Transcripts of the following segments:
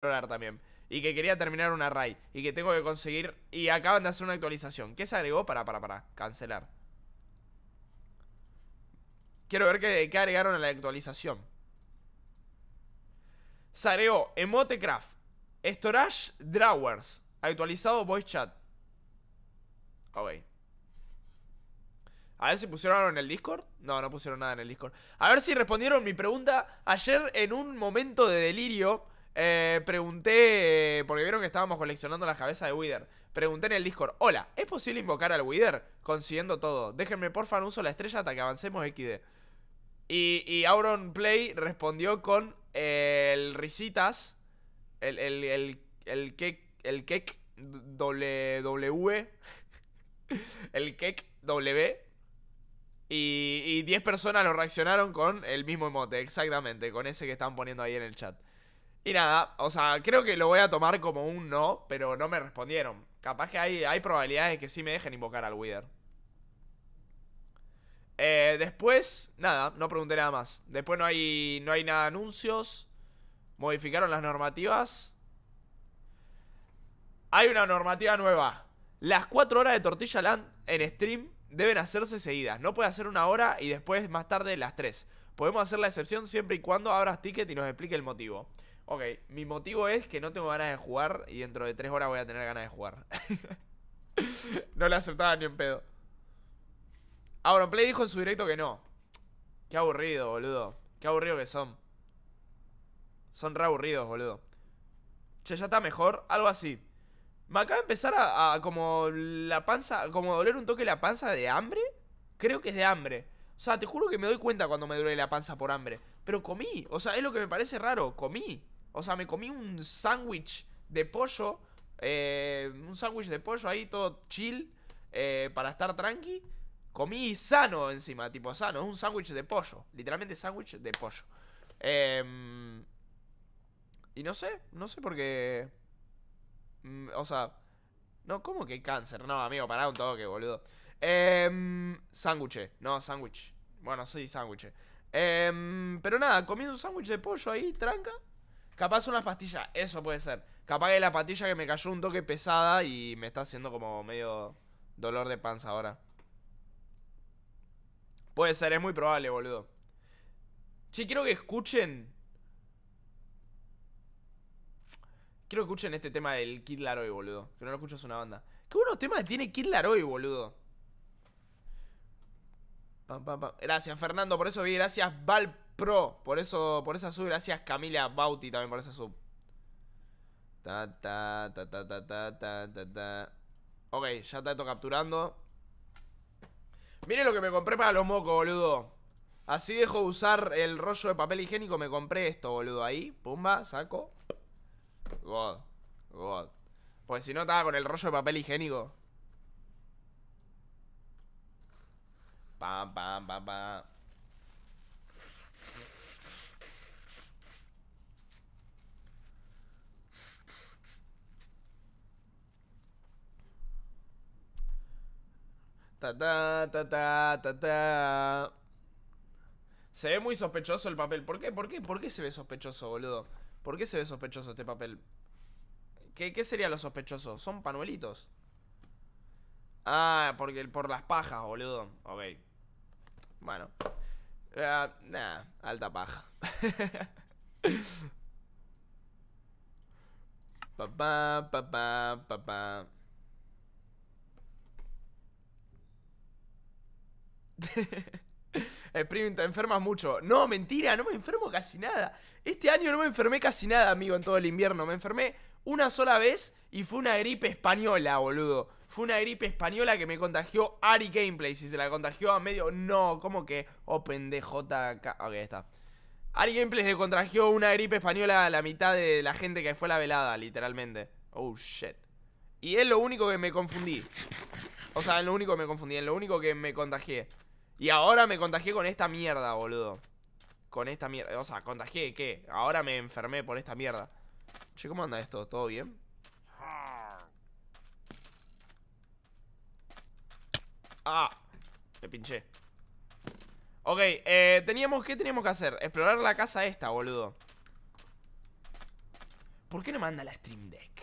también. Y que quería terminar una array Y que tengo que conseguir. Y acaban de hacer una actualización. ¿Qué se agregó? Para, para, para. Cancelar. Quiero ver qué, qué agregaron a la actualización. Se agregó Emotecraft. Storage Drawers. Actualizado voice chat. Ok. A ver si pusieron algo en el Discord. No, no pusieron nada en el Discord. A ver si respondieron mi pregunta. Ayer en un momento de delirio eh, pregunté, eh, porque vieron que estábamos coleccionando la cabeza de Wither. Pregunté en el Discord, hola, ¿es posible invocar al Wither? Consiguiendo todo. Déjenme por favor uso la estrella hasta que avancemos XD. Y, y Auron Play respondió con eh, el Risitas, el, el, el, el Kek, el W, el Kek W. Y, 10 personas lo reaccionaron con el mismo emote, exactamente, con ese que están poniendo ahí en el chat. Y nada, o sea, creo que lo voy a tomar como un no, pero no me respondieron. Capaz que hay, hay probabilidades que sí me dejen invocar al Wither. Eh, después, nada, no pregunté nada más. Después no hay, no hay nada de anuncios. Modificaron las normativas. Hay una normativa nueva. Las 4 horas de Tortilla Land en stream deben hacerse seguidas. No puede hacer una hora y después más tarde las 3. Podemos hacer la excepción siempre y cuando abras ticket y nos explique el motivo. Ok, mi motivo es que no tengo ganas de jugar y dentro de tres horas voy a tener ganas de jugar. no le aceptaba ni un pedo. Ah, Play dijo en su directo que no. Qué aburrido, boludo. Qué aburrido que son. Son re aburridos, boludo. Che, ya está mejor. Algo así. Me acaba de empezar a, como la panza, como doler un toque la panza de hambre. Creo que es de hambre. O sea, te juro que me doy cuenta cuando me duele la panza por hambre. Pero comí. O sea, es lo que me parece raro. Comí. O sea, me comí un sándwich de pollo. Eh, un sándwich de pollo ahí, todo chill. Eh, para estar tranqui. Comí sano encima, tipo sano. un sándwich de pollo. Literalmente sándwich de pollo. Em, y no sé, no sé por qué. Mm, o sea. No, ¿cómo que cáncer? No, amigo, pará un toque, boludo. Eh, em, sándwich, no, sándwich. Bueno, sí, sándwich. Em, pero nada, comí un sándwich de pollo ahí, tranca. Capaz una pastillas, eso puede ser. Capaz que la pastilla que me cayó un toque pesada y me está haciendo como medio dolor de panza ahora. Puede ser, es muy probable, boludo. Che, quiero que escuchen. Quiero que escuchen este tema del Kid Laroi, boludo. Que no lo escuchas una banda. Qué buenos temas tiene Kid Laroi, boludo. Gracias, Fernando, por eso vi. Gracias, Valpro, por eso, por esa sub. Gracias, Camila Bauti, también por esa sub. Ok, ya esto capturando. Miren lo que me compré para los mocos, boludo. Así dejo de usar el rollo de papel higiénico. Me compré esto, boludo. Ahí, pumba, saco. God, God. Pues si no estaba con el rollo de papel higiénico. Pam, pam, Ta, ta, ta, ta, ta, Se ve muy sospechoso el papel. ¿Por qué? ¿Por qué? ¿Por qué se ve sospechoso, boludo? ¿Por qué se ve sospechoso este papel? ¿Qué, qué sería lo sospechoso? Son panuelitos. Ah, porque por las pajas, boludo. Ok. Bueno. Uh, alta paja. papá, papá, papá. Spring, eh, te enfermas mucho. No, mentira, no me enfermo casi nada. Este año no me enfermé casi nada, amigo, en todo el invierno. Me enfermé una sola vez y fue una gripe española, boludo. Fue una gripe española que me contagió Ari Gameplay. Si se la contagió a medio. No, como que. Open oh, DJK. Ok, está. Ari Gameplay le contagió una gripe española a la mitad de la gente que fue a la velada, literalmente. Oh shit. Y es lo único que me confundí. O sea, es lo único que me confundí, es lo único que me contagié. Y ahora me contagié con esta mierda, boludo. Con esta mierda. O sea, contagié, ¿qué? Ahora me enfermé por esta mierda. Che, ¿cómo anda esto? ¿Todo bien? Ah, me pinché Ok, eh, teníamos, ¿qué teníamos que hacer? Explorar la casa esta, boludo ¿Por qué no manda la Stream Deck?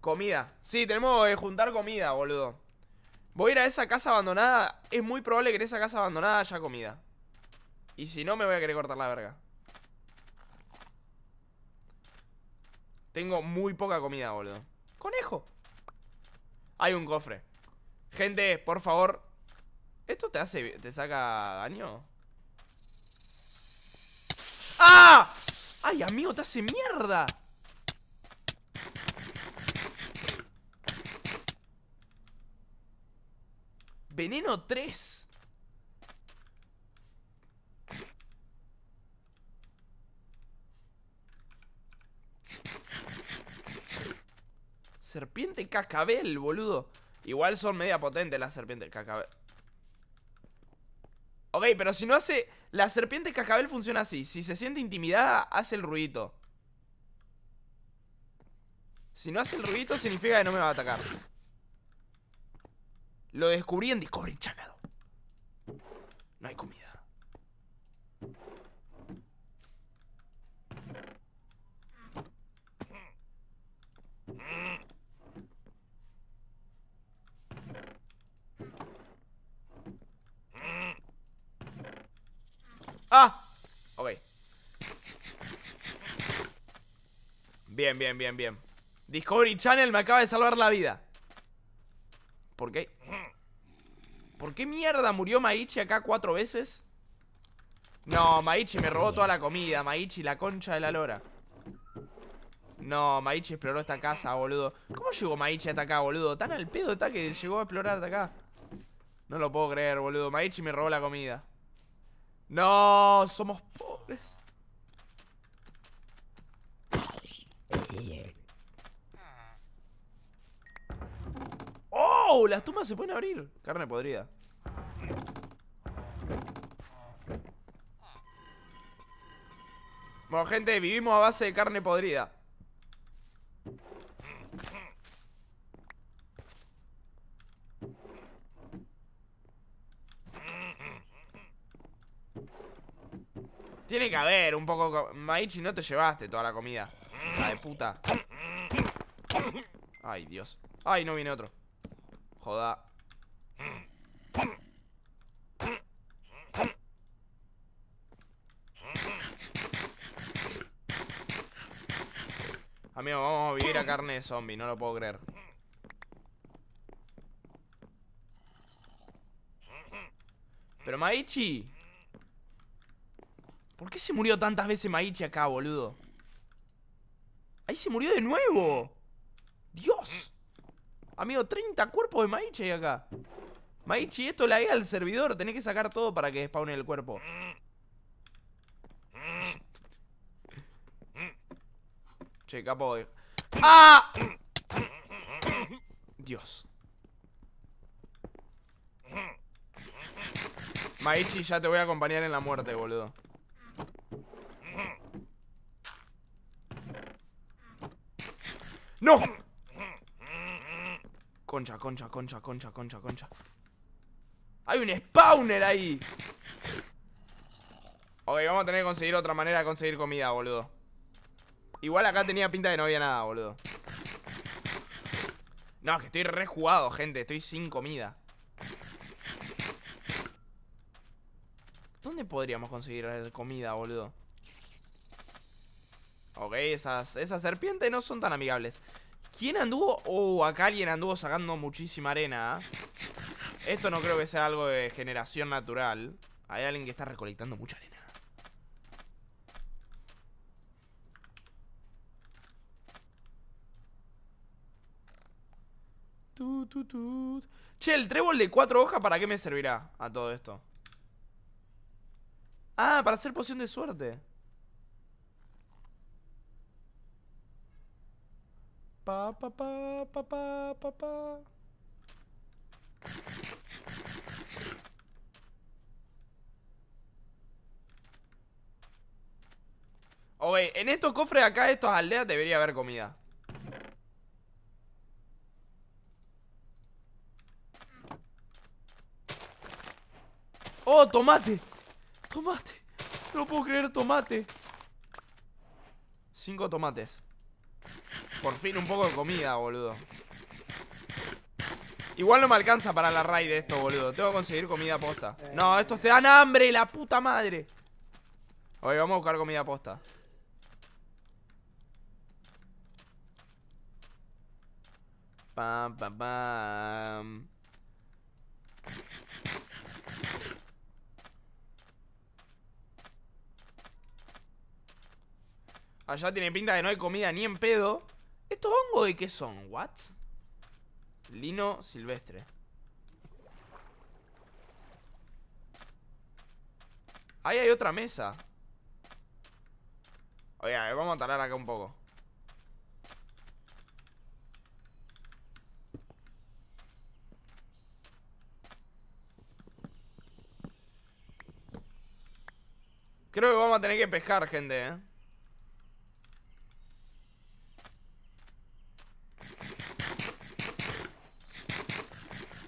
Comida Sí, tenemos que juntar comida, boludo Voy a ir a esa casa abandonada Es muy probable que en esa casa abandonada haya comida y si no, me voy a querer cortar la verga Tengo muy poca comida, boludo ¡Conejo! Hay un cofre Gente, por favor ¿Esto te hace... te saca daño? ¡Ah! ¡Ay, amigo, te hace mierda! Veneno 3 Serpiente cascabel, boludo Igual son media potente las serpientes cascabel Ok, pero si no hace... La serpiente cascabel funciona así Si se siente intimidada, hace el ruidito Si no hace el ruidito, significa que no me va a atacar Lo descubrí en Discovery Channel No hay comida Ah. Bien, bien, bien, bien Discovery Channel me acaba de salvar la vida ¿Por qué? ¿Por qué mierda murió Maichi acá cuatro veces? No, Maichi me robó toda la comida Maichi, la concha de la lora No, Maichi exploró esta casa, boludo ¿Cómo llegó Maichi hasta acá, boludo? Tan al pedo está que llegó a explorar hasta acá No lo puedo creer, boludo Maichi me robó la comida no, somos pobres. ¡Oh! Las tumbas se pueden abrir. Carne podrida. Bueno, gente, vivimos a base de carne podrida. Tiene que haber un poco Maichi, no te llevaste toda la comida La de puta Ay, Dios Ay, no viene otro Joda Amigo, vamos a vivir a carne de zombie No lo puedo creer Pero Maichi ¿Por qué se murió tantas veces Maichi acá, boludo? Ahí se murió de nuevo. Dios. Amigo, 30 cuerpos de Maichi acá. Maichi, esto le la al servidor. Tenés que sacar todo para que spawne el cuerpo. che, capo. Eh. ¡Ah! Dios. Maichi, ya te voy a acompañar en la muerte, boludo. ¡No! Concha, concha, concha, concha, concha, concha. ¡Hay un spawner ahí! Ok, vamos a tener que conseguir otra manera de conseguir comida, boludo. Igual acá tenía pinta de no había nada, boludo. No, que estoy rejugado, gente. Estoy sin comida. ¿Dónde podríamos conseguir comida, boludo? Ok, esas, esas serpientes no son tan amigables ¿Quién anduvo? Oh, acá alguien anduvo sacando muchísima arena Esto no creo que sea algo de generación natural Hay alguien que está recolectando mucha arena tu, Che, el trébol de cuatro hojas ¿Para qué me servirá a todo esto? Ah, para hacer poción de suerte Pa, pa, pa, pa, pa, pa, en estos cofres de acá, de estas aldeas, debería haber comida. ¡Oh, tomate! ¡Tomate! No puedo creer, tomate. Cinco tomates. Por fin un poco de comida, boludo Igual no me alcanza para la raid de esto, boludo Tengo que conseguir comida posta eh. No, estos te dan hambre, la puta madre Oye, vamos a buscar comida posta Pam, pam, pam Allá tiene pinta de no hay comida ni en pedo ¿Estos hongos de qué son? ¿What? Lino silvestre Ahí hay otra mesa Oye, vamos a talar acá un poco Creo que vamos a tener que pescar, gente, eh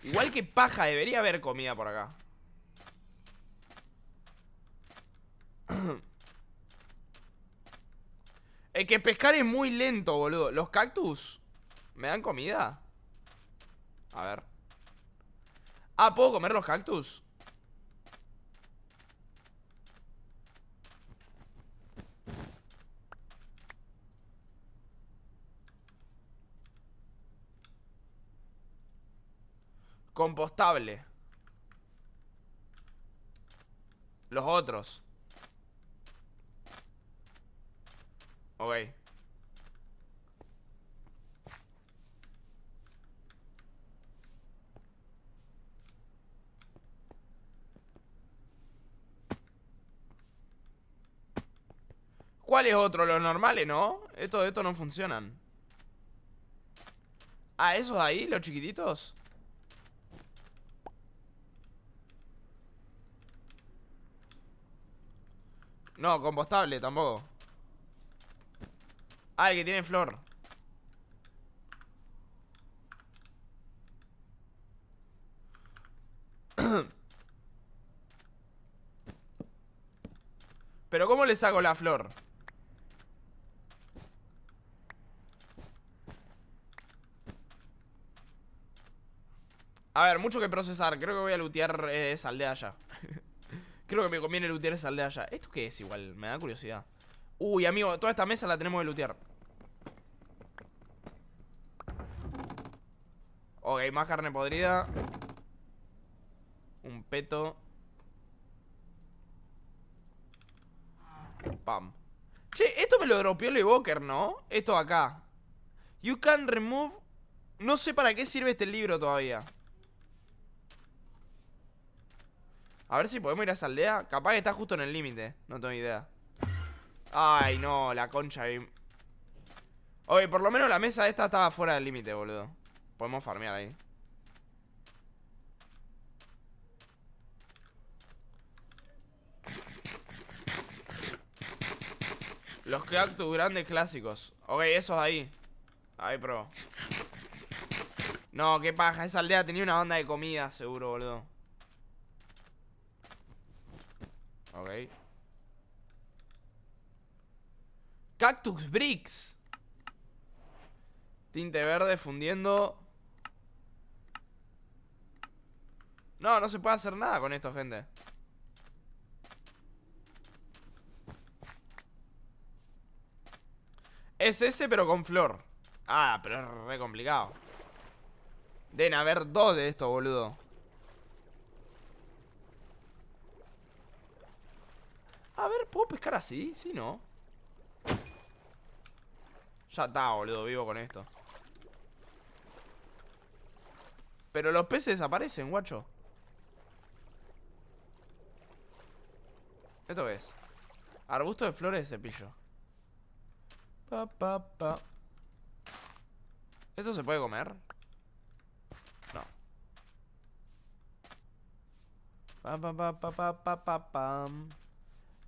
Igual que paja, debería haber comida por acá Es que pescar es muy lento, boludo Los cactus ¿Me dan comida? A ver Ah, ¿puedo comer los cactus? Compostable Los otros Ok ¿Cuál es otro? Los normales, ¿no? Estos, estos no funcionan Ah, ¿esos ahí? ¿Los chiquititos? No, compostable tampoco Ah, el que tiene flor Pero ¿cómo le saco la flor? A ver, mucho que procesar Creo que voy a lootear eh, esa aldea ya Creo que me conviene lootear esa aldea allá ¿Esto qué es igual? Me da curiosidad Uy, amigo, toda esta mesa la tenemos que lootear Ok, más carne podrida Un peto Pam Che, esto me lo dropeó el evoker, ¿no? Esto acá You can remove... No sé para qué sirve este libro todavía A ver si podemos ir a esa aldea. Capaz que está justo en el límite. No tengo idea. Ay, no, la concha. Oye, por lo menos la mesa esta estaba fuera del límite, boludo. Podemos farmear ahí. Los cactus grandes clásicos. Ok, esos ahí. Ahí, pro. No, qué paja. Esa aldea tenía una banda de comida, seguro, boludo. Ok Cactus Bricks Tinte verde fundiendo No, no se puede hacer nada con esto, gente Es ese, pero con flor Ah, pero es re complicado Deben haber dos de estos, boludo A ver, ¿puedo pescar así? sí, no Ya está, boludo, vivo con esto Pero los peces desaparecen, guacho ¿Esto qué es? Arbusto de flores de cepillo Pa, pa, pa ¿Esto se puede comer? No Pa, pa, pa, pa, pa, pa, pa,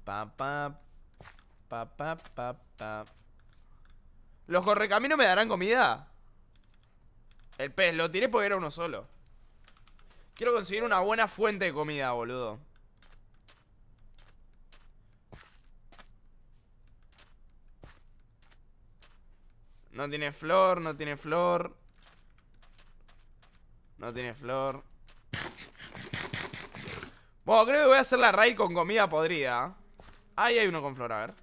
pa, pa, pa, pa, ¿Los correcaminos me darán comida? El pez, lo tiré porque era uno solo. Quiero conseguir una buena fuente de comida, boludo. No tiene flor, no tiene flor. No tiene flor. Bueno, creo que voy a hacer la raid con comida podrida. Ahí hay uno con flor, a ver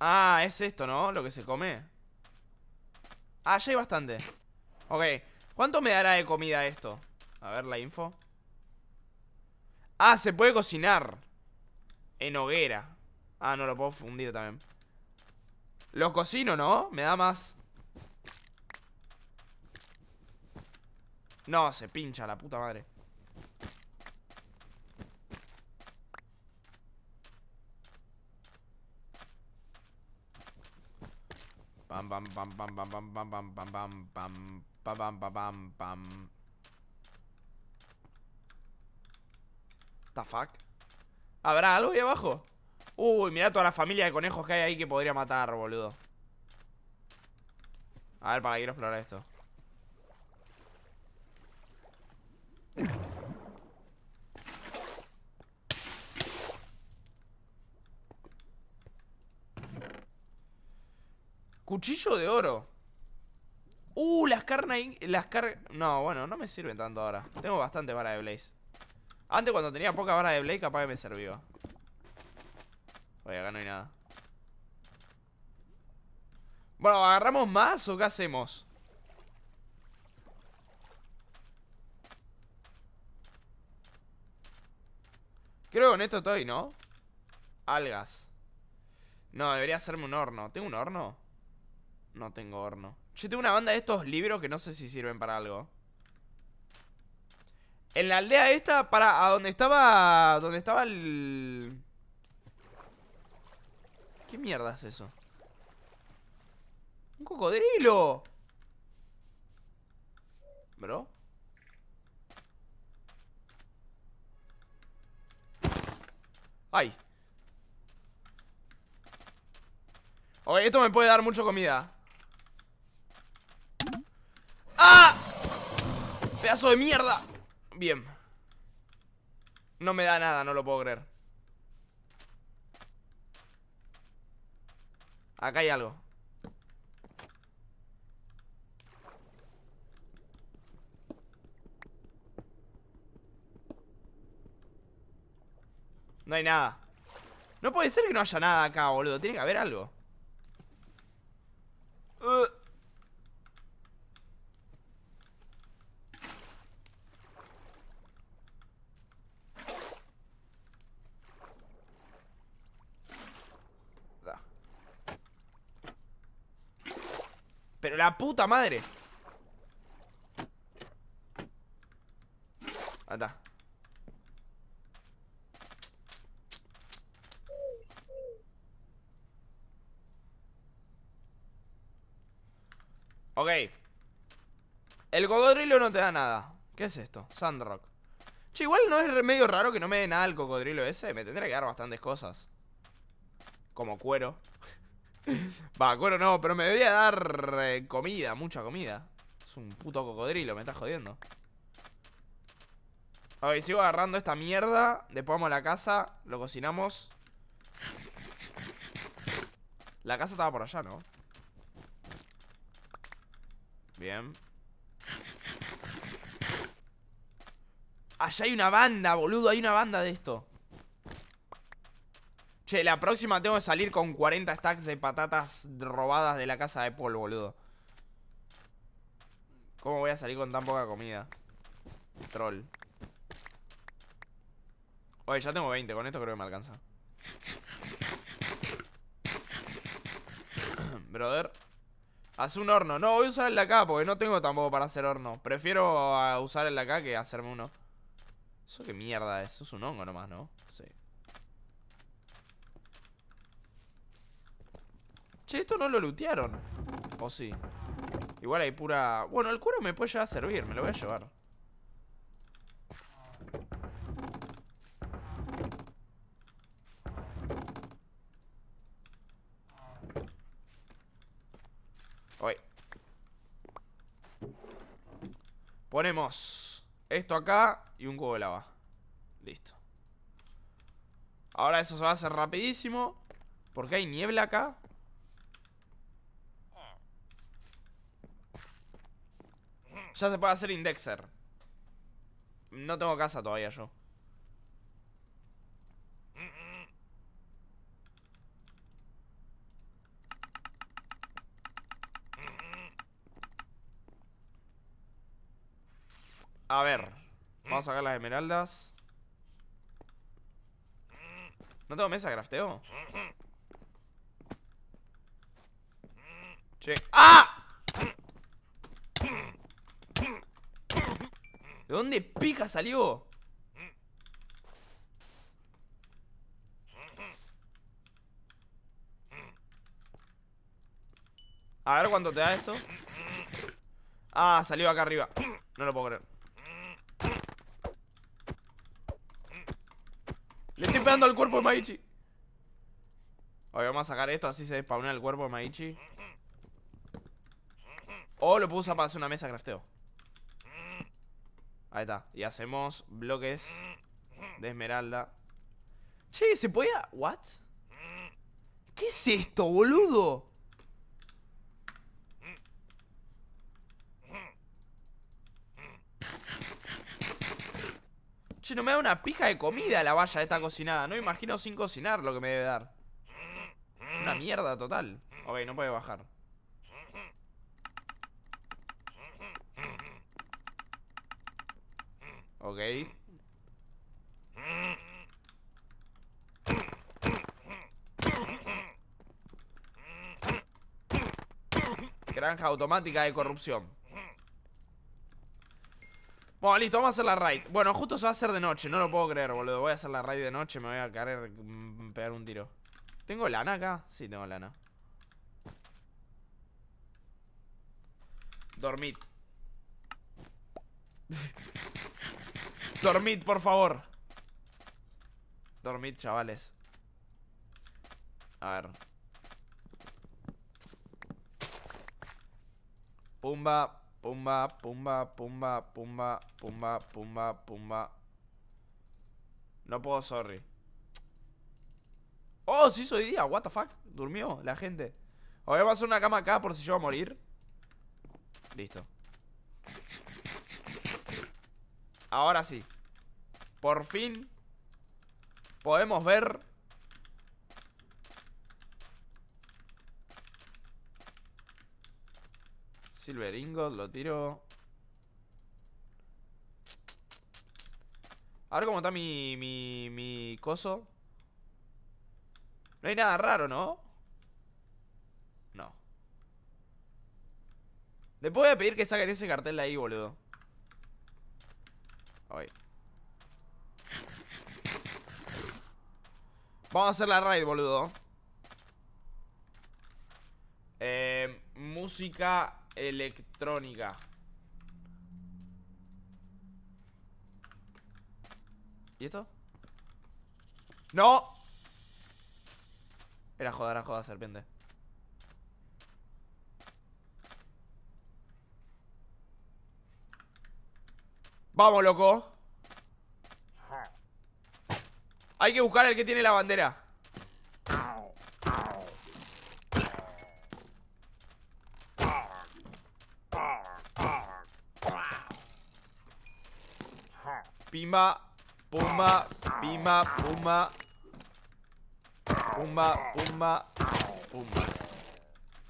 Ah, es esto, ¿no? Lo que se come Ah, ya hay bastante Ok, ¿cuánto me dará de comida esto? A ver la info Ah, se puede cocinar En hoguera Ah, no, lo puedo fundir también Lo cocino, ¿no? Me da más No, se pincha la puta madre Pam, pam, pam, pam, pam, pam, pam, pam, fuck? ¿Habrá algo ahí abajo? Uy, mira toda la familia de conejos que hay ahí que podría matar, boludo. A ver, para ir a explorar esto. Cuchillo de oro. Uh, las carnes Las car... No, bueno, no me sirven tanto ahora. Tengo bastante vara de blaze. Antes cuando tenía poca vara de blaze capaz que me servía. Oye, acá no hay nada. Bueno, ¿agarramos más o qué hacemos? Creo que con esto estoy, ¿no? Algas. No, debería hacerme un horno. ¿Tengo un horno? No tengo horno. Yo tengo una banda de estos libros que no sé si sirven para algo. En la aldea esta, para a donde estaba. Donde estaba el. ¿Qué mierda es eso? ¡Un cocodrilo! ¿Bro? ¡Ay! Ok, esto me puede dar mucho comida ¡Ah! ¡Pedazo de mierda! Bien No me da nada, no lo puedo creer Acá hay algo No hay nada No puede ser que no haya nada acá, boludo Tiene que haber algo uh. Pero la puta madre Ahí está Ok El cocodrilo no te da nada ¿Qué es esto? Sandrock Che, igual no es medio raro que no me dé nada el cocodrilo ese Me tendría que dar bastantes cosas Como cuero Va, cuero no, pero me debería dar eh, comida, mucha comida. Es un puto cocodrilo, me está jodiendo. A ver, sigo agarrando esta mierda. Después vamos a la casa, lo cocinamos. La casa estaba por allá, ¿no? Bien. Allá hay una banda, boludo, hay una banda de esto. Che, la próxima tengo que salir con 40 stacks de patatas robadas de la casa de Paul, boludo. ¿Cómo voy a salir con tan poca comida? Troll. Oye, ya tengo 20. Con esto creo que me alcanza. Brother. Haz un horno. No, voy a usar el de acá porque no tengo tampoco para hacer horno. Prefiero ah, usar el de acá que hacerme uno. Eso qué mierda es. Eso es un hongo nomás, ¿no? esto no lo lootearon. ¿O sí? Igual hay pura... Bueno, el cuero me puede llegar a servir, me lo voy a llevar. Oye. Ponemos esto acá y un cubo de lava. Listo. Ahora eso se va a hacer rapidísimo. Porque hay niebla acá. Ya se puede hacer indexer. No tengo casa todavía yo. A ver Vamos a sacar las esmeraldas ¿No tengo mesa de crafteo? Che ¡Ah! ¿De dónde pica salió? A ver cuánto te da esto Ah, salió acá arriba No lo puedo creer Le estoy pegando al cuerpo de Maichi Oye, vamos a sacar esto Así se despauna el cuerpo de Maichi O lo puedo usar para hacer una mesa de crafteo Ahí está. Y hacemos bloques de esmeralda. Che, ¿se puede... ¿What? ¿Qué es esto, boludo? Che, no me da una pija de comida la valla de esta cocinada. No me imagino sin cocinar lo que me debe dar. Una mierda total. Ok, no puede bajar. Ok. Granja automática de corrupción Bueno, listo, vamos a hacer la raid Bueno, justo se va a hacer de noche, no lo puedo creer, boludo Voy a hacer la raid de noche, me voy a querer mm, Pegar un tiro ¿Tengo lana acá? Sí, tengo lana Dormid Dormid, por favor Dormid, chavales A ver Pumba, pumba, pumba, pumba, pumba, pumba, pumba, pumba No puedo, sorry Oh, sí soy día, what the fuck Durmió la gente Voy a hacer una cama acá por si yo voy a morir Listo Ahora sí. Por fin podemos ver Silver lo tiro A ver cómo está mi, mi, mi coso No hay nada raro, ¿no? No Después voy a pedir que saquen ese cartel de ahí, boludo Vamos a hacer la raid, boludo. Eh, música electrónica. ¿Y esto? ¡No! Era joda, era joda, serpiente. Vamos, loco. Hay que buscar al que tiene la bandera. Pima, puma, pima, puma. Puma, puma, puma.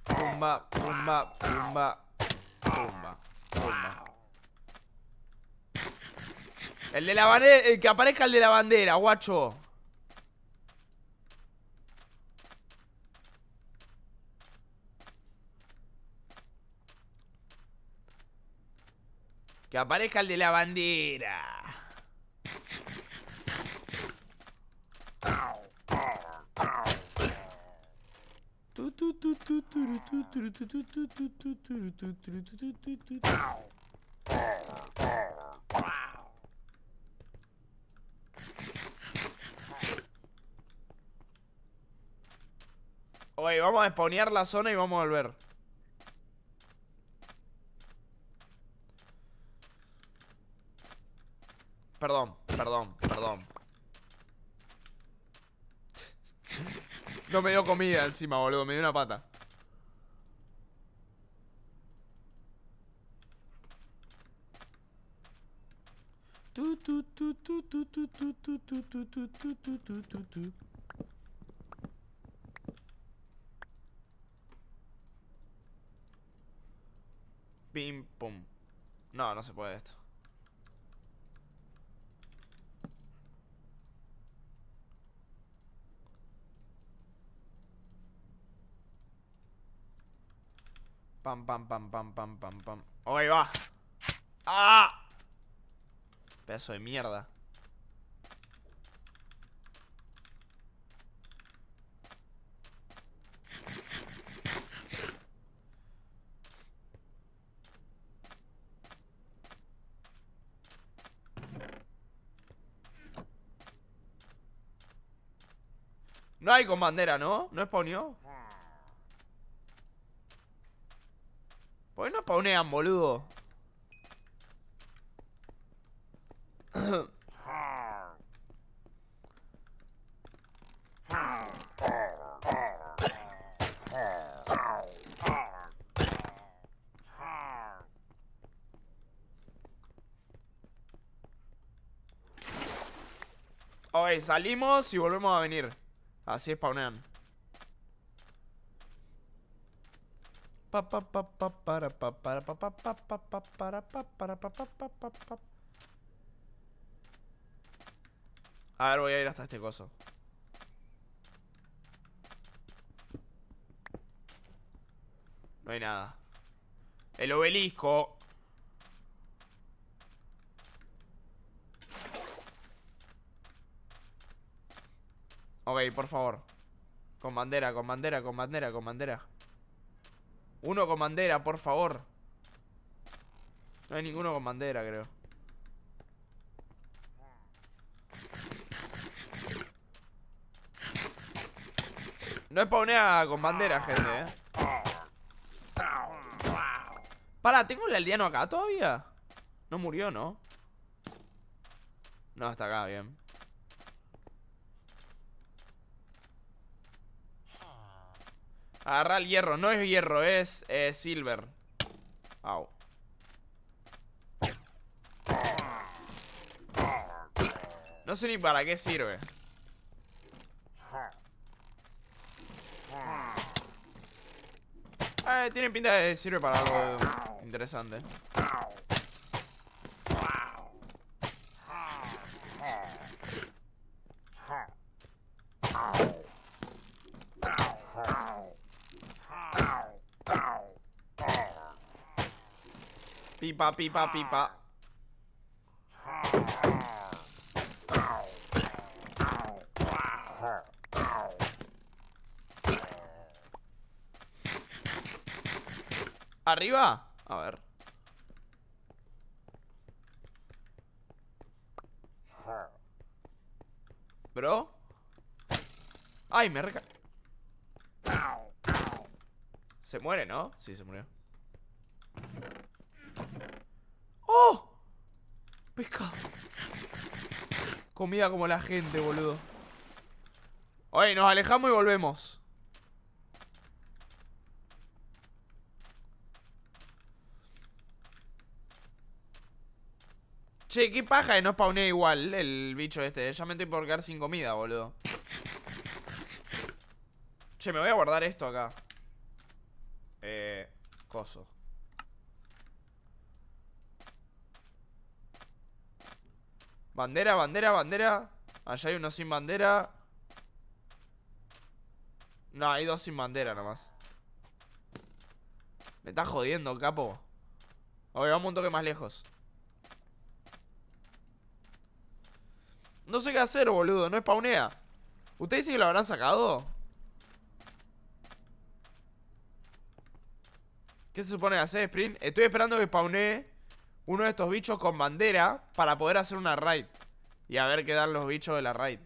Puma, puma, puma, puma. El de la bandera, el que aparezca el de la bandera, guacho. Que aparezca el de la bandera. vamos a spawnear la zona y vamos a volver. Perdón, perdón, perdón. No me dio comida encima, boludo. Me dio una pata. Tu, tu, tu, tu, tu, tu, tu, tu, tu, tu, tu, tu, tu, tu. Pim, pum. No, no se puede esto. Pam, pam, pam, pam, pam, pam, pam. Ahí va. ¡Ah! Peso de mierda. con bandera, ¿no? ¿No spawneó? ¿Por no spawnean, boludo? Ok, salimos y volvemos a venir Así spawnean. A ver, voy a ir hasta este coso. No hay nada. El obelisco por favor Con bandera, con bandera, con bandera, con bandera Uno con bandera, por favor No hay ninguno con bandera, creo No spawnea con bandera, gente, eh. Para, ¿tengo el aldeano acá todavía? No murió, ¿no? No, está acá, bien Agarra el hierro. No es hierro, es eh, silver. Au. No sé ni para qué sirve. Tienen eh, tiene pinta de que sirve para algo interesante. Pipa, pipa, pipa. ¿Arriba? A ver. ¿Bro? ¡Ay, me reca... Se muere, ¿no? Sí, se murió. Comida como la gente, boludo. Oye, nos alejamos y volvemos. Che, qué paja y no spawné igual el bicho este. Ya me estoy por quedar sin comida, boludo. Che, me voy a guardar esto acá. Eh, coso. Bandera, bandera, bandera Allá hay uno sin bandera No, hay dos sin bandera nomás Me está jodiendo, capo Ok, vamos un toque más lejos No sé qué hacer, boludo, no spawnea ¿Usted dice que lo habrán sacado? ¿Qué se supone hacer, Sprint? Estoy esperando que spawnee uno de estos bichos con bandera para poder hacer una raid. Y a ver qué dan los bichos de la raid.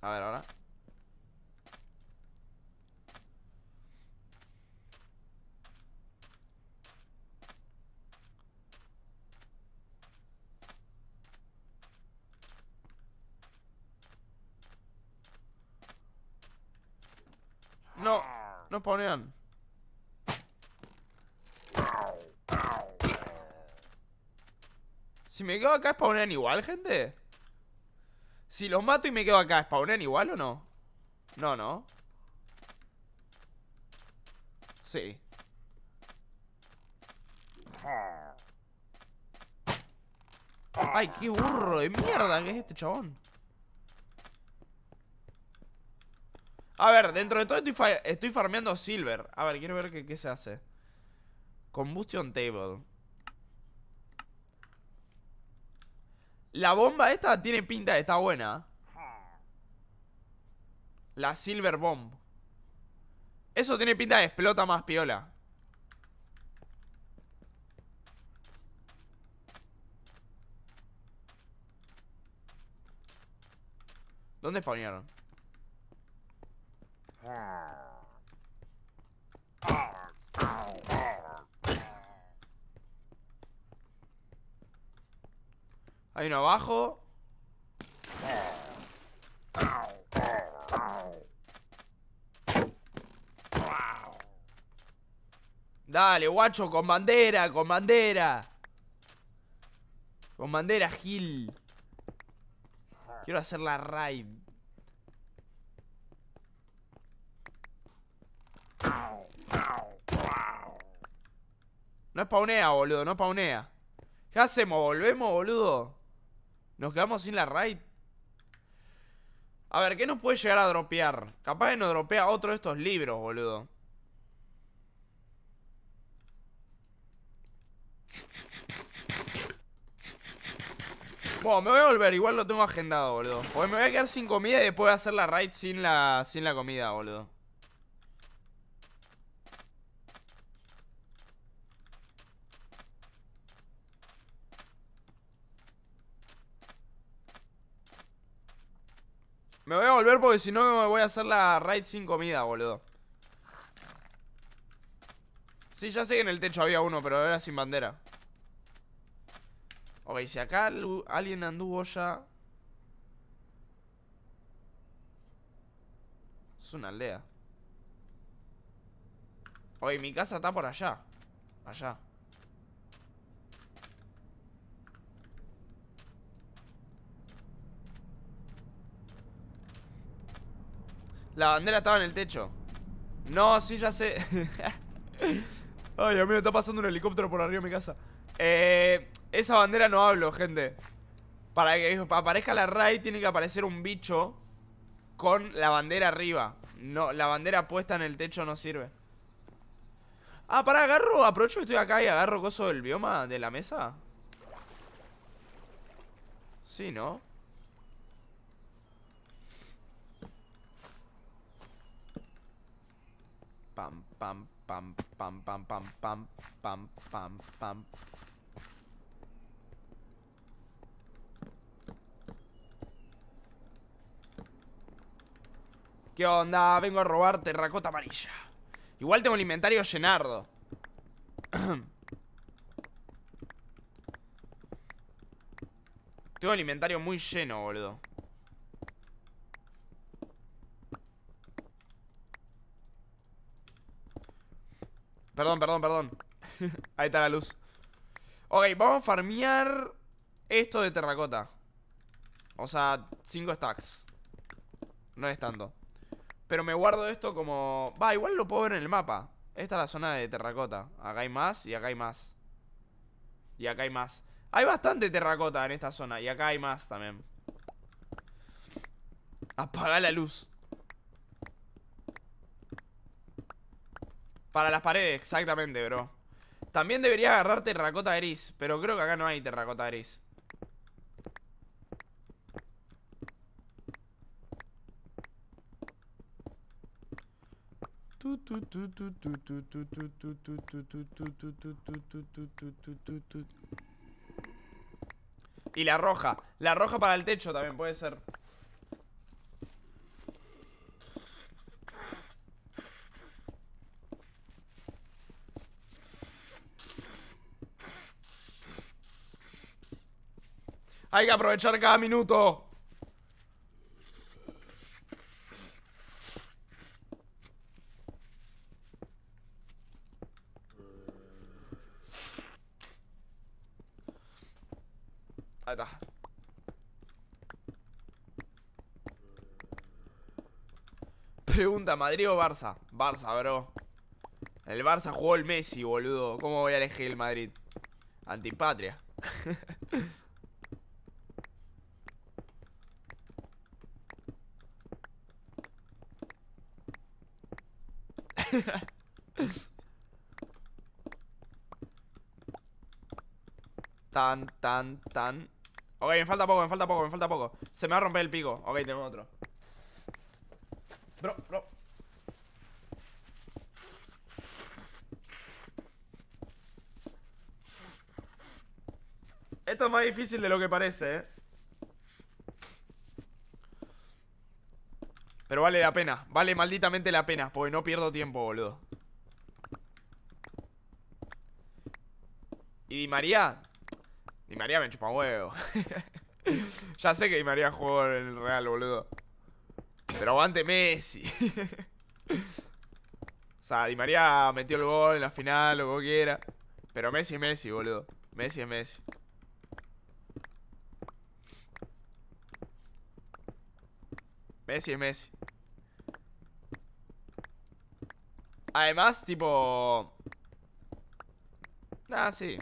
A ver, ahora. Si me quedo acá, spawnean igual, gente. Si los mato y me quedo acá, ¿spawnean igual o no? No, no. Sí. Ay, qué burro de mierda que es este chabón. A ver, dentro de todo estoy, farmeando silver. A ver, quiero ver qué, se hace. Combustion table. La bomba esta tiene pinta de está buena. La silver bomb. Eso tiene pinta de explota más piola. ¿Dónde spawnearon? Hay uno abajo Dale, guacho, con bandera, con bandera Con bandera, Gil Quiero hacer la raid No spawnea, boludo, no spawnea. ¿Qué hacemos? ¿Volvemos, boludo? ¿Nos quedamos sin la raid? A ver, ¿qué nos puede llegar a dropear? Capaz que nos dropea otro de estos libros, boludo. Bueno, me voy a volver, igual lo tengo agendado, boludo. Porque me voy a quedar sin comida y después voy a hacer la raid sin la, sin la comida, boludo. Me voy a volver porque si no me voy a hacer la raid sin comida, boludo. Sí, ya sé que en el techo había uno, pero era sin bandera. Ok, si acá alguien anduvo ya... Es una aldea. Oye, mi casa está por allá. Allá. La bandera estaba en el techo. No, sí, ya sé. Ay, a me está pasando un helicóptero por arriba de mi casa. Eh, esa bandera no hablo, gente. Para que aparezca la RAI tiene que aparecer un bicho con la bandera arriba. No, la bandera puesta en el techo no sirve. Ah, pará, agarro, aprovecho que estoy acá y agarro coso del bioma de la mesa. Sí, ¿no? pam, pam, pam, pam, pam, pam, pam, pam, pam, ¿Qué onda? Vengo a robar terracota amarilla. Igual tengo el inventario llenardo. tengo el inventario muy lleno, boludo. Perdón, perdón, perdón Ahí está la luz Ok, vamos a farmear esto de terracota O sea, 5 stacks No es tanto Pero me guardo esto como... Va, igual lo puedo ver en el mapa Esta es la zona de terracota Acá hay más y acá hay más Y acá hay más Hay bastante terracota en esta zona Y acá hay más también Apaga la luz Para las paredes, exactamente, bro También debería agarrar terracota gris Pero creo que acá no hay terracota gris Y la roja La roja para el techo también puede ser Hay que aprovechar cada minuto. Ahí está. Pregunta, ¿Madrid o Barça? Barça, bro. El Barça jugó el Messi, boludo. ¿Cómo voy a elegir el Madrid? Antipatria. tan, tan, tan. Ok, me falta poco, me falta poco, me falta poco. Se me va a romper el pico. Ok, tengo otro. Bro, bro. Esto es más difícil de lo que parece, eh. Pero vale la pena, vale malditamente la pena Porque no pierdo tiempo, boludo Y Di María Di María me chupa huevo Ya sé que Di María jugó en el Real, boludo Pero aguante Messi O sea, Di María metió el gol en la final, lo que quiera Pero Messi y Messi, boludo Messi es Messi Messi es Messi. Además, tipo... Ah, sí.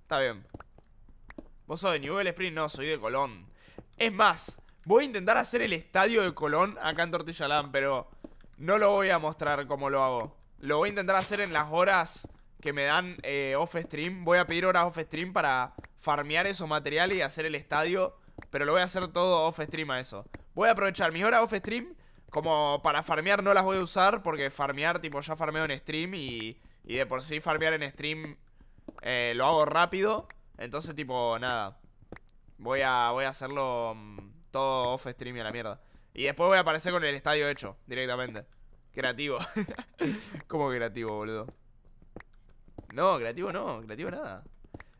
Está bien. Vos sos de Newell Sprint, no, soy de Colón. Es más, voy a intentar hacer el estadio de Colón acá en Tortilla Land, pero no lo voy a mostrar cómo lo hago. Lo voy a intentar hacer en las horas que me dan eh, off stream. Voy a pedir horas off stream para farmear esos materiales y hacer el estadio. Pero lo voy a hacer todo off stream a eso. Voy a aprovechar mis horas off stream como para farmear no las voy a usar porque farmear, tipo, ya farmeo en stream y, de por sí farmear en stream eh, lo hago rápido. Entonces, tipo, nada. Voy a, voy a hacerlo mm, todo off stream y a la mierda. Y después voy a aparecer con el estadio hecho, directamente. Creativo. ¿Cómo creativo, boludo? No, creativo no, creativo nada.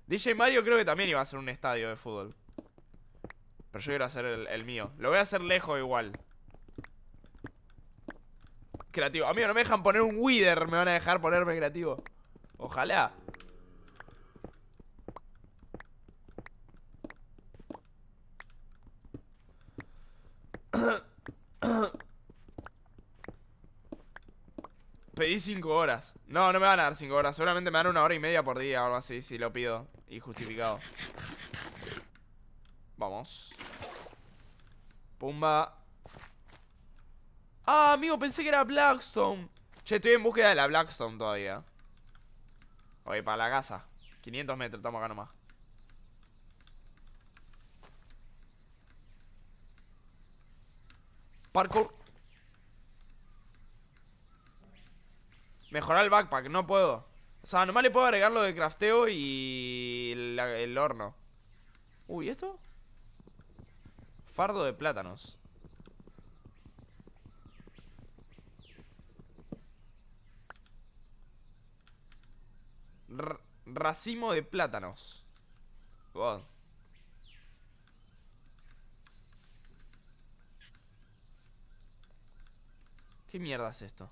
DJ Mario creo que también iba a ser un estadio de fútbol. Pero yo quiero hacer el, mío Lo voy a hacer lejos igual Creativo Amigo, no me dejan poner un wither Me van a dejar ponerme creativo Ojalá Pedí 5 horas No, no me van a dar 5 horas solamente me dan una hora y media por día o algo así Si lo pido Y justificado Vamos Pumba Ah, amigo, pensé que era Blackstone Che, estoy en búsqueda de la Blackstone todavía Oye, para la casa 500 metros, estamos acá nomás Parkour Mejorar el backpack, no puedo O sea, nomás le puedo agregar lo de crafteo y el, el horno Uy, ¿esto? Fardo de plátanos. racimo de plátanos. ¿Qué mierda es esto?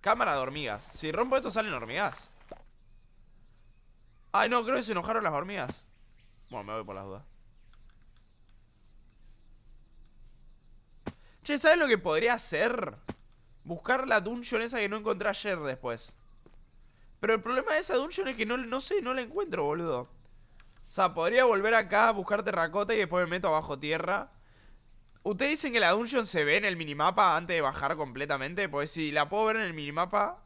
Cámara de hormigas. Si rompo esto salen hormigas. Ay, no, creo que se enojaron las hormigas. Bueno, me voy por las dudas. ¿sabes lo que podría hacer? Buscar la dungeon esa que no encontré ayer después. Pero el problema de esa dungeon es que no, no sé, no la encuentro, boludo. O sea, podría volver acá a buscar terracota y después me meto abajo tierra. Ustedes dicen que la dungeon se ve en el minimapa antes de bajar completamente. Pues si la puedo ver en el minimapa,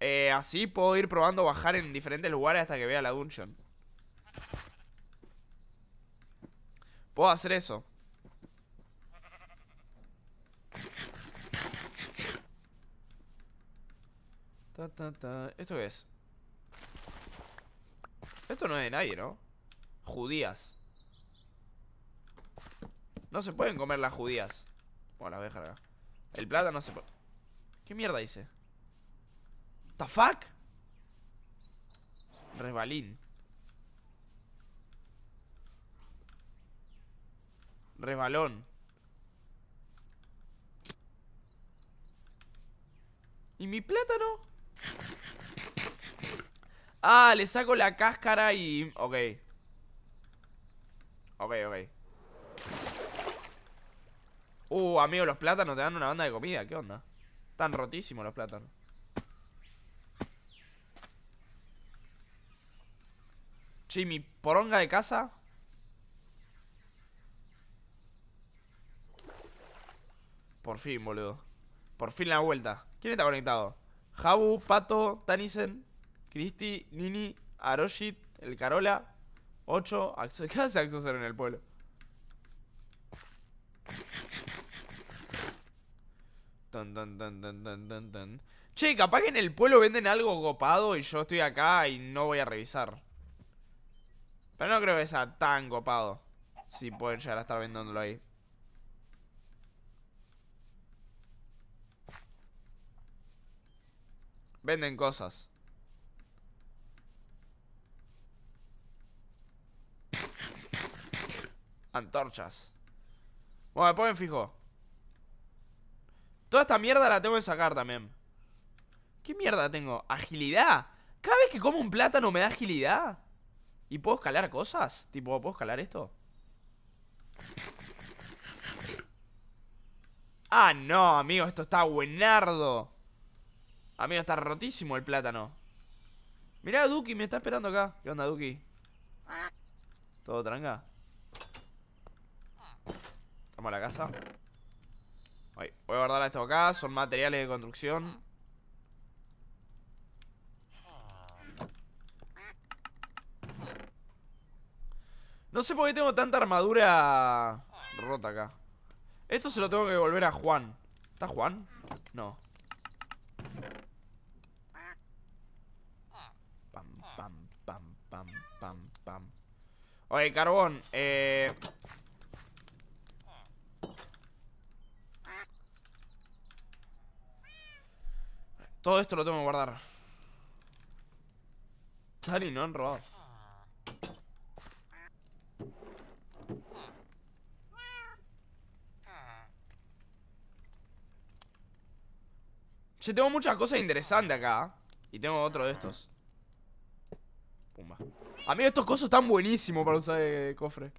eh, así puedo ir probando bajar en diferentes lugares hasta que vea la dungeon. Puedo hacer eso. ¿Esto qué es? Esto no es de nadie, ¿no? Judías No se pueden comer las judías Bueno, las voy El plátano se puede... ¿Qué mierda hice? ¿The fuck? Resbalín Resbalón ¿Y mi plátano? Ah, le saco la cáscara y... Ok Ok, ok Uh, amigo, los plátanos te dan una banda de comida ¿Qué onda? Están rotísimos los plátanos Che, mi poronga de casa Por fin, boludo Por fin la vuelta ¿Quién está conectado? Jabu, Pato, Tanisen, Cristi, Nini, Aroshit, El Carola, 8, ¿Qué hace Axo en el pueblo? Tan, tan, tan, tan, tan, tan, Che, capaz que en el pueblo venden algo copado y yo estoy acá y no voy a revisar. Pero no creo que sea tan copado. Si pueden llegar a estar vendiéndolo ahí. Venden cosas. Antorchas. Bueno, después me fijo. Toda esta mierda la tengo que sacar también. ¿Qué mierda tengo? ¿Agilidad? Cada vez que como un plátano me da agilidad. ¿Y puedo escalar cosas? Tipo, ¿puedo escalar esto? Ah, no, amigo, esto está buenardo. Amigo, está rotísimo el plátano. Mirá, Duki, me está esperando acá. ¿Qué onda, Duki? ¿Todo tranca? Vamos a la casa. Voy a guardar esto acá. Son materiales de construcción. No sé por qué tengo tanta armadura rota acá. Esto se lo tengo que volver a Juan. ¿Está Juan? No. Oye, carbón, eh... Todo esto lo tengo que guardar Tal no han robado Yo tengo muchas cosas interesantes acá ¿eh? Y tengo otro de estos Pumba Amigo, estos cosas están buenísimos para usar de eh, cofre.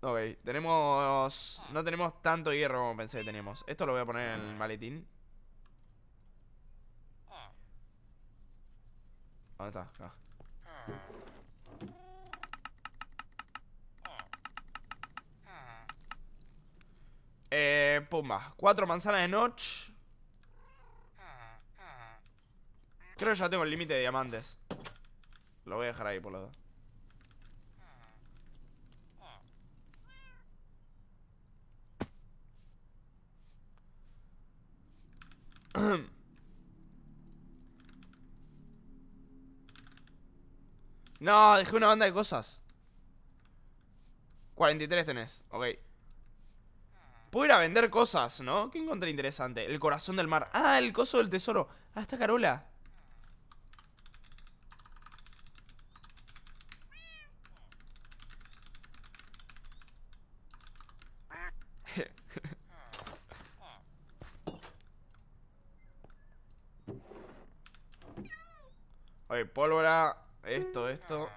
Ok, tenemos... No tenemos tanto hierro como pensé que teníamos. Esto lo voy a poner en el maletín. ¿Dónde está? Eh, pumba. Cuatro manzanas de noche Creo que ya tengo el límite de diamantes Lo voy a dejar ahí por lado. No, dejé una banda de cosas 43 tenés, ok Puedo ir a vender cosas, ¿no? ¿Qué encontré interesante? El corazón del mar Ah, el coso del tesoro Ah, está Carola Oye pólvora, esto, esto.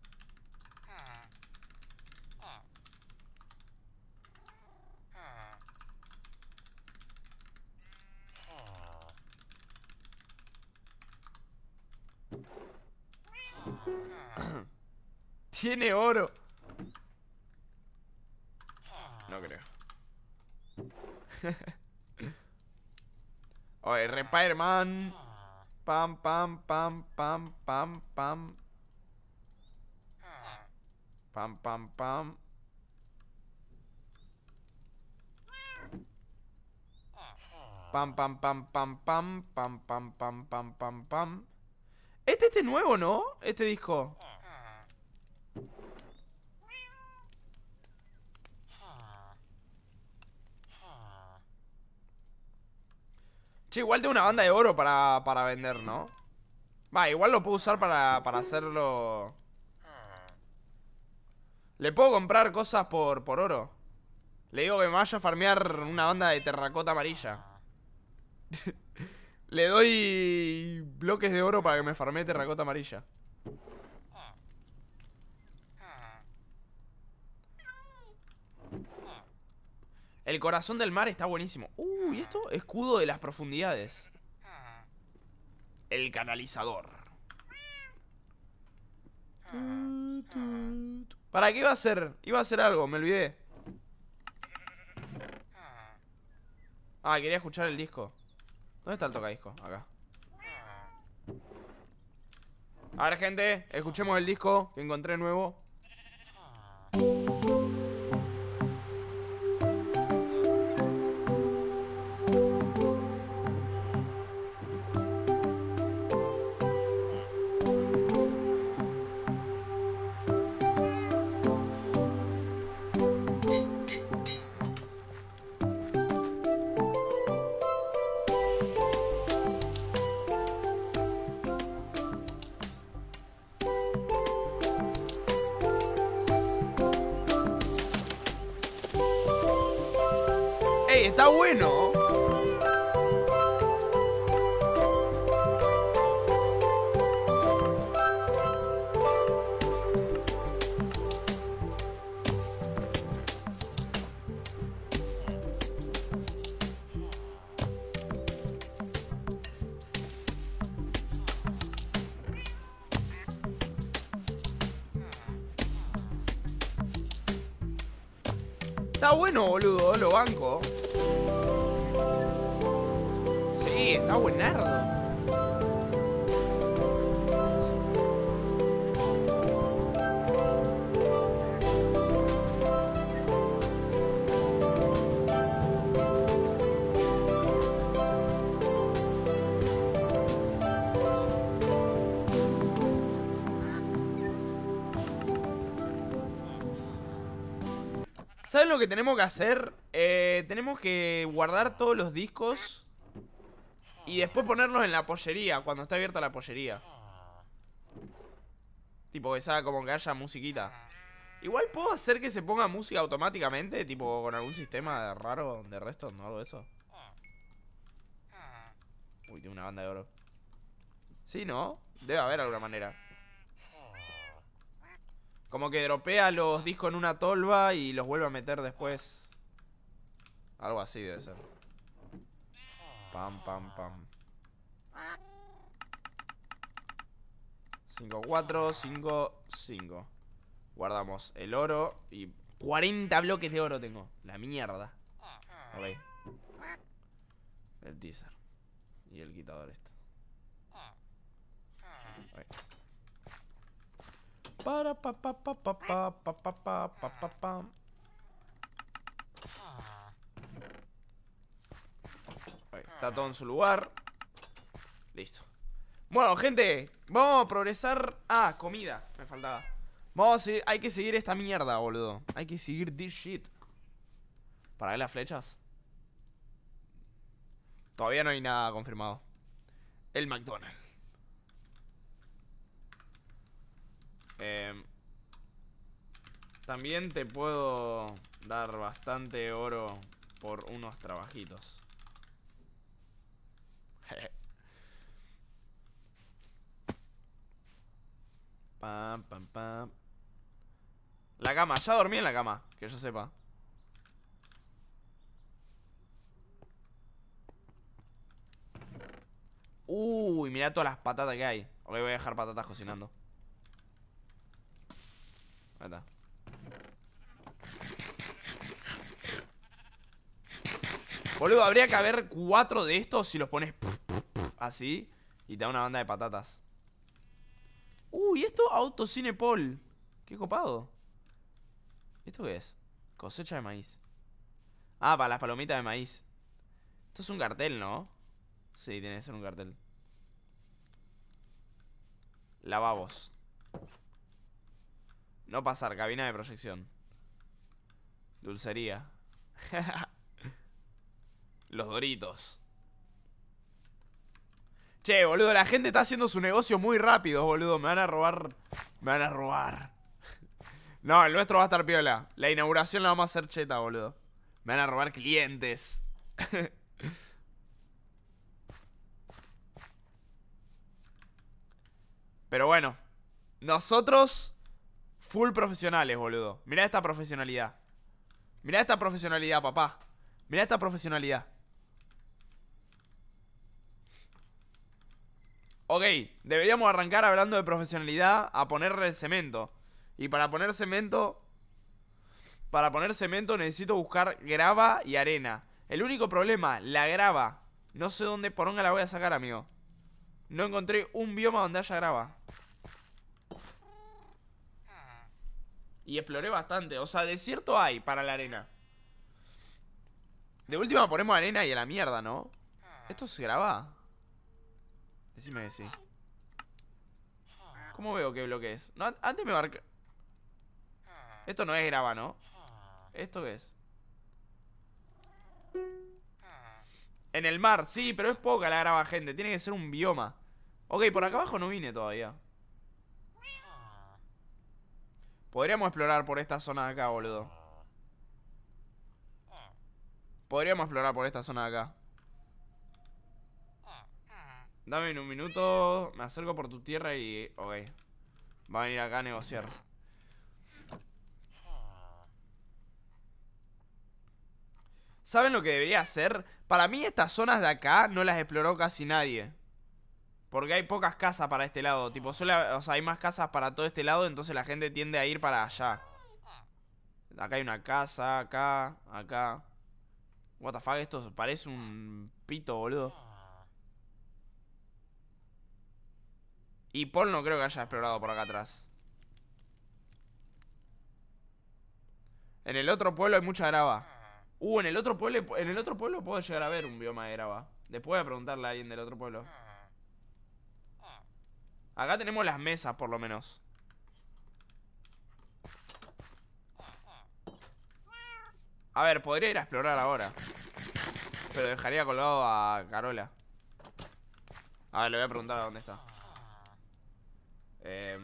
Tiene oro. No creo. Oye, Repairman. Pam, pam, pam, pam, pam, pam. Pam, pam, pam. Pam, pam, pam, pam, pam, pam, pam, pam, pam, pam, pam. Este es este nuevo, ¿no? Este disco. igual tengo una banda de oro para, vender, ¿no? Va, igual lo puedo usar para, hacerlo... Le puedo comprar cosas por, por oro. Le digo que me vaya a farmear una banda de terracota amarilla. Le doy bloques de oro para que me farmee terracota amarilla. El corazón del mar está buenísimo. Uh, ¿y esto? Escudo de las profundidades. El canalizador. ¿Para qué iba a ser? Iba a hacer algo, me olvidé. Ah, quería escuchar el disco. ¿Dónde está el tocadisco? Acá. A ver, gente, escuchemos el disco que encontré nuevo. está bueno. Está bueno, boludo, lo banco. ¿Saben lo que tenemos que hacer? Eh, tenemos que guardar todos los discos y después ponerlos en la pollería, cuando está abierta la pollería. Tipo, esa como que haya musiquita. Igual puedo hacer que se ponga música automáticamente, tipo con algún sistema raro de resto, no algo de eso. Uy, tiene una banda de oro. Sí, ¿no? Debe haber alguna manera. Como que dropea los discos en una tolva y los vuelve a meter después. Algo así debe ser. Pam, pam, pam. 5, 4, 5, 5. Guardamos el oro y 40 bloques de oro tengo. La mierda. El teaser. Y el quitador esto. Para pa pa pa pa pa pa pa pa pa pa todo en su lugar Listo Bueno, gente, vamos a progresar Ah, comida, me faltaba Vamos a seguir, hay que seguir esta mierda, boludo Hay que seguir this shit ¿Para ver las flechas? Todavía no hay nada confirmado El McDonald's em, también te puedo dar bastante oro por unos trabajitos. pam, pam, pam. La cama, ya dormí en la cama, que yo sepa. Uy, mira todas las patatas que hay. Hoy voy a dejar patatas cocinando. Ahí está. Boludo, habría que haber cuatro de estos si los pones así y te da una banda de patatas. Uy, ¿y esto Paul, Qué copado. ¿Esto qué es? Cosecha de maíz. Ah, para las palomitas de maíz. Esto es un cartel, ¿no? Sí, tiene que ser un cartel. Lavabos. No pasar, cabina de proyección. Dulcería. Los doritos. Che, boludo, la gente está haciendo su negocio muy rápido, boludo. Me van a robar. Me van a robar. No, el nuestro va a estar piola. La inauguración la vamos a hacer cheta, boludo. Me van a robar clientes. Pero bueno, nosotros full profesionales, boludo. Mira esta profesionalidad. Mira esta profesionalidad, papá. Mira esta profesionalidad. Ok, deberíamos arrancar hablando de profesionalidad a ponerle cemento. Y para poner cemento. Para poner cemento necesito buscar grava y arena. El único problema, la grava. No sé dónde poronga la voy a sacar, amigo. No encontré un bioma donde haya grava. Y exploré bastante. O sea, desierto hay para la arena. De última ponemos arena y a la mierda, ¿no? ¿Esto se graba? Decime que sí. ¿Cómo veo qué bloque es? antes me marca... Esto no es grava, ¿no? ¿Esto qué es? En el mar, sí, pero es poca la grava, gente. Tiene que ser un bioma. Ok, por acá abajo no vine todavía. Podríamos explorar por esta zona de acá, boludo. Podríamos explorar por esta zona de acá. Dame un minuto, me acerco por tu tierra y... Ok, va a venir acá a negociar ¿Saben lo que debería hacer? Para mí estas zonas de acá no las exploró casi nadie Porque hay pocas casas para este lado Tipo, o sea, hay más casas para todo este lado Entonces la gente tiende a ir para allá Acá hay una casa, acá, acá WTF, esto parece un pito, boludo Y Paul no creo que haya explorado por acá atrás. En el otro pueblo hay mucha grava. Uh, en el otro pueblo, en el otro pueblo puedo llegar a ver un bioma de grava. Después voy a preguntarle a alguien del otro pueblo. Acá tenemos las mesas, por lo menos. A ver, podría ir a explorar ahora. Pero dejaría colgado a Carola. A ver, le voy a preguntar a dónde está. Eh,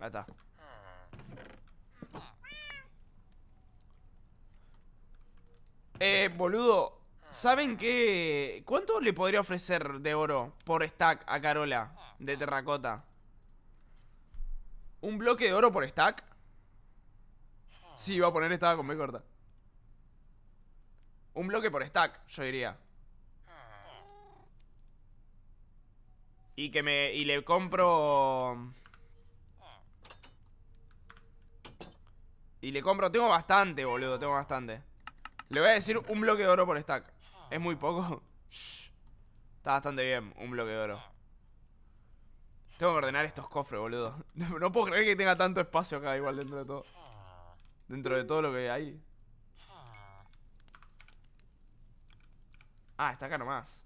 ahí Eh, boludo, ¿saben qué? ¿Cuánto le podría ofrecer de oro por stack a Carola de terracota? ¿Un bloque de oro por stack? Sí, iba a poner esta con B corta. Un bloque por stack, yo diría. Y que me... Y le compro... Y le compro... Tengo bastante, boludo. Tengo bastante. Le voy a decir un bloque de oro por stack. Es muy poco. Está bastante bien un bloque de oro. Tengo que ordenar estos cofres, boludo. No puedo creer que tenga tanto espacio acá igual dentro de todo. Dentro de todo lo que hay. Ah, está acá nomás.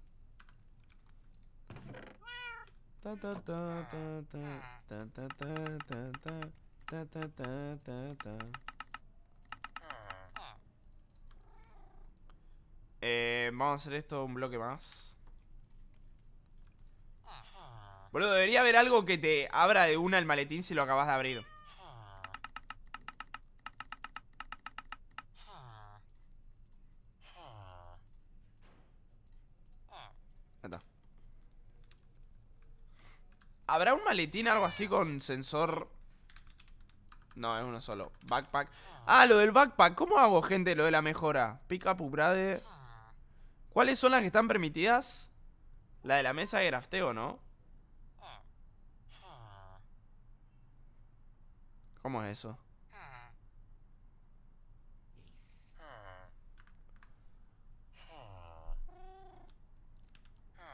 vamos a hacer esto un bloque más. Boludo, debería haber algo que te abra de una el maletín si lo acabas de abrir. ¿Habrá un maletín, algo así con sensor? No, es uno solo Backpack Ah, ah lo del backpack ¿Cómo hago, gente, lo de la mejora? pica up, ¿Cuáles son las que están permitidas? La de la mesa de grafteo, ¿no? ¿Cómo es eso?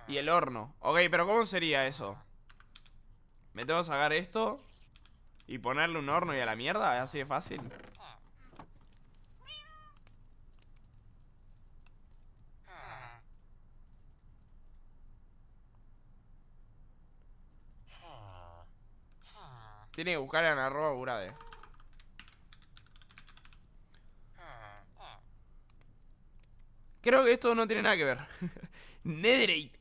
Y el horno Ok, pero ¿cómo sería eso? Me tengo que sacar esto Y ponerle un horno y a la mierda así de fácil Tiene que buscar en arroba burade Creo que esto no tiene nada que ver Netherite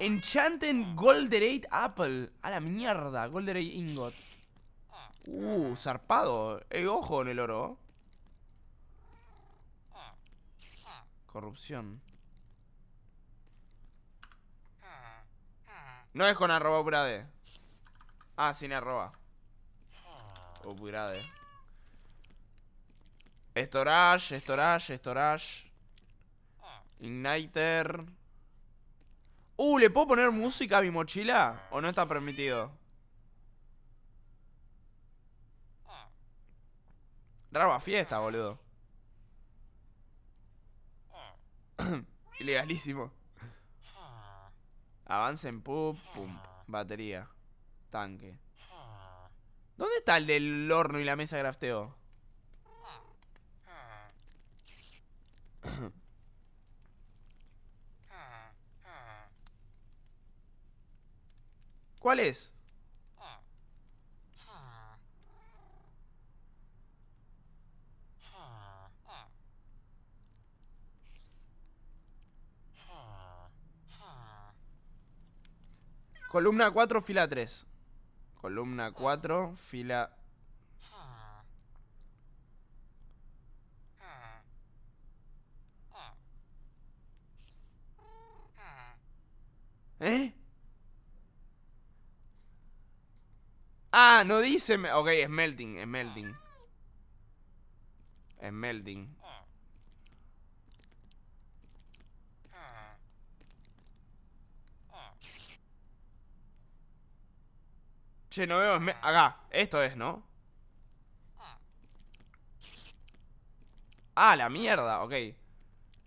Enchanted Golderate Apple. A la mierda, Golderate Ingot. Uh, zarpado. Eh, ojo en el oro. Corrupción. No es con arroba upgrade. Ah, sin arroba. Upgrade. Storage, storage, storage. Igniter. Uh, ¿le puedo poner música a mi mochila? ¿O no está permitido? Rara fiesta, boludo. Ilegalísimo. Avance en pum, pum. Batería. Tanque. ¿Dónde está el del horno y la mesa de grafteo? ¿Cuál es? Columna 4, fila 3. Columna 4, fila... ¿Eh? Ah, no dice. Ok, es melting, es melting. Es melting. Che, no veo. Acá, esto es, ¿no? Ah, la mierda, ok.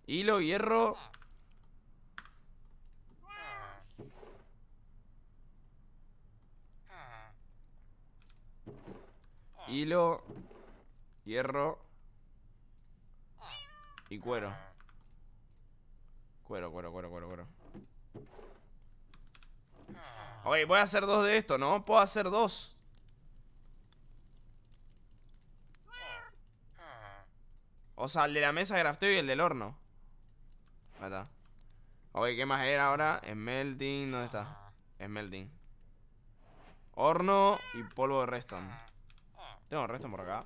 Hilo, hierro. Hilo, hierro y cuero. Cuero, cuero, cuero, cuero, cuero. Ok, voy a hacer dos de esto, ¿no? Puedo hacer dos. O sea, el de la mesa de crafteo y el del horno. Ahí está. Ok, ¿qué más era ahora? Smelting, ¿dónde está? Smelting. Horno y polvo de redstone. Tengo el resto por acá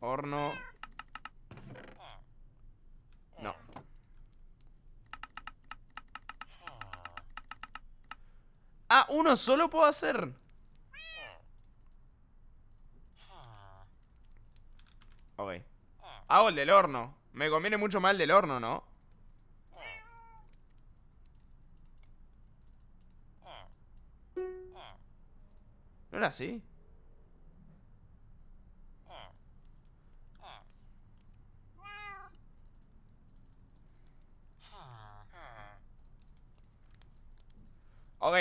Horno No Ah, uno solo puedo hacer Ok Hago ah, el del horno Me conviene mucho más el del horno, ¿no? ¿No era así? Ok.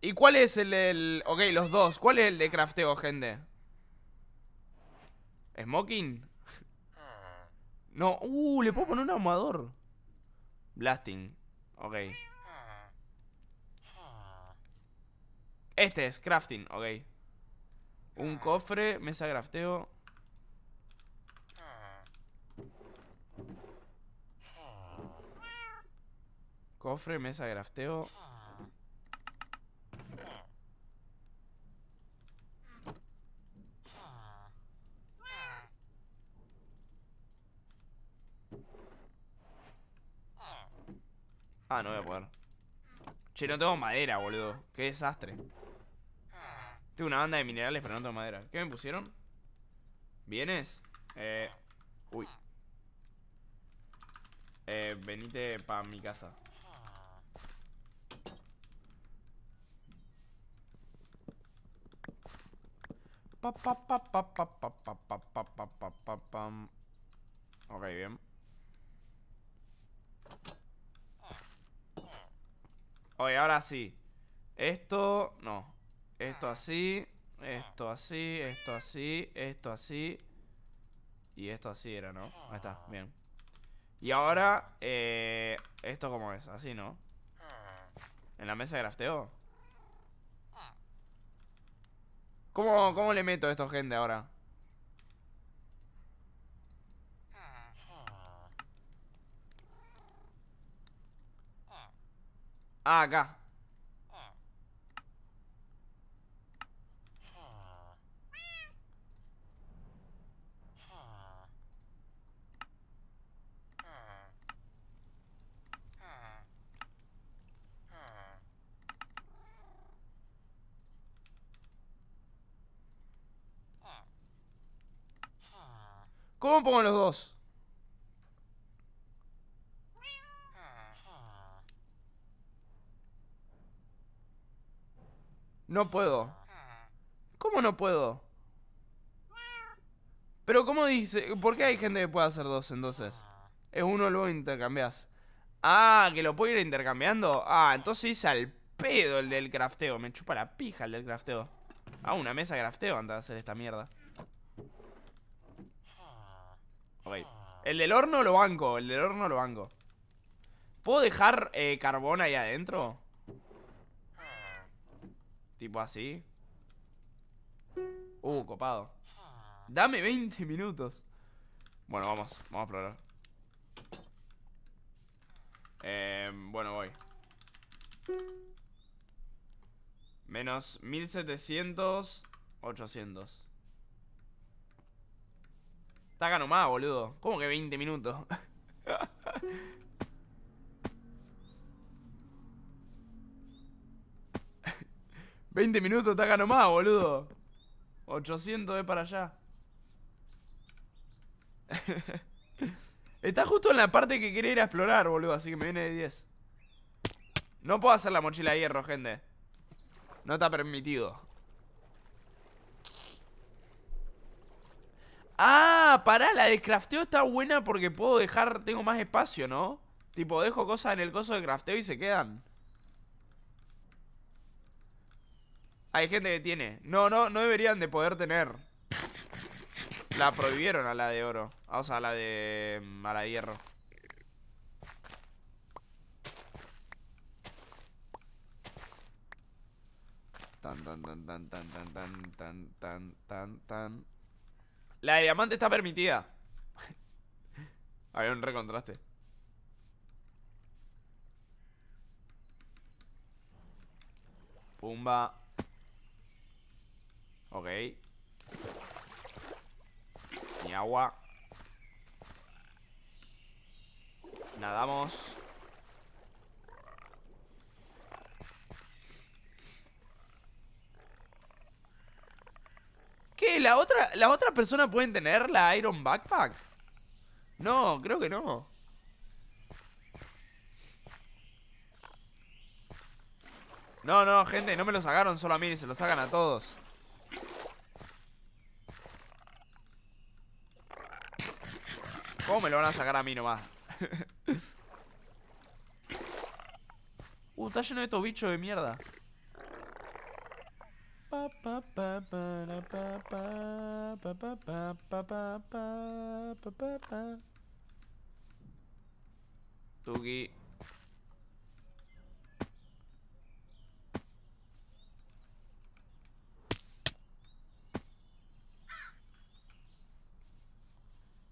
¿Y cuál es el, del...? Ok, los dos. ¿Cuál es el de crafteo, gente? ¿Smoking? No. Uh, le puedo poner un ahumador. Blasting. Ok. Este es, crafting, ok. Un ah. cofre, mesa de Cofre, mesa de Ah, no voy a poder. Che, no tengo madera, boludo. Qué desastre una banda de minerales, pero no tengo madera. ¿Qué me pusieron? ¿Vienes? Eh... Uy. Eh, venite para mi casa. Ok, bien. Oye, ahora sí. Esto... No. Esto así, esto así, esto así, esto así. Y esto así era, ¿no? Ahí está, bien. Y ahora, eh, esto como es, así, ¿no? En la mesa de grafteo ¿Cómo, le meto esto, gente, ahora? Ah, acá ¿Cómo pongo los dos? No puedo. ¿Cómo no puedo? Pero ¿cómo dice? ¿Por qué hay gente que puede hacer dos entonces? Es uno, luego intercambias. Ah, que lo puedo ir intercambiando. Ah, entonces hice al pedo el del crafteo. Me chupa la pija el del crafteo. Ah, una mesa de crafteo antes de hacer esta mierda. El del horno lo banco, el del horno lo banco. ¿Puedo dejar eh, carbón ahí adentro? Tipo así. Uh, copado. Dame 20 minutos. Bueno, vamos, vamos a probar em, bueno, voy. Menos 1700, 800. Taca nomás, boludo. ¿Cómo que 20 minutos? ¿20 minutos está taca nomás, boludo? 800 es para allá. Está justo en la parte que quiere ir a explorar, boludo, así que me viene de 10. No puedo hacer la mochila de hierro, gente. No está permitido. Ah, pará, la de crafteo está buena porque puedo dejar, tengo más espacio, ¿no? Tipo, dejo cosas en el coso de crafteo y se quedan. Hay gente que tiene. No, no, no deberían de poder tener. La prohibieron a la de oro. Ah, o sea, a la de... Mm, a la de hierro. Tan, tan, tan, tan, tan, tan, tan, tan, tan, tan. La de diamante está permitida. ver, un recontraste. Pumba. Ok. Mi agua. Nadamos. ¿Qué? ¿La otra, ¿La otra persona pueden tener la Iron Backpack? No, creo que no. No, no, gente, no me lo sacaron solo a mí, se lo sacan a todos. ¿Cómo me lo van a sacar a mí nomás? uh, está lleno de estos bichos de mierda. Tuki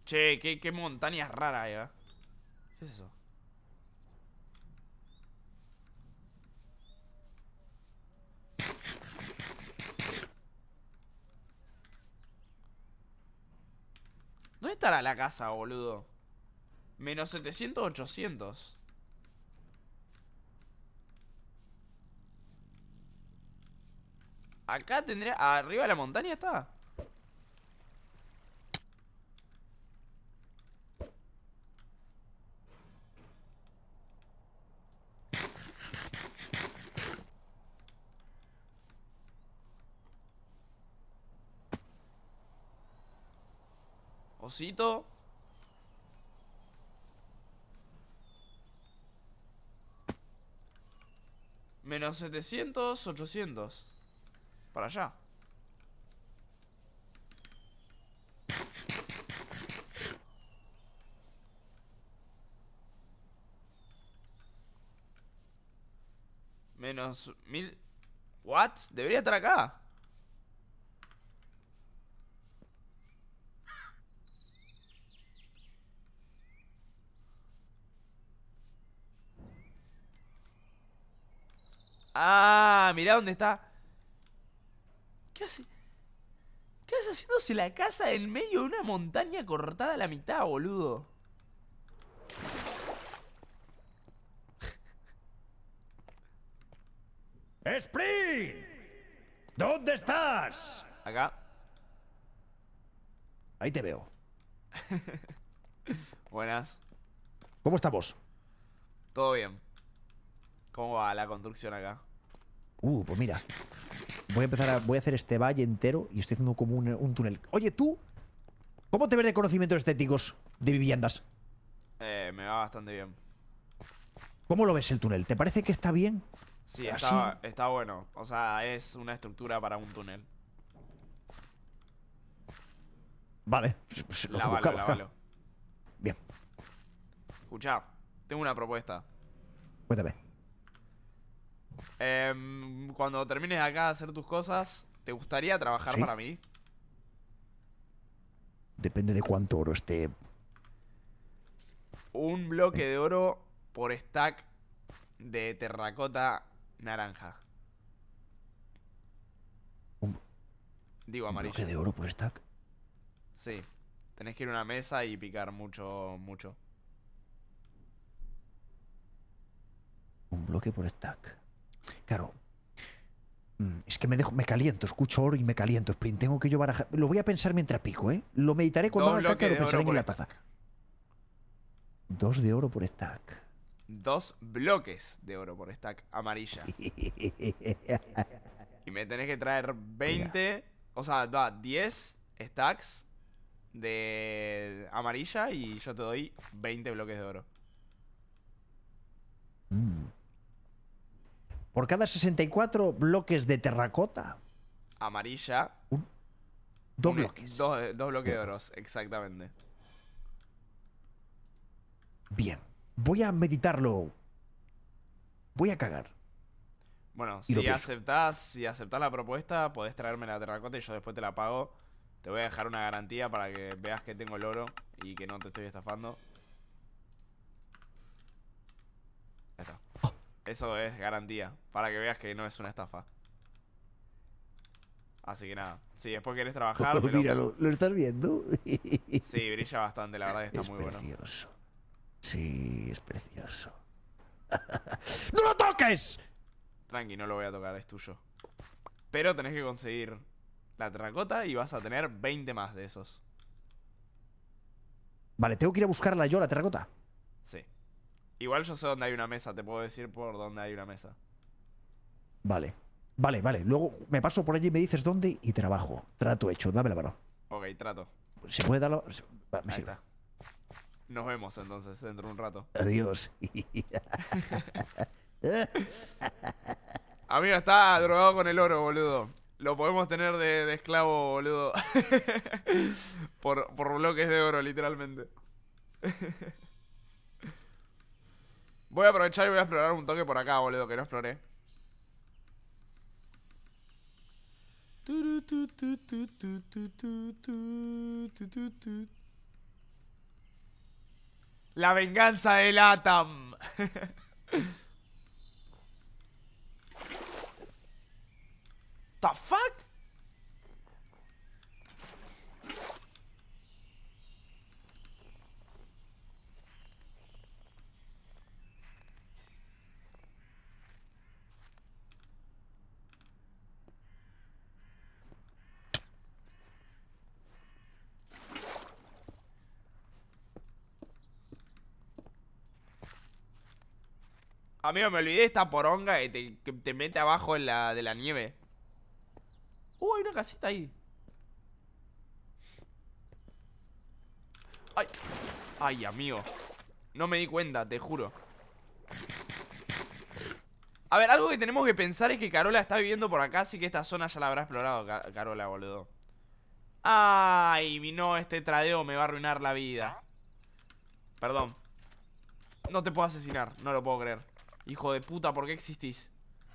Che, qué, qué montaña rara, ¿eh? ¿Qué es eso? ¿Dónde estará la casa, boludo? Menos 700, 800 Acá tendría... Arriba de la montaña está Osito. Menos 700, 800. Para allá. Menos mil... ¿What? Debería estar acá. Ah, mirá dónde está. ¿Qué hace? ¿Qué hace haciéndose la casa en medio de una montaña cortada a la mitad, boludo? ¡Spring! ¿Dónde estás? Acá. Ahí te veo. Buenas. ¿Cómo vos? Todo bien. ¿Cómo va la construcción acá? Uh, pues mira. Voy a empezar a... Voy a hacer este valle entero y estoy haciendo como un, túnel. Oye, tú... ¿Cómo te ves de conocimientos estéticos de viviendas? Eh, me va bastante bien. ¿Cómo lo ves el túnel? ¿Te parece que está bien? Sí, está, bueno. O sea, es una estructura para un túnel. Vale. La valo, la valo. Bien. Escucha, tengo una propuesta. Cuéntame. Em, cuando termines acá de hacer tus cosas, ¿te gustaría trabajar para mí? Depende de cuánto oro esté. Un bloque eh. de oro por stack de terracota naranja. Digo amarillo. ¿Un bloque de oro por stack? Sí. Tenés que ir a una mesa y picar mucho, mucho. Un bloque por stack. Claro, mm, es que me me caliento, escucho oro y me caliento, Sprint. Tengo que yo barajar. Lo voy a pensar mientras pico, ¿eh? Lo meditaré cuando Dos haga pensaré en la taza. Dos de oro por stack. Dos bloques de oro por stack amarilla. y me tenés que traer 20, o sea, 10 stacks de amarilla y yo te doy 20 bloques de oro. por cada 64 bloques de terracota. Amarilla. dos bloques. Dos, bloques de oro, exactamente. Bien. Voy a meditarlo. Voy a cagar. Bueno, si aceptás, si aceptás la propuesta, podés traerme la terracota y yo después te la pago. Te voy a dejar una garantía para que veas que tengo el oro y que no te estoy estafando. Eso es garantía, para que veas que no es una estafa. Así que nada, si después quieres trabajar... mira, lo, estás viendo? sí, brilla bastante, la verdad que está muy precioso. bueno. precioso. Sí, es precioso. ¡No lo toques! Tranqui, no lo voy a tocar, es tuyo. Pero tenés que conseguir la terracota y vas a tener 20 más de esos. Vale, ¿tengo que ir a buscarla yo, la terracota? Sí. Igual yo sé dónde hay una mesa, te puedo decir por dónde hay una mesa. Vale. Vale, vale. Luego me paso por allí y me dices dónde y trabajo. Trato hecho, dame la mano. Ok, trato. ¿Se puede darlo me Nos vemos entonces dentro de un rato. Adiós. Amigo, está drogado con el oro, boludo. Lo podemos tener de, esclavo, boludo. por, por bloques de oro, literalmente. Voy a aprovechar y voy a explorar un toque por acá, boludo, que no exploré. La venganza del Atam. ¿The fuck? Amigo, me olvidé de esta poronga que te, mete abajo en la, de la nieve. Uh, hay una casita ahí. Ay, ay, amigo. No me di cuenta, te juro. A ver, algo que tenemos que pensar es que Carola está viviendo por acá, así que esta zona ya la habrá explorado Carola, boludo. Ay, mi no, este tradeo me va a arruinar la vida. Perdón. No te puedo asesinar, no lo puedo creer. Hijo de puta, ¿por qué existís?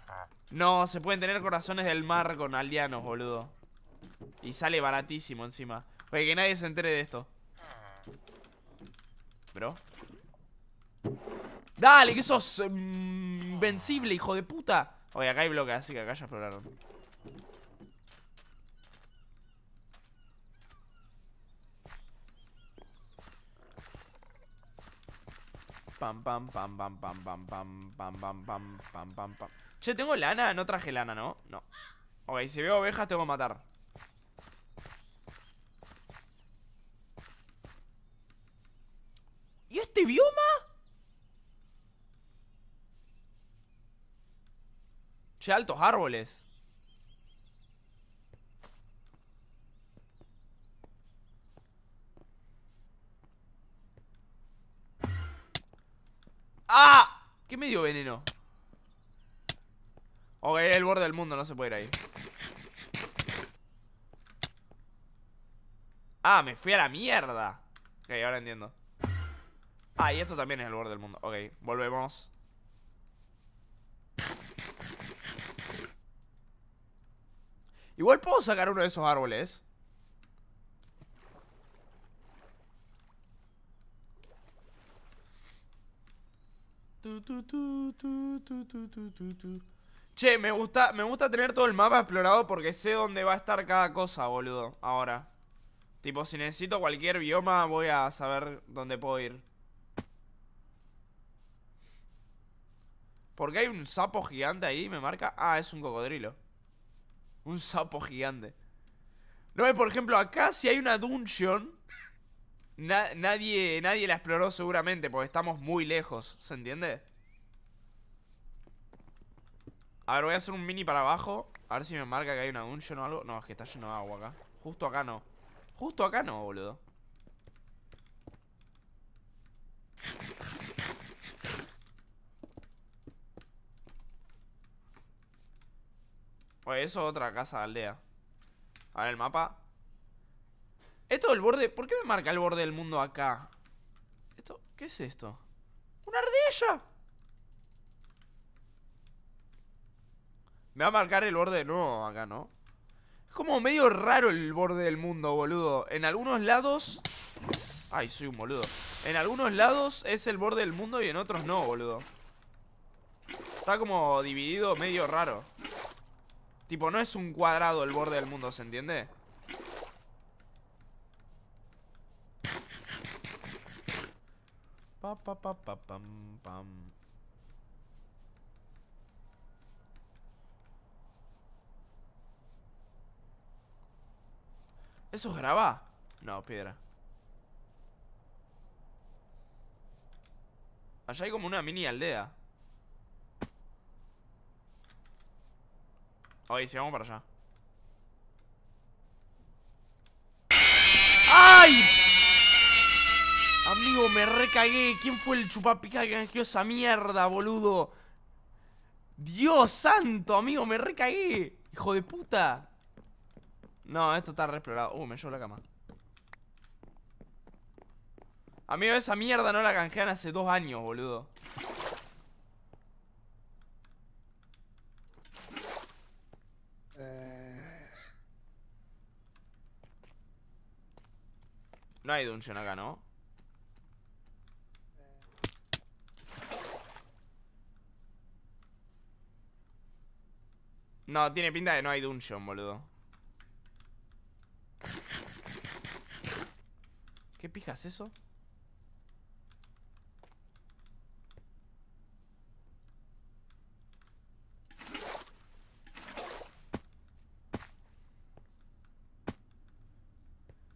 Ah. No, se pueden tener corazones del mar con aldeanos, boludo. Y sale baratísimo encima. Oye, que nadie se entere de esto. Bro. Dale, que sos... Mm, invencible, hijo de puta. Oye, acá hay bloques, así que acá ya exploraron. Pam, pam, pam, pam, pam, pam, pam, pam, pam, pam, pam, pam, Che, ¿tengo lana? No traje lana, ¿no? No. Ok, si veo ovejas tengo que matar. ¿Y este bioma? Che, altos árboles. ¡Ah! ¿Qué me dio veneno? Ok, el borde del mundo, no se puede ir ahí Ah, me fui a la mierda Ok, ahora entiendo Ah, y esto también es el borde del mundo Ok, volvemos Igual puedo sacar uno de esos árboles che, me gusta, me gusta tener todo el mapa explorado porque sé dónde va a estar cada cosa, boludo. Ahora. Tipo, si necesito cualquier bioma, voy a saber dónde puedo ir. ¿Por qué hay un sapo gigante ahí? Me marca... Ah, es un cocodrilo. Un sapo gigante. No, por ejemplo, acá si hay una dungeon nadie, nadie la exploró seguramente porque estamos muy lejos, ¿se entiende? A ver, voy a hacer un mini para abajo A ver si me marca que hay una dungeon o algo No, es que está lleno de agua acá Justo acá no Justo acá no, boludo Oye, eso es otra casa de aldea A ver el mapa esto el borde... ¿Por qué me marca el borde del mundo acá? ¿Esto? ¿Qué es esto? ¡Una ardilla! Me va a marcar el borde No, acá, ¿no? Es como medio raro el borde del mundo, boludo En algunos lados... Ay, soy un boludo En algunos lados es el borde del mundo y en otros no, boludo Está como dividido medio raro Tipo, no es un cuadrado el borde del mundo, ¿se entiende? Pa, pa, pa, pam, ¿Eso graba. No, piedra. Allá hay como una mini aldea. Oye, si vamos para allá. ¡Ay! Amigo, me recagué. ¿Quién fue el chupapica que canjeó esa mierda, boludo? Dios santo, amigo, me recagué. Hijo de puta. No, esto está reexplorado. Uh, me llevo la cama. Amigo, esa mierda no la canjean hace dos años, boludo. Eh. No hay dungeon acá, ¿no? No, tiene pinta de no hay dungeon, boludo ¿Qué pija es eso?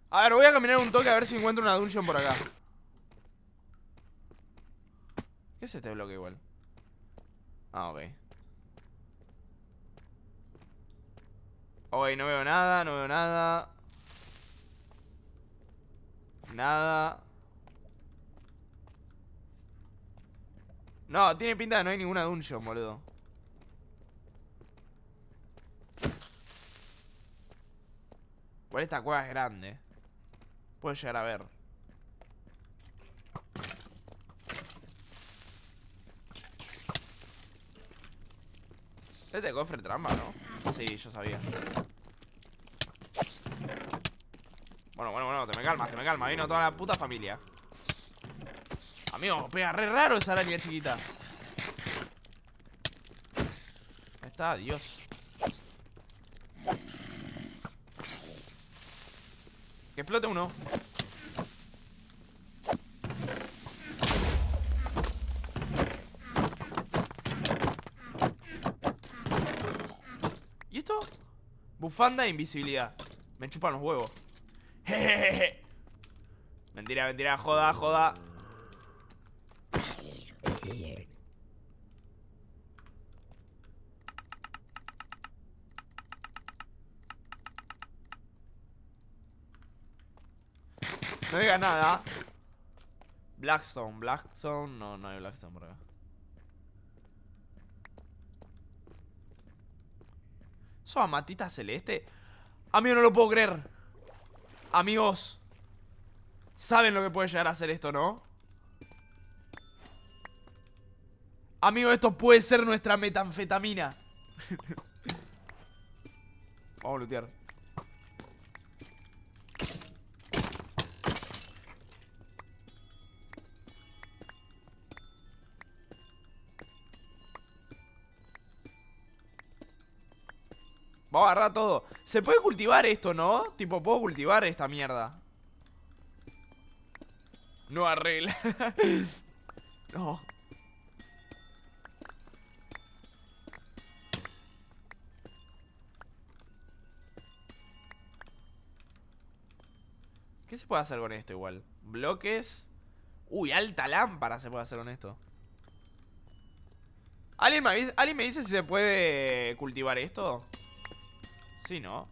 A ver, voy a caminar un toque a ver si encuentro una dungeon por acá ¿Qué es este bloque igual? Ah, ok Ok, no veo nada, no veo nada Nada No, tiene pinta de no hay ninguna dungeon, boludo Por esta cueva es grande Puedo llegar a ver Este cofre trampa, ¿no? Sí, yo sabía Bueno, bueno, bueno, te me calmas, te me calmas Vino toda la puta familia Amigo, pega re raro esa araña chiquita Ahí está, Dios Que explote uno Bufanda e invisibilidad. Me chupan los huevos. Jejeje. Mentira, mentira, joda, joda. No diga nada. Blackstone, Blackstone. No, no hay Blackstone por acá. ¿Eso matita celeste? Amigo, no lo puedo creer. Amigos. Saben lo que puede llegar a ser esto, ¿no? Amigo, esto puede ser nuestra metanfetamina. Vamos a lootear. Agarra todo. Se puede cultivar esto, ¿no? Tipo, puedo cultivar esta mierda. No arregla. no. ¿Qué se puede hacer con esto igual? Bloques. Uy, alta lámpara se puede hacer con esto. ¿Alguien me, ¿Alguien me dice si se puede cultivar esto? Sí, ¿no?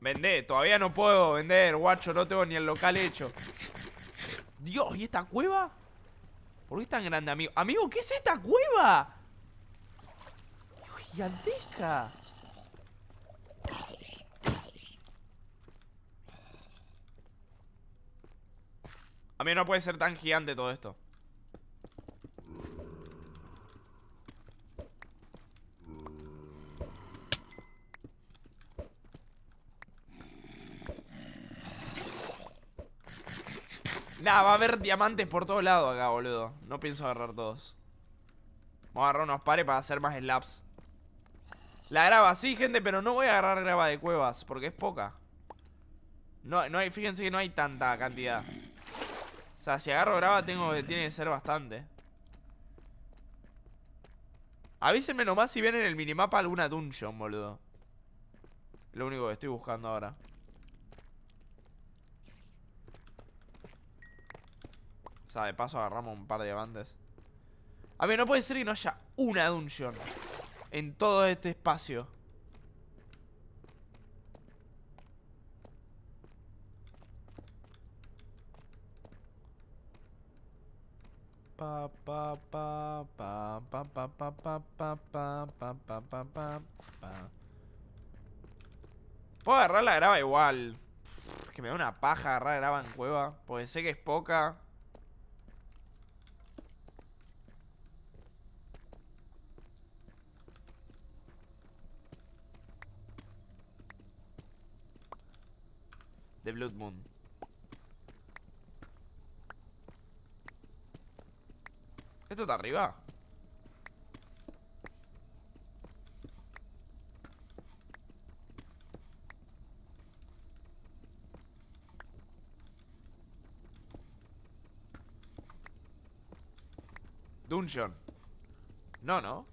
Vende, todavía no puedo vender, guacho, no tengo ni el local hecho Dios, ¿y esta cueva? ¿Por qué es tan grande, amigo? Amigo, ¿qué es esta cueva? Gigantesca A mí no puede ser tan gigante todo esto Nada, va a haber diamantes por todos lados acá, boludo. No pienso agarrar todos. Vamos a agarrar unos pares para hacer más slaps. La grava, sí, gente, pero no voy a agarrar grava de cuevas porque es poca. No, no hay, fíjense que no hay tanta cantidad. O sea, si agarro grava tengo, tiene que ser bastante. Avísenme nomás si ven en el minimapa alguna dungeon, boludo. Lo único que estoy buscando ahora. sea, de paso agarramos un par de diamantes. A ver, no puede ser que no haya una dungeon en todo este espacio. pa Puedo agarrar la grava igual. Es que me da una paja agarrar grava en cueva. Puede ser que es poca. de Blood Moon. ¿Esto está arriba? Dungeon No, no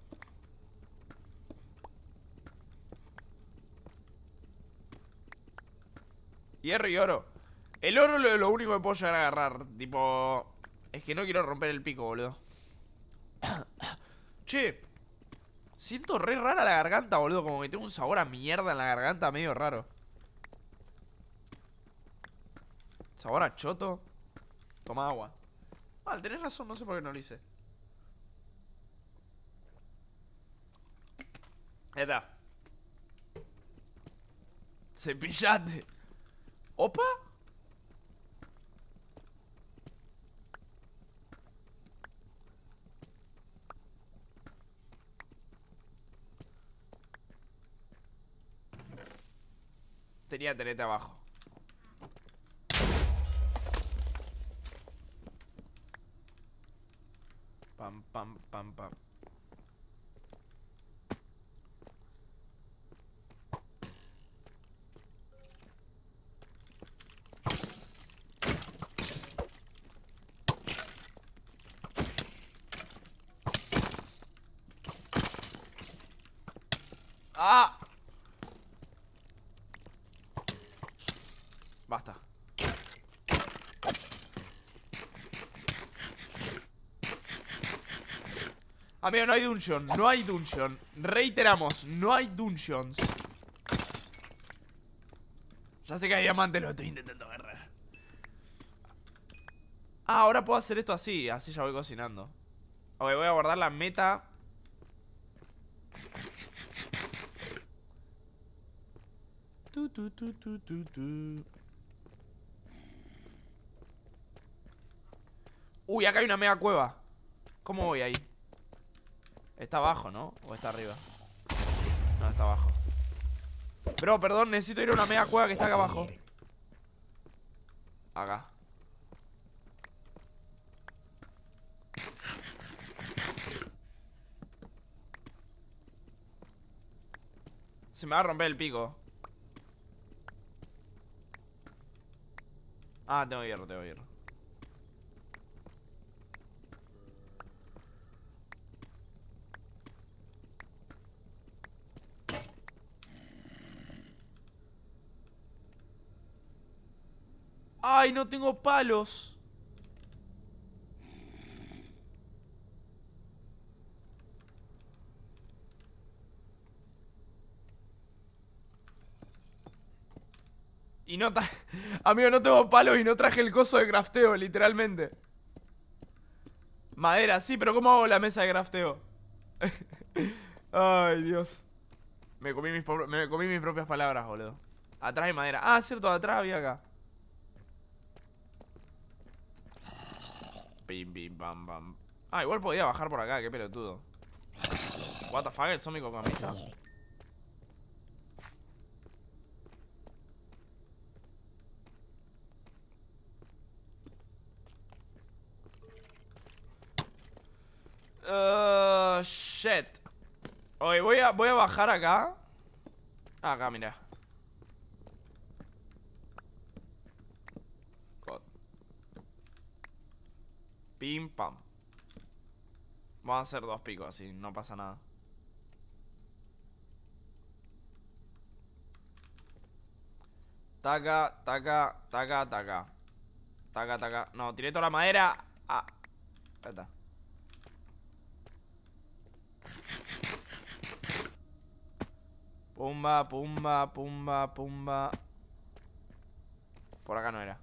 Hierro y oro El oro es lo único que puedo llegar a agarrar Tipo... Es que no quiero romper el pico, boludo Che Siento re rara la garganta, boludo Como que tengo un sabor a mierda en la garganta Medio raro Sabor a choto Toma agua Mal, tenés razón, no sé por qué no lo hice Eta Cepillate ¿Opa? Tenía telete abajo Pam, pam, pam, pam Ah. Basta Amigo, no hay dungeon, no hay dungeon Reiteramos, no hay dungeons Ya sé que hay diamantes, lo estoy intentando agarrar Ah, ahora puedo hacer esto así Así ya voy cocinando Ok, voy a guardar la meta Tu, Uy, acá hay una mega cueva. ¿Cómo voy ahí? Está abajo, ¿no? ¿O está arriba? No, está abajo. Bro, perdón, necesito ir a una mega cueva que está acá abajo. Acá. Se me va a romper el pico. Ah, tengo hierro, tengo hierro ¡Ay, no tengo palos! Y no Amigo, no tengo palos y no traje el coso de crafteo, literalmente. Madera, sí, pero ¿cómo hago la mesa de crafteo? Ay, Dios. Me comí, mis me comí mis propias palabras, boludo. Atrás hay madera. Ah, cierto, atrás había acá. Ah, igual podía bajar por acá, qué pelotudo. What the fuck, el con camisa. Uh, shit Hoy voy a, voy a bajar acá Acá, mira God. Pim, pam Vamos a hacer dos picos así, no pasa nada Taca, taca, taca, taca Taca, taca No, tiré toda la madera ah. Ahí está Pumba, pumba, pumba, pumba. Por acá no era.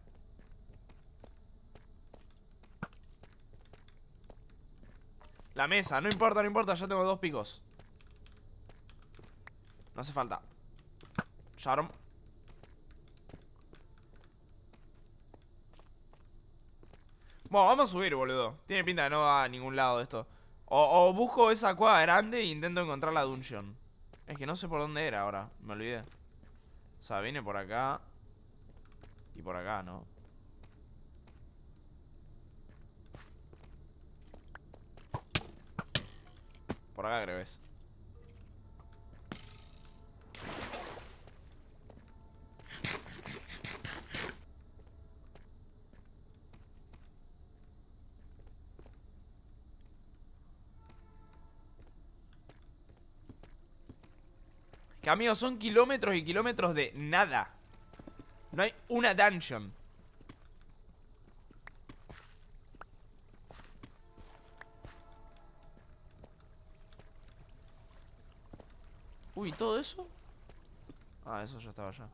La mesa, no importa, no importa, ya tengo dos picos. No hace falta. Sharon. Bueno, vamos a subir, boludo. Tiene pinta de no va a ningún lado esto. O, busco esa cueva grande e intento encontrar la dungeon. Es que no sé por dónde era ahora. Me olvidé. O sea, viene por acá. Y por acá, ¿no? Por acá creo amigos, son kilómetros y kilómetros de nada No hay una dungeon Uy, ¿todo eso? Ah, eso ya estaba ya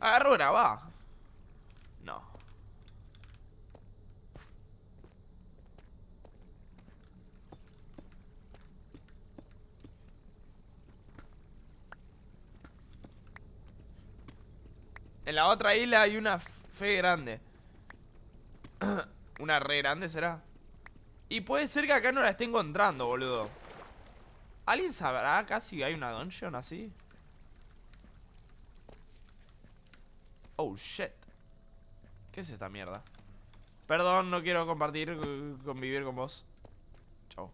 Agarro va. En la otra isla hay una fe grande. ¿Una re grande será? Y puede ser que acá no la esté encontrando, boludo. ¿Alguien sabrá acá si hay una dungeon así? Oh, shit. ¿Qué es esta mierda? Perdón, no quiero compartir, eh, convivir con vos. Chao.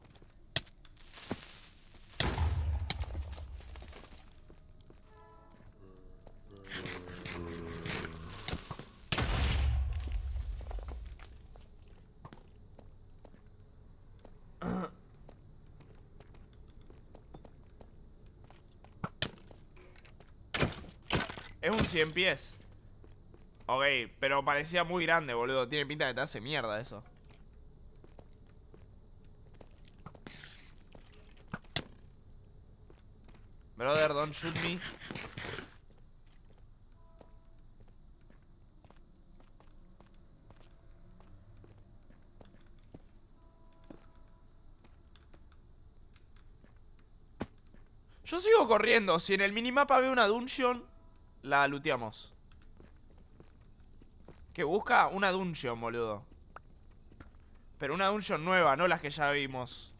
100 pies. Ok, pero parecía muy grande, boludo. Tiene pinta de que te hace mierda eso. Brother, don't shoot me. Yo sigo corriendo. Si en el minimapa veo una dungeon, la looteamos Que busca una dungeon, boludo Pero una dungeon nueva, no las que ya vimos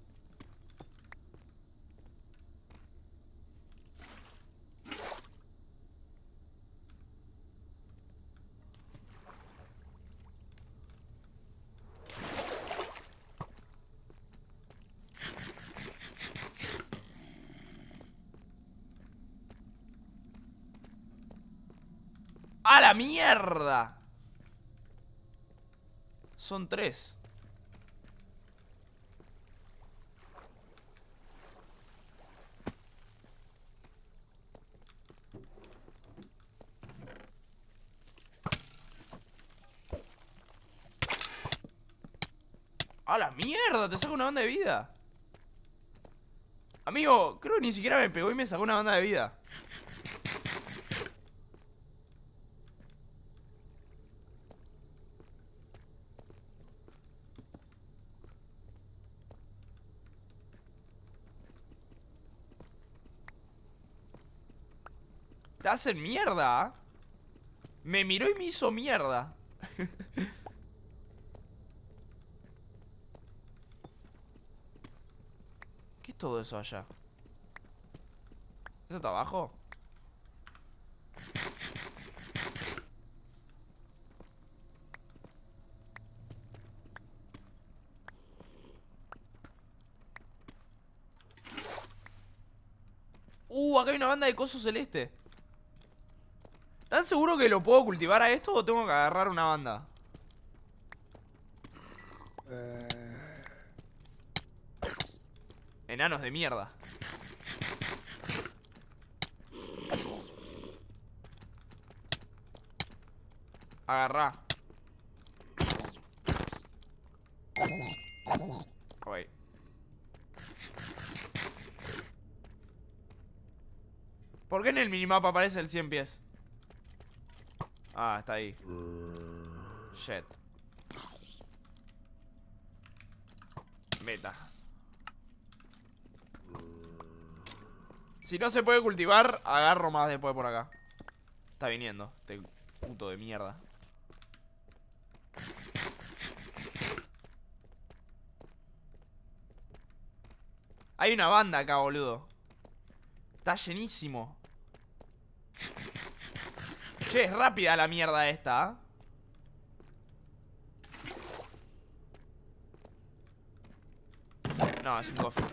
la mierda! Son tres. ¡A la mierda! Te saco una banda de vida Amigo, creo que ni siquiera me pegó y me sacó una banda de vida hacen mierda Me miró y me hizo mierda ¿Qué es todo eso allá? ¿Eso está abajo? Uh, acá hay una banda de coso celeste ¿Están seguro que lo puedo cultivar a esto o tengo que agarrar una banda? Eh. Enanos de mierda. Agarrá. Okay. ¿Por qué en el minimapa aparece el 100 pies? Ah, está ahí Shit Meta Si no se puede cultivar, agarro más después por acá Está viniendo Este puto de mierda Hay una banda acá, boludo Está llenísimo Che, es rápida la mierda esta, ¿ah? No, es un cofre.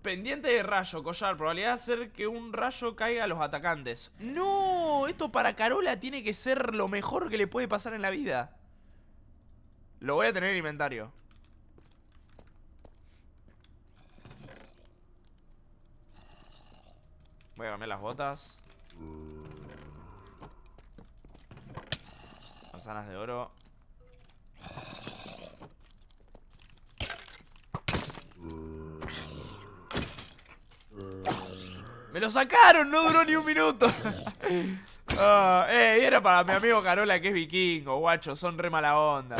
Pendiente de rayo, collar. Probabilidad de hacer que un rayo caiga a los atacantes. ¡No! Esto para Carola tiene que ser lo mejor que le puede pasar en la vida. Lo voy a tener en inventario Voy a cambiar las botas Manzanas de oro ¡Me lo sacaron! ¡No duró ni un minuto! Ah, eh, y era para mi amigo Carola que es vikingo, guacho, son re mala onda.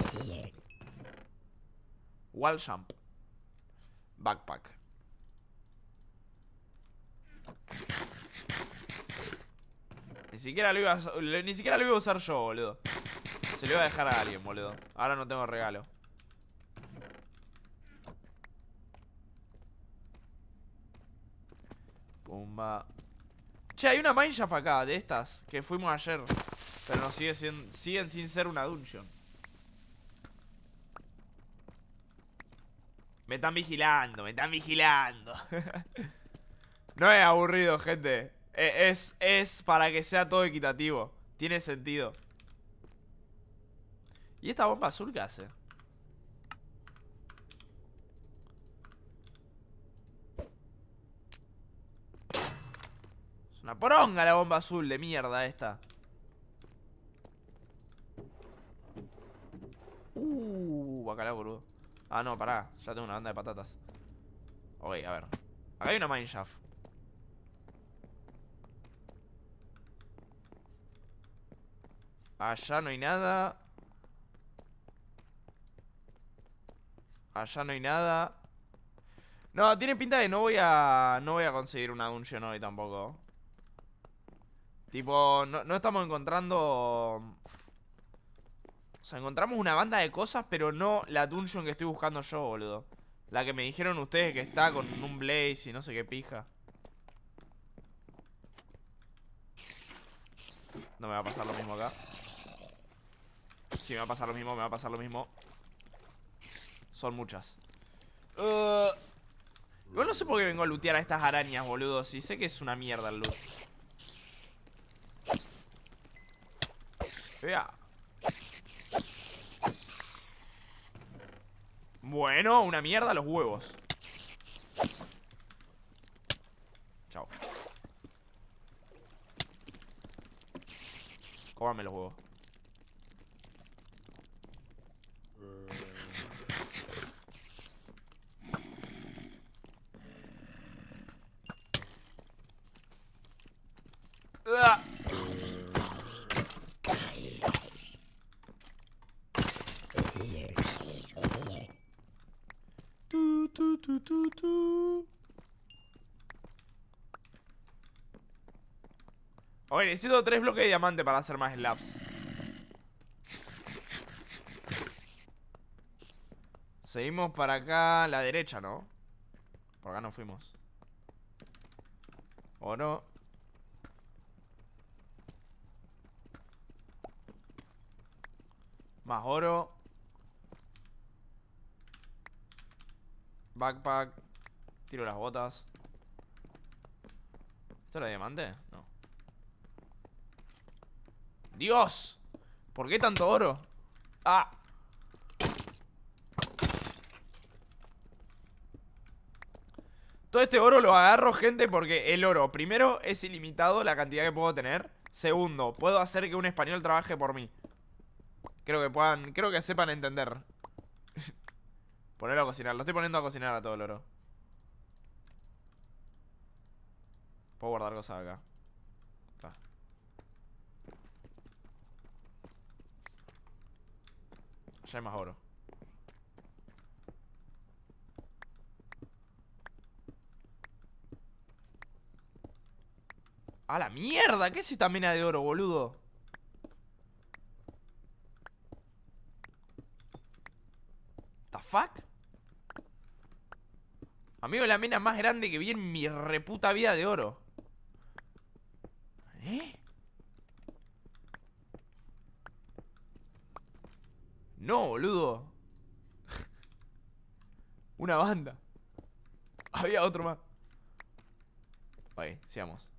Wall Backpack. Ni siquiera lo iba a, ni siquiera lo iba a usar yo, boludo. Se lo iba a dejar a alguien, boludo. Ahora no tengo regalo. Pumba. Che, hay una mineshaft acá, de estas, que fuimos ayer. Pero no sigue siguen sin ser una dungeon. Me están vigilando, me están vigilando. no es aburrido, gente. E-, es, es para que sea todo equitativo. Tiene sentido. ¿Y esta bomba azul qué hace? una poronga la bomba azul de mierda esta. Uh, bacalao, boludo. Ah, no, pará. Ya tengo una banda de patatas. Ok, a ver. Acá hay una mineshaft. Allá no hay nada. Allá no hay nada. No, tiene pinta de no voy a... No voy a conseguir una dungeon hoy tampoco. Tipo, no, estamos encontrando... O sea, encontramos una banda de cosas, pero no la dungeon que estoy buscando yo, boludo. La que me dijeron ustedes que está con un blaze y no sé qué pija. No me va a pasar lo mismo acá. Si me va a pasar lo mismo, me va a pasar lo mismo. Son muchas. Uh... no sé por qué vengo a lootear a estas arañas, boludo. Si sé que es una mierda el loot. Bueno, una mierda los huevos Chao Cómame los huevos ah. tu, necesito tres bloques de diamante para hacer más slabs. Seguimos para acá a la derecha, ¿no? Por acá no fuimos. Oro Más oro backpack. Tiro las botas. ¿Esto era diamante? No. ¡Dios! ¿Por qué tanto oro? ¡Ah! Todo este oro lo agarro, gente, porque el oro, primero, es ilimitado la cantidad que puedo tener. Segundo, puedo hacer que un español trabaje por mí. Creo que puedan, creo que sepan entender Ponerlo a cocinar. Lo estoy poniendo a cocinar a todo el oro. Puedo guardar cosas acá. Ya hay más oro. ¡A la mierda! ¿Qué es esta mina de oro, boludo? ¿The fuck? Amigo, la mina más grande que vi en mi reputa vida de oro. ¿Eh? No, boludo. Una banda. Había otro más. Ahí, seamos.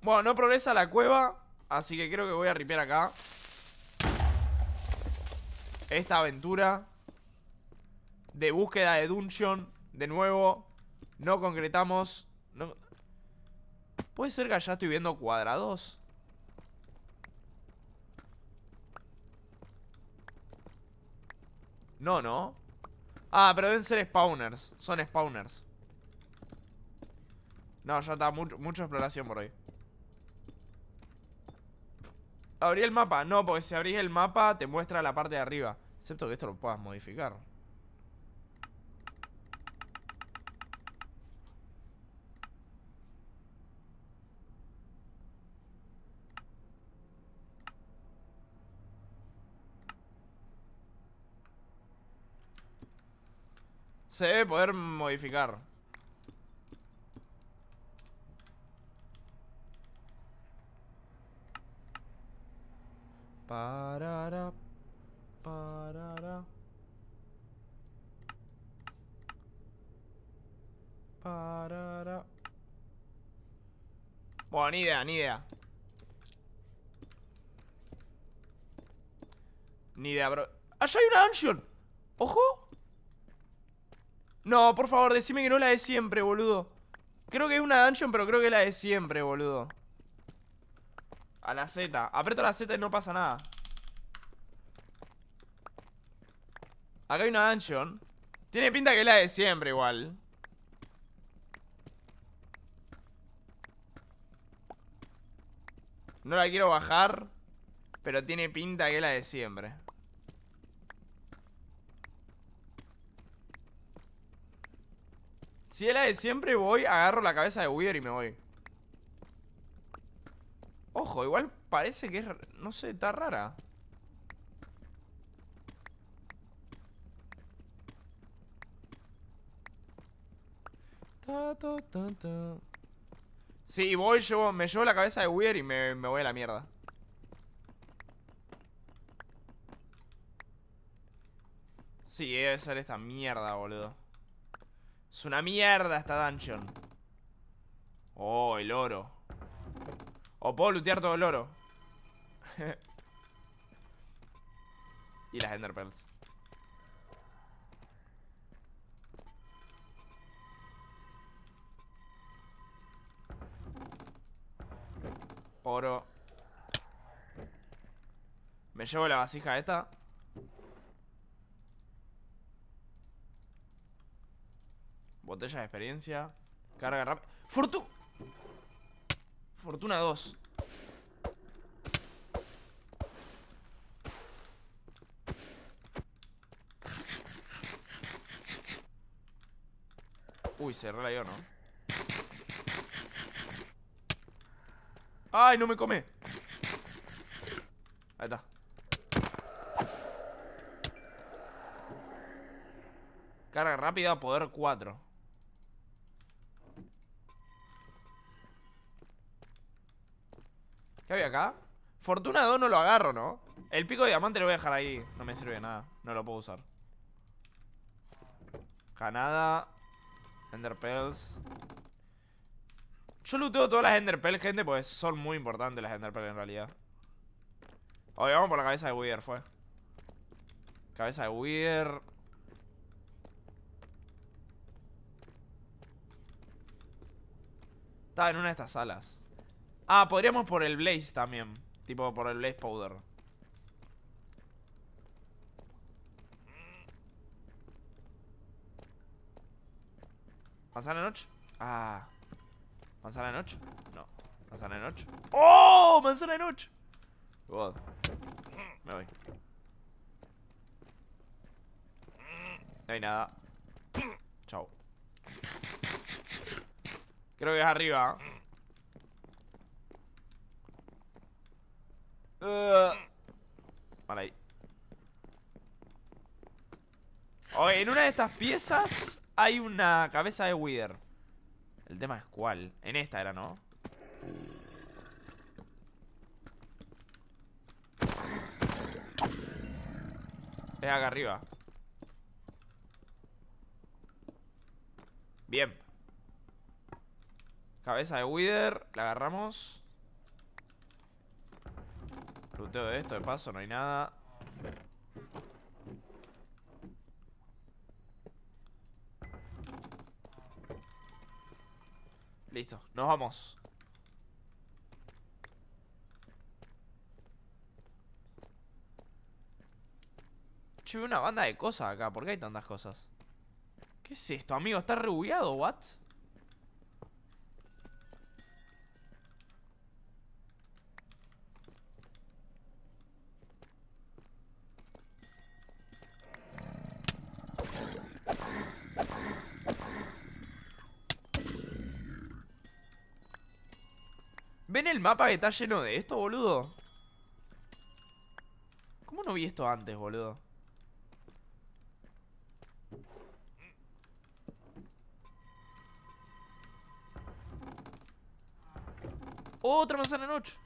Bueno, no progresa la cueva, así que creo que voy a ripear acá esta aventura de búsqueda de dungeon. De nuevo, no concretamos. Puede ser que allá estoy viendo cuadrados. No, no. Ah, pero deben ser spawners. Son spawners. No, ya está mucha exploración por hoy. ¿Abrir el mapa? No, porque si abrís el mapa te muestra la parte de arriba. Excepto que esto lo puedas modificar. Se debe poder modificar. Parara. Parara. Parara. Bueno, ni idea, ni idea. Ni idea, bro. ¡Allá hay una dungeon! ¡Ojo! No, por favor, decime que no la de siempre, boludo. Creo que es una dungeon, pero creo que la de siempre, boludo. A la Z. Aprieto la Z y no pasa nada. Acá hay una dungeon. Tiene pinta que es la de siempre igual. No la quiero bajar, pero tiene pinta que es la de siempre. Si es la de siempre voy, agarro la cabeza de Wither y me voy. Ojo, igual parece que es... No sé, está rara Sí, voy, me llevo la cabeza de Weir y me, me voy a la mierda Sí, debe ser esta mierda, boludo Es una mierda esta dungeon Oh, el oro o puedo lutear todo el oro Y las Ender Oro Me llevo la vasija esta Botella de experiencia Carga rápida ¡Fortu! Fortuna 2 Uy, se la yo, ¿no? ¡Ay, no me come! Ahí está Carga rápida, poder 4 ¿Qué había acá? Fortuna 2 no lo agarro, ¿no? El pico de diamante lo voy a dejar ahí No me sirve de nada, no lo puedo usar Canada Ender Yo looteo todas las Ender gente Porque son muy importantes las Ender en realidad Hoy oh, vamos por la cabeza de Weir, fue Cabeza de Weir Estaba en una de estas salas Ah, podríamos por el Blaze también. Tipo por el Blaze Powder. ¿Manzana noche? Ah. ¿Manzana noche. noche? No. ¿Manzana noche. noche? ¡Oh! ¡Manzana noche. noche! God. Me voy. No hay nada. Chao. Creo que es arriba. ¿eh? Vale uh. ahí. en una de estas piezas hay una cabeza de Wither. El tema es cuál. En esta era, ¿no? Es acá arriba. Bien. Cabeza de Wither, la agarramos. Luteo de esto, de paso, no hay nada Listo, nos vamos Che, una banda de cosas acá, ¿por qué hay tantas cosas? ¿Qué es esto, amigo? ¿Está o ¿What? ¿Ven el mapa que está lleno de esto, boludo? ¿Cómo no vi esto antes, boludo? Otra manzana noche!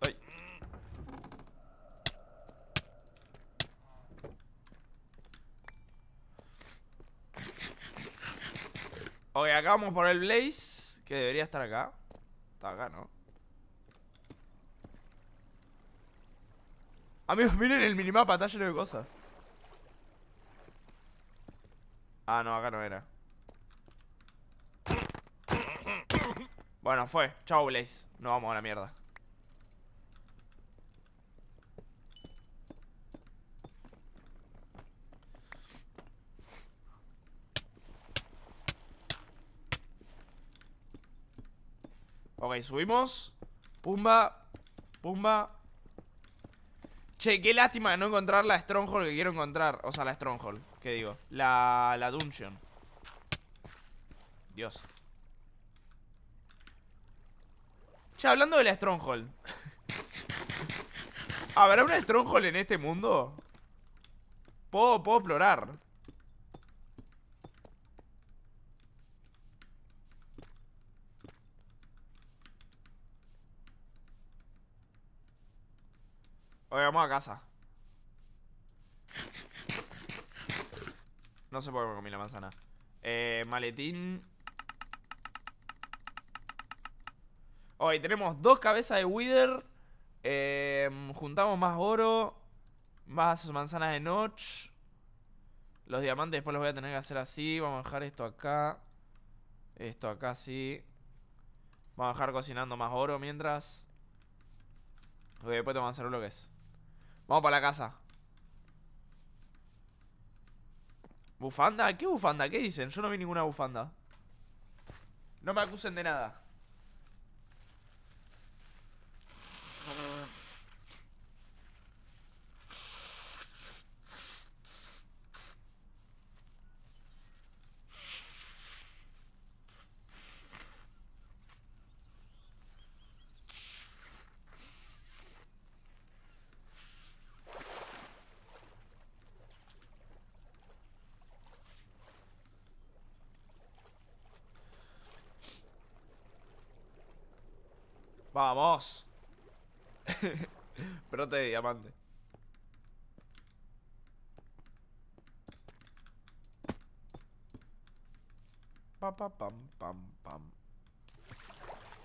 Ay. Ok, acá por el Blaze que debería estar acá Está acá, ¿no? Amigos, miren el minimapa, está lleno de cosas Ah, no, acá no era Bueno, fue Chao, Blaze Nos vamos a la mierda Ok, subimos Pumba Pumba Che, qué lástima de no encontrar la Stronghold que quiero encontrar O sea, la Stronghold, ¿qué digo? La, la Dungeon Dios Che, hablando de la Stronghold ¿Habrá una Stronghold en este mundo? Puedo, puedo explorar vamos a casa. No sé puede qué comí la manzana. Eh, maletín. Hoy tenemos dos cabezas de Wither. Eh, juntamos más oro. Más manzanas de Notch. Los diamantes después los voy a tener que hacer así. Vamos a dejar esto acá. Esto acá sí. Vamos a dejar cocinando más oro mientras. Ok, después te vamos a hacer bloques. Vamos para la casa. ¿Bufanda? ¿Qué bufanda? ¿Qué dicen? Yo no vi ninguna bufanda. No me acusen de nada. ¡Vamos! Brote de diamante Pam, pam, pam, pam,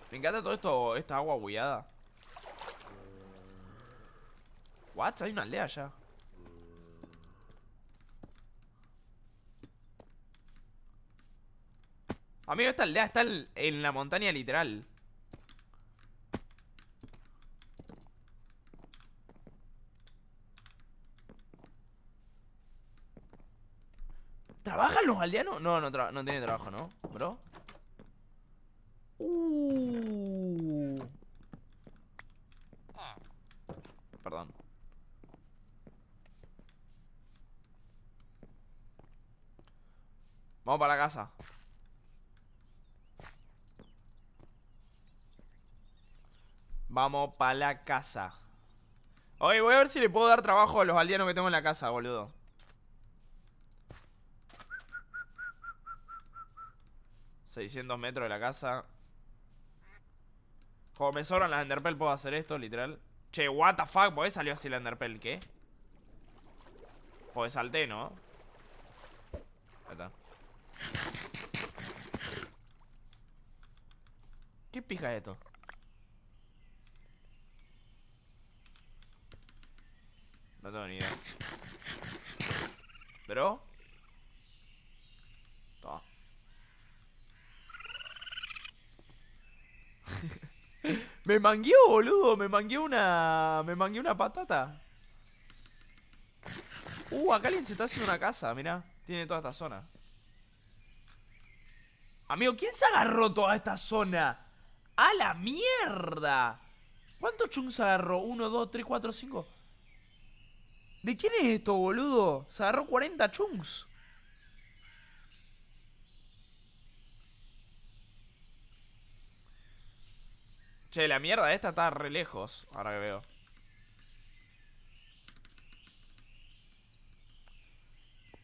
Me encanta todo esto Esta agua bullada What? Hay una aldea ya Amigo, esta aldea está en la montaña literal tenemos No, no, tiene trabajo, ¿no? Bro uh. Perdón Vamos para la casa Vamos para la casa Oye, voy a ver si le puedo dar trabajo a los aldeanos que tengo en la casa, boludo 600 metros de la casa. Como me sobran las enderpearls puedo hacer esto, literal. Che, what the fuck, ¿por qué salió así la Enderpell? ¿Qué? Pues salté, ¿no? Ahí está. ¿Qué pija es esto? No tengo ni idea. ¿Bro? me mangueó, boludo. Me mangueó una. Me mangueó una patata. Uh, acá alguien se está haciendo una casa, mirá. Tiene toda esta zona. Amigo, ¿quién se agarró toda esta zona? ¡A la mierda! ¿Cuántos chunks agarró? Uno, dos, tres, cuatro, cinco ¿De quién es esto, boludo? Se agarró 40 chunks. Che, la mierda esta está re lejos Ahora que veo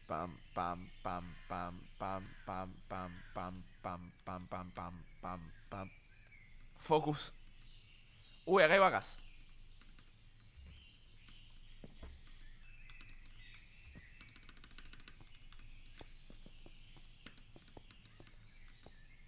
Pam, pam, pam, pam, pam, pam, pam, pam, pam, pam, pam, pam, pam, pam Focus Uy, acá hay vacas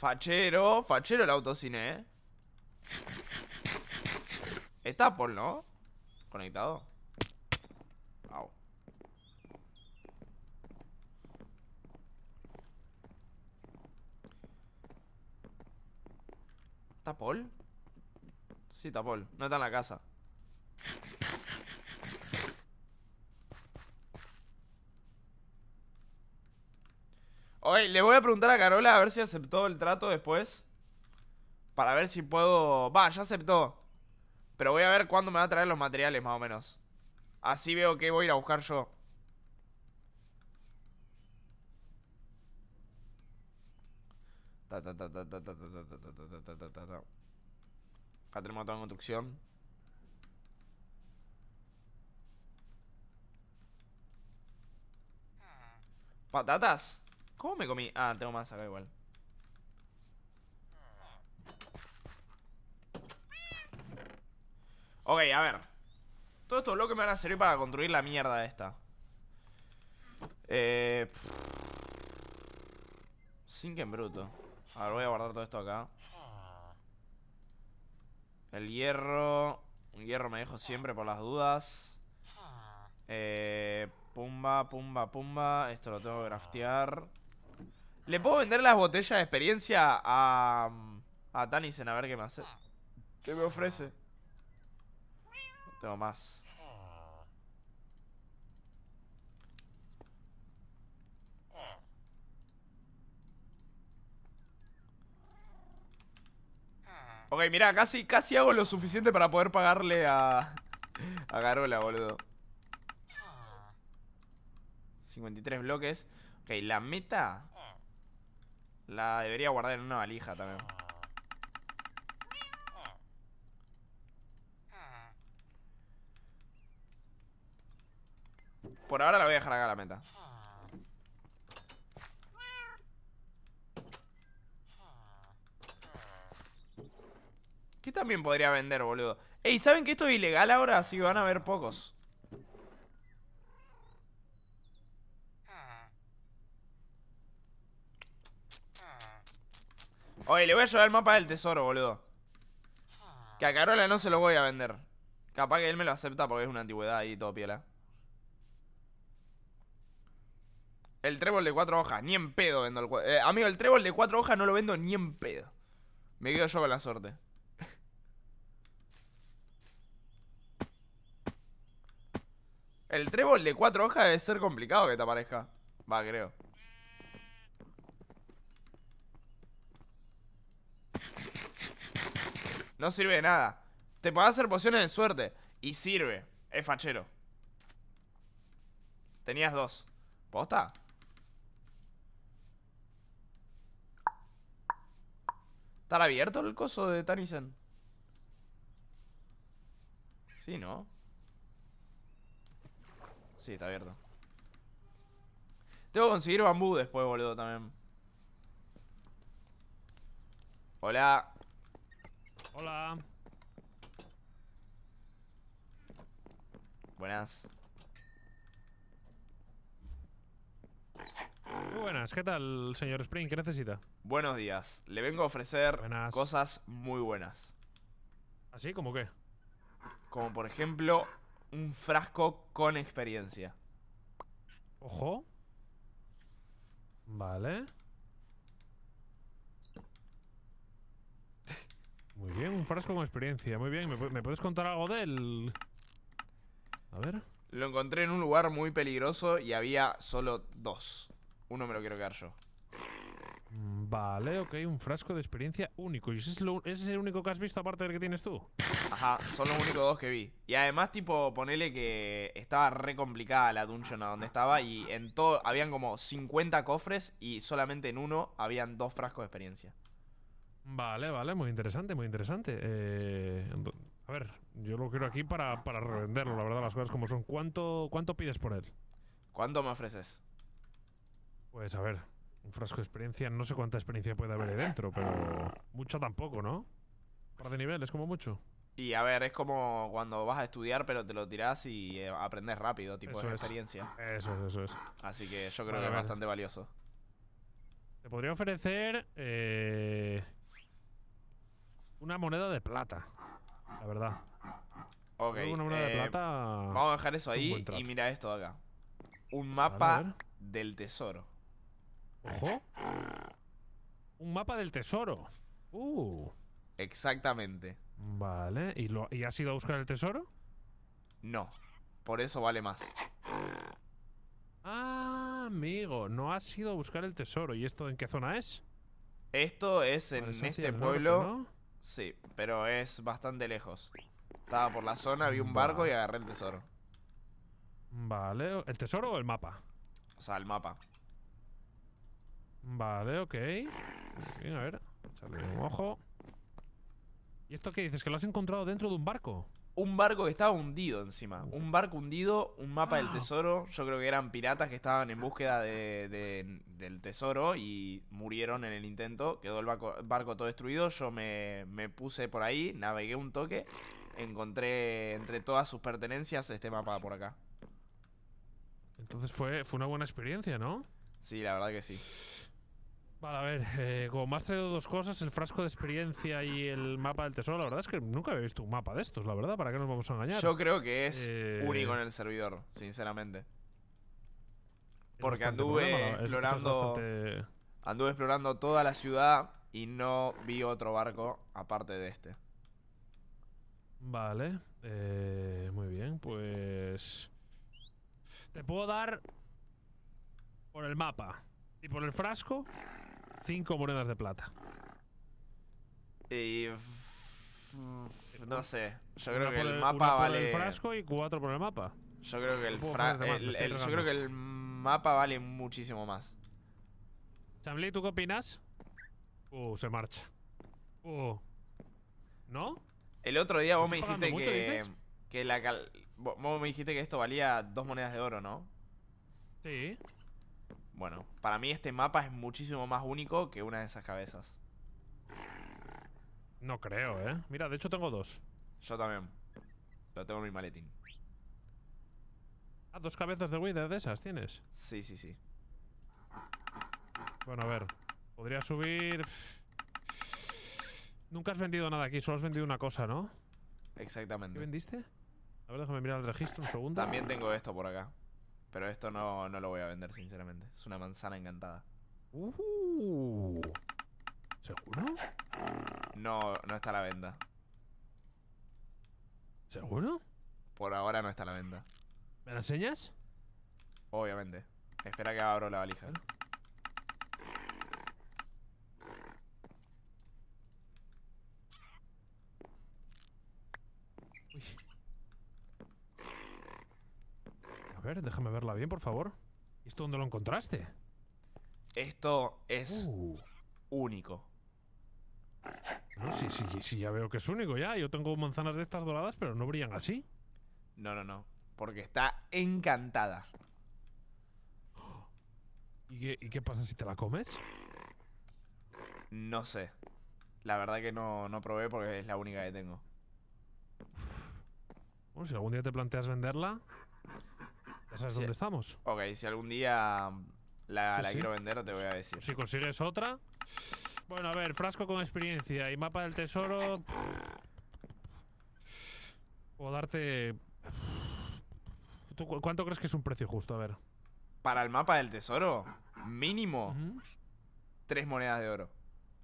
Fachero, fachero el autocine, ¿eh? Está Paul, ¿no? Conectado. Wow. ¿Está Paul? Sí, está Paul. No está en la casa. Oye, le voy a preguntar a Carola a ver si aceptó el trato después. Para ver si puedo... Va, ya aceptó. Pero voy a ver cuándo me va a traer los materiales, más o menos. Así veo que voy a ir a buscar yo. Acá tenemos toda construcción. ¿Patatas? ¿Cómo me comí? Ah, tengo más acá igual Ok, a ver Todo esto que me van a servir para construir la mierda esta Eh... Sin que en bruto A ver, voy a guardar todo esto acá El hierro Un hierro me dejo siempre por las dudas Eh... Pumba, pumba, pumba Esto lo tengo que graftear ¿Le puedo vender las botellas de experiencia a, a Tanisen a ver qué me hace? ¿Qué me ofrece? No tengo más. Ok, mira, casi, casi hago lo suficiente para poder pagarle a... A Garola, boludo 53 bloques Ok, la meta la debería guardar en una valija también. Por ahora la voy a dejar acá la meta. ¿Qué también podría vender, boludo? Ey, ¿saben que esto es ilegal ahora? Así van a ver pocos. Oye, le voy a llevar el mapa del tesoro, boludo. Que a Carola no se lo voy a vender. Capaz que él me lo acepta porque es una antigüedad ahí, todo piola. El trébol de cuatro hojas, ni en pedo vendo el eh, Amigo, el trébol de cuatro hojas no lo vendo ni en pedo. Me quedo yo con la suerte. el trébol de cuatro hojas debe ser complicado que te aparezca. Va, creo. No sirve de nada. Te puedo hacer pociones de suerte. Y sirve. Es fachero. Tenías dos. ¿Posta? ¿Está abierto el coso de Tanisen? Sí, ¿no? Sí, está abierto. Tengo que conseguir bambú después, boludo, también. Hola. Hola. Buenas. Muy buenas, ¿qué tal, señor Spring? ¿Qué necesita? Buenos días. Le vengo a ofrecer cosas muy buenas. ¿Así? ¿Ah, ¿Cómo qué? Como por ejemplo, un frasco con experiencia. Ojo. Vale. Muy bien, un frasco con experiencia. Muy bien, ¿me, puedes contar algo de él? A ver. Lo encontré en un lugar muy peligroso y había solo dos. Uno me lo quiero quedar yo. Mm, vale, ok, un frasco de experiencia único. ¿Y ese es, es el único que has visto aparte del que tienes tú? Ajá, son los únicos dos que vi. Y además, tipo, ponele que estaba re complicada la dungeon a donde estaba y en todo habían como 50 cofres y solamente en uno habían dos frascos de experiencia. Vale, vale, muy interesante, muy interesante. Eh, a ver, yo lo quiero aquí para, para, revenderlo, la verdad, las cosas como son. ¿Cuánto, ¿Cuánto pides por él? ¿Cuánto me ofreces? Pues a ver, un frasco de experiencia, no sé cuánta experiencia puede haber ahí dentro, pero mucho tampoco, ¿no? Para de niveles, como mucho. Y a ver, es como cuando vas a estudiar, pero te lo tiras y eh, aprendes rápido, tipo, de experiencia. Eso es, eso es. Así que yo creo que es bastante valioso. Te podría ofrecer. Eh, una moneda de plata. La verdad. Ok. Eh, plata. Vamos a dejar eso ahí y mira esto acá. Un mapa del tesoro. Ojo. Un mapa del tesoro. Uh. Exactamente. Vale. ¿Y, lo, has ido a buscar el tesoro? No. Por eso vale más. Ah, amigo. No has ido a buscar el tesoro. ¿Y esto en qué zona es? Esto es en este pueblo. Sí, pero es bastante lejos. Estaba por la zona, vi un barco y agarré el tesoro. Vale, ¿el tesoro o el mapa? O sea, el mapa. Vale, ok. a ver. Echarle un ojo. ¿Y esto qué dices? ¿Que lo has encontrado dentro de un barco? un barco que estaba hundido encima. Un barco hundido, un mapa del ah. tesoro. Yo creo que eran piratas que estaban en búsqueda de, del tesoro y murieron en el intento. Quedó el barco, todo destruido. Yo me, puse por ahí, navegué un toque. Encontré entre todas sus pertenencias este mapa por acá. Entonces fue, fue una buena experiencia, ¿no? Sí, la verdad que sí. Vale, a ver, eh, como me has traído dos cosas, el frasco de experiencia y el mapa del tesoro, la verdad es que nunca había visto un mapa de estos, la verdad, ¿para qué nos vamos a engañar? Yo creo que es eh, único en el servidor, sinceramente. Porque anduve explorando. Anduve explorando toda la ciudad y no vi otro barco aparte de este. Vale, eh, muy bien, pues. Te puedo dar por el mapa y por el frasco 5 monedas de plata. Y. No sé. Yo creo que el, mapa vale. el frasco y cuatro por el mapa. Yo creo que el, Yo creo que el mapa vale muchísimo más. Chamli, ¿tú qué opinas? Uh, se marcha. Uh. ¿No? El otro día vos me dijiste que. Que la Vos me dijiste que esto valía dos monedas de oro, ¿no? Sí. Bueno, para mí este mapa es muchísimo más único que una de esas cabezas. No creo, ¿eh? Mira, de hecho tengo dos. Yo también. Lo tengo en mi maletín. Ah, dos cabezas de Wither de esas tienes. Sí, sí, sí. Bueno, a ver. Podría subir. Nunca has vendido nada aquí, solo has vendido una cosa, ¿no? Exactamente. ¿Qué vendiste? A ver, déjame mirar el registro un segundo. También tengo esto por acá. Pero esto no, no lo voy a vender, sinceramente. Es una manzana encantada. Uh. ¿Seguro? No, no está a la venta. ¿Seguro? Por ahora no está a la venta. ¿Me lo enseñas? Obviamente. Espera que abro la valija. Uy. A ver, déjame verla bien, por favor. ¿Esto dónde lo encontraste? Esto es uh. único. sí, sí, sí, ya veo que es único ya. Yo tengo manzanas de estas doradas, pero no brillan así. No, no, no. Porque está encantada. ¿Y qué, pasa si te la comes? No sé. La verdad que no, probé porque es la única que tengo. Bueno, si algún día te planteas venderla, ¿Ya sabes estamos. Ok, si algún día la, quiero vender, te voy a decir. Si consigues otra. Bueno, a ver, frasco con experiencia y mapa del tesoro. Puedo darte. ¿Cuánto crees que es un precio justo? A ver. Para el mapa del tesoro, mínimo tres monedas de oro.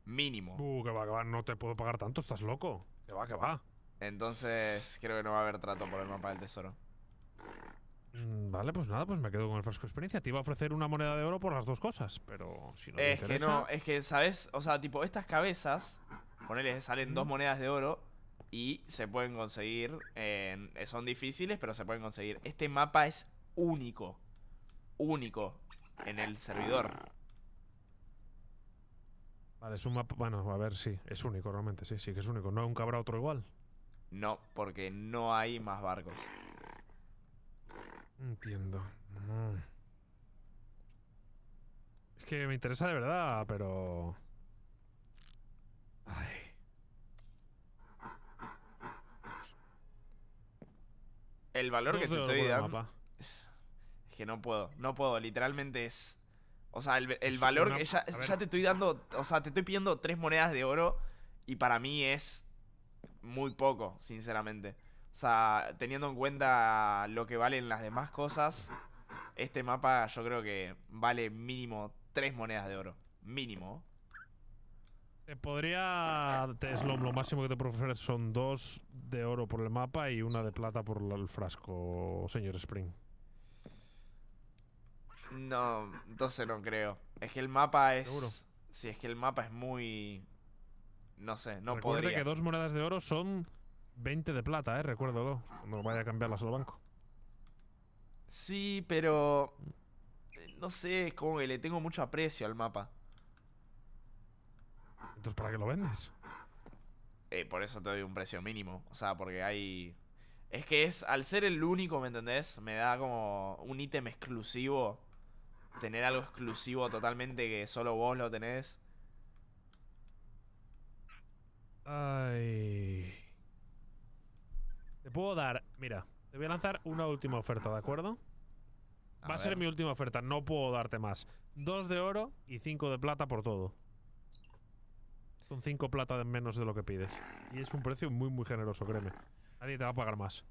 Mínimo. Uh, que va, que va, no te puedo pagar tanto, estás loco. Que va, que va. Entonces, creo que no va a haber trato por el mapa del tesoro. Mm, vale, pues nada, pues me quedo con el frasco experiencia. Te iba a ofrecer una moneda de oro por las dos cosas, pero si no Es que no, es que, ¿sabes? O sea, tipo, estas cabezas, ponele, salen dos monedas de oro y se pueden conseguir. son difíciles, pero se pueden conseguir. Este mapa es único. Único en el servidor. Vale, es un mapa. Bueno, a ver, si es único realmente, sí, sí que es único. ¿No un habrá otro igual? No, porque no hay más barcos. Entiendo. Mm. Es que me interesa de verdad, pero... Ay. El valor que te estoy dando... Es que no puedo, no puedo, literalmente es... O sea, el, valor que ya, ya te estoy dando, o sea, te estoy pidiendo tres monedas de oro y para mí es muy poco, sinceramente. O sea, teniendo en cuenta lo que valen las demás cosas, este mapa yo creo que vale mínimo tres monedas de oro. Mínimo. Te podría... Es lo, máximo que te puedo ofrecer son dos de oro por el mapa y una de plata por el frasco, señor Spring. No, entonces no creo. Es que el mapa es... Si es que el mapa es muy... No sé, no podría. podría. que dos monedas de oro son 20 de plata, eh, recuérdalo. Cuando vaya a la solo banco. Sí, pero. Eh, no sé, es como que le tengo mucho aprecio al mapa. Entonces, ¿para qué lo vendes? Eh, por eso te doy un precio mínimo. O sea, porque hay. Es que es, al ser el único, ¿me entendés? Me da como un ítem exclusivo. Tener algo exclusivo totalmente que solo vos lo tenés. Ay. Te puedo dar. Mira, te voy a lanzar una última oferta, ¿de acuerdo? Va a ser mi última oferta, no puedo darte más. Dos de oro y cinco de plata por todo. Son cinco plata menos de lo que pides. Y es un precio muy, muy generoso, créeme. Nadie te va a pagar más.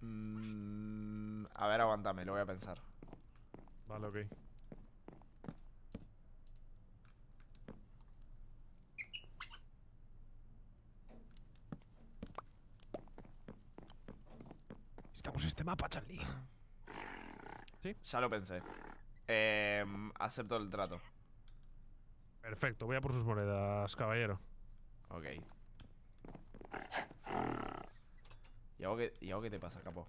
Mm, a ver, aguántame, lo voy a pensar. Vale, ok. Pues este mapa, Charlie. ¿Sí? Ya lo pensé. Eh, acepto el trato. Perfecto, voy a por sus monedas, caballero. Ok. ¿Y algo qué te pasa, capo?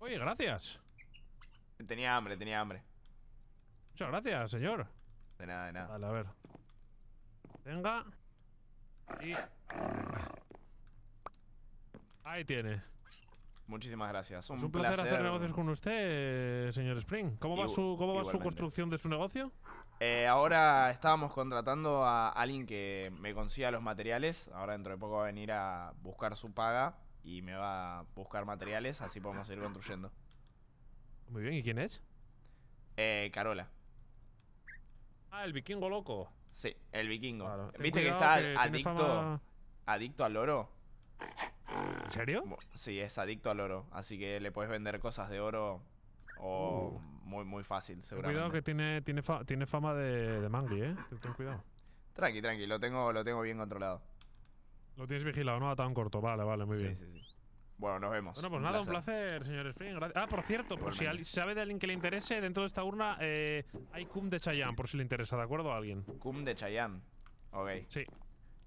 Oye, gracias. Tenía hambre, tenía hambre. Muchas gracias, señor. De nada, de nada. Vale, a ver. Venga. Y... Ahí tiene. Muchísimas gracias. Un, es un placer, hacer negocios con usted, señor Spring. ¿Cómo va, su, su construcción de su negocio? Eh, ahora estábamos contratando a alguien que me consiga los materiales. Ahora dentro de poco va a venir a buscar su paga y me va a buscar materiales, así podemos ir construyendo. Muy bien, ¿y quién es? Eh, Carola. Ah, el vikingo loco. Sí, el vikingo. ¿Viste que está adicto, adicto al oro? ¿En serio? Sí, es adicto al oro. Así que le puedes vender cosas de oro o uh. muy, muy fácil, seguramente. Cuidado que tiene, tiene, fama de, de mangui, ¿eh? Ten, cuidado. Tranqui, tranqui. Lo tengo, lo tengo bien controlado. Lo tienes vigilado, no a tan corto. Vale, vale, muy bien. Sí, sí, sí. Bueno, nos vemos. Bueno, pues nada, un placer, señor Spring. Ah, por cierto, por si sabe de alguien que le interese, dentro de esta urna eh, hay cum de Chayam por si le interesa, ¿de acuerdo a alguien? Cum de Chayam, Ok. Sí.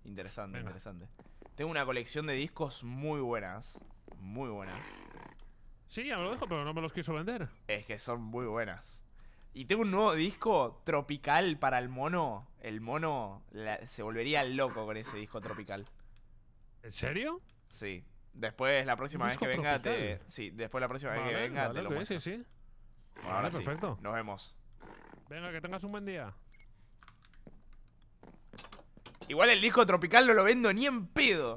Interesante, interesante. Tengo una colección de discos muy buenas. Muy buenas. Sí, ya me lo dejo, pero no me los quiso vender. Es que son muy buenas. Y tengo un nuevo disco tropical para el mono. El mono se volvería loco con ese disco tropical. ¿En serio? Sí. Después, la próxima vez que venga, te, sí, después la próxima vez que venga, te lo muestro. Sí, ahora perfecto. nos vemos. Venga, que tengas un buen día. Igual el disco tropical no lo vendo ni en pedo.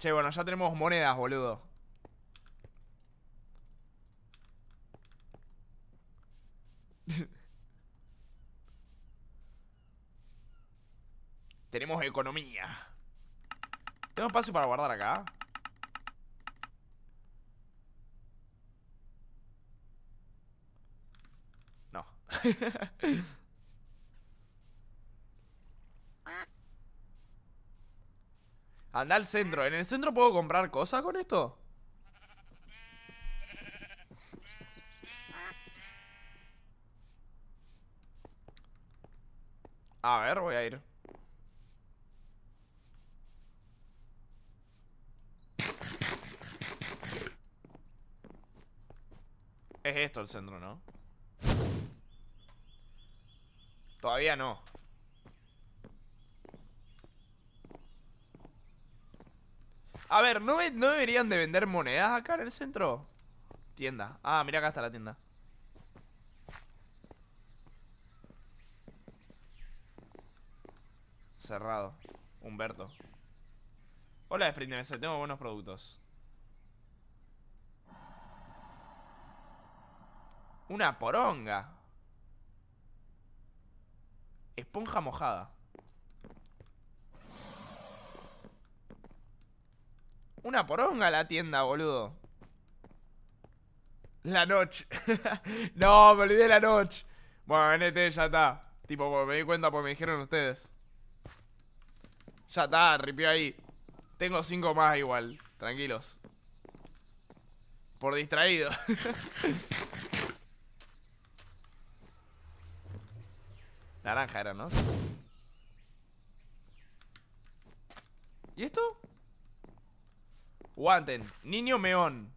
Che, bueno, ya tenemos monedas, boludo. tenemos economía. Tengo espacio para guardar acá. Anda al centro. ¿En el centro puedo comprar cosas con esto? A ver, voy a ir. Es esto el centro, ¿no? Todavía no. A ver, ¿no, ¿no, deberían de vender monedas acá en el centro? Tienda. Ah, mira acá está la tienda. Cerrado. Humberto. Hola, Sprint tengo buenos productos. Una poronga. Esponja mojada. Una poronga la tienda, boludo. La noche. no, me olvidé la noche. Bueno, venete, ya está. Tipo, me di cuenta porque me dijeron ustedes. Ya está, ripió ahí. Tengo cinco más igual. Tranquilos. Por distraído. Naranja era, ¿no? ¿Y esto? Wanten, niño meón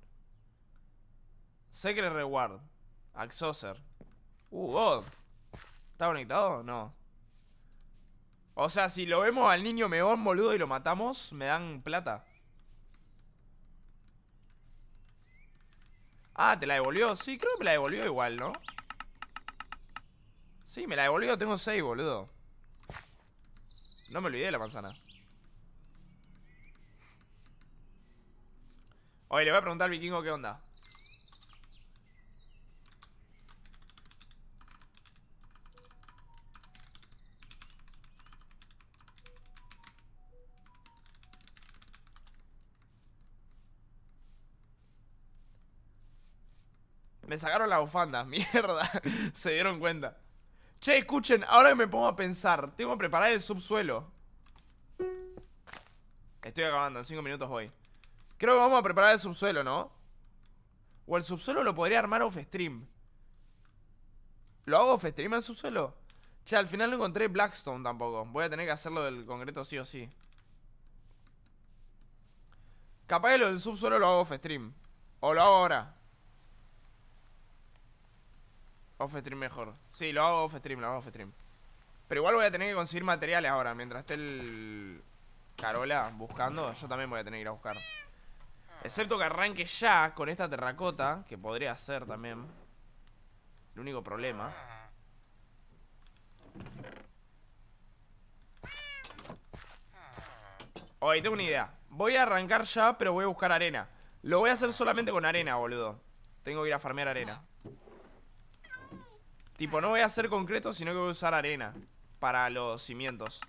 Secret Reward Axoser Uh, oh ¿Está conectado? No O sea, si lo vemos al niño meón, boludo, y lo matamos Me dan plata Ah, te la devolvió Sí, creo que me la devolvió igual, ¿no? Sí, me la devolvió, tengo 6, boludo. No me olvidé de la manzana. Oye, le voy a preguntar al vikingo qué onda. Me sacaron la bufanda, mierda. Se dieron cuenta. Che, escuchen, ahora que me pongo a pensar, tengo que preparar el subsuelo. Estoy acabando, en 5 minutos voy. Creo que vamos a preparar el subsuelo, ¿no? O el subsuelo lo podría armar off stream. ¿Lo hago off stream el subsuelo? Che, al final no encontré Blackstone tampoco. Voy a tener que hacerlo del concreto sí o sí. Capaz que lo del subsuelo lo hago off stream. O lo hago ahora. Off-stream mejor. Sí, lo hago off-stream, lo hago off-stream. Pero igual voy a tener que conseguir materiales ahora. Mientras esté el... Carola buscando, yo también voy a tener que ir a buscar. Excepto que arranque ya con esta terracota, que podría ser también. El único problema. Oye, tengo una idea. Voy a arrancar ya, pero voy a buscar arena. Lo voy a hacer solamente con arena, boludo. Tengo que ir a farmear arena. Tipo, no voy a hacer concreto, sino que voy a usar arena para los cimientos.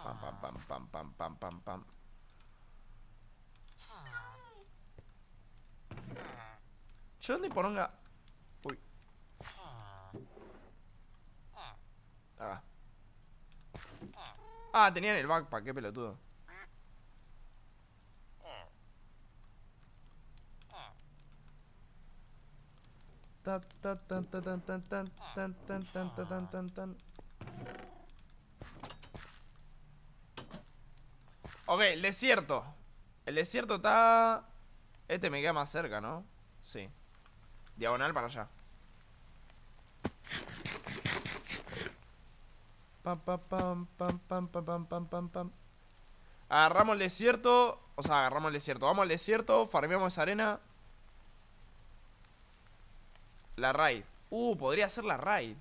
Pam, pam, pam, pam, ¿dónde poronga? Uy. Ah. Ah, tenían el backpack, qué pelotudo. Ok, el desierto. El desierto está... Este me queda más cerca, ¿no? Sí. Diagonal para allá. Pam, pam, pam, pam, pam, pam, pam, pam, Agarramos el desierto. O sea, agarramos el desierto. Vamos al desierto, farmeamos esa arena. La raid. Uh, podría ser la raid.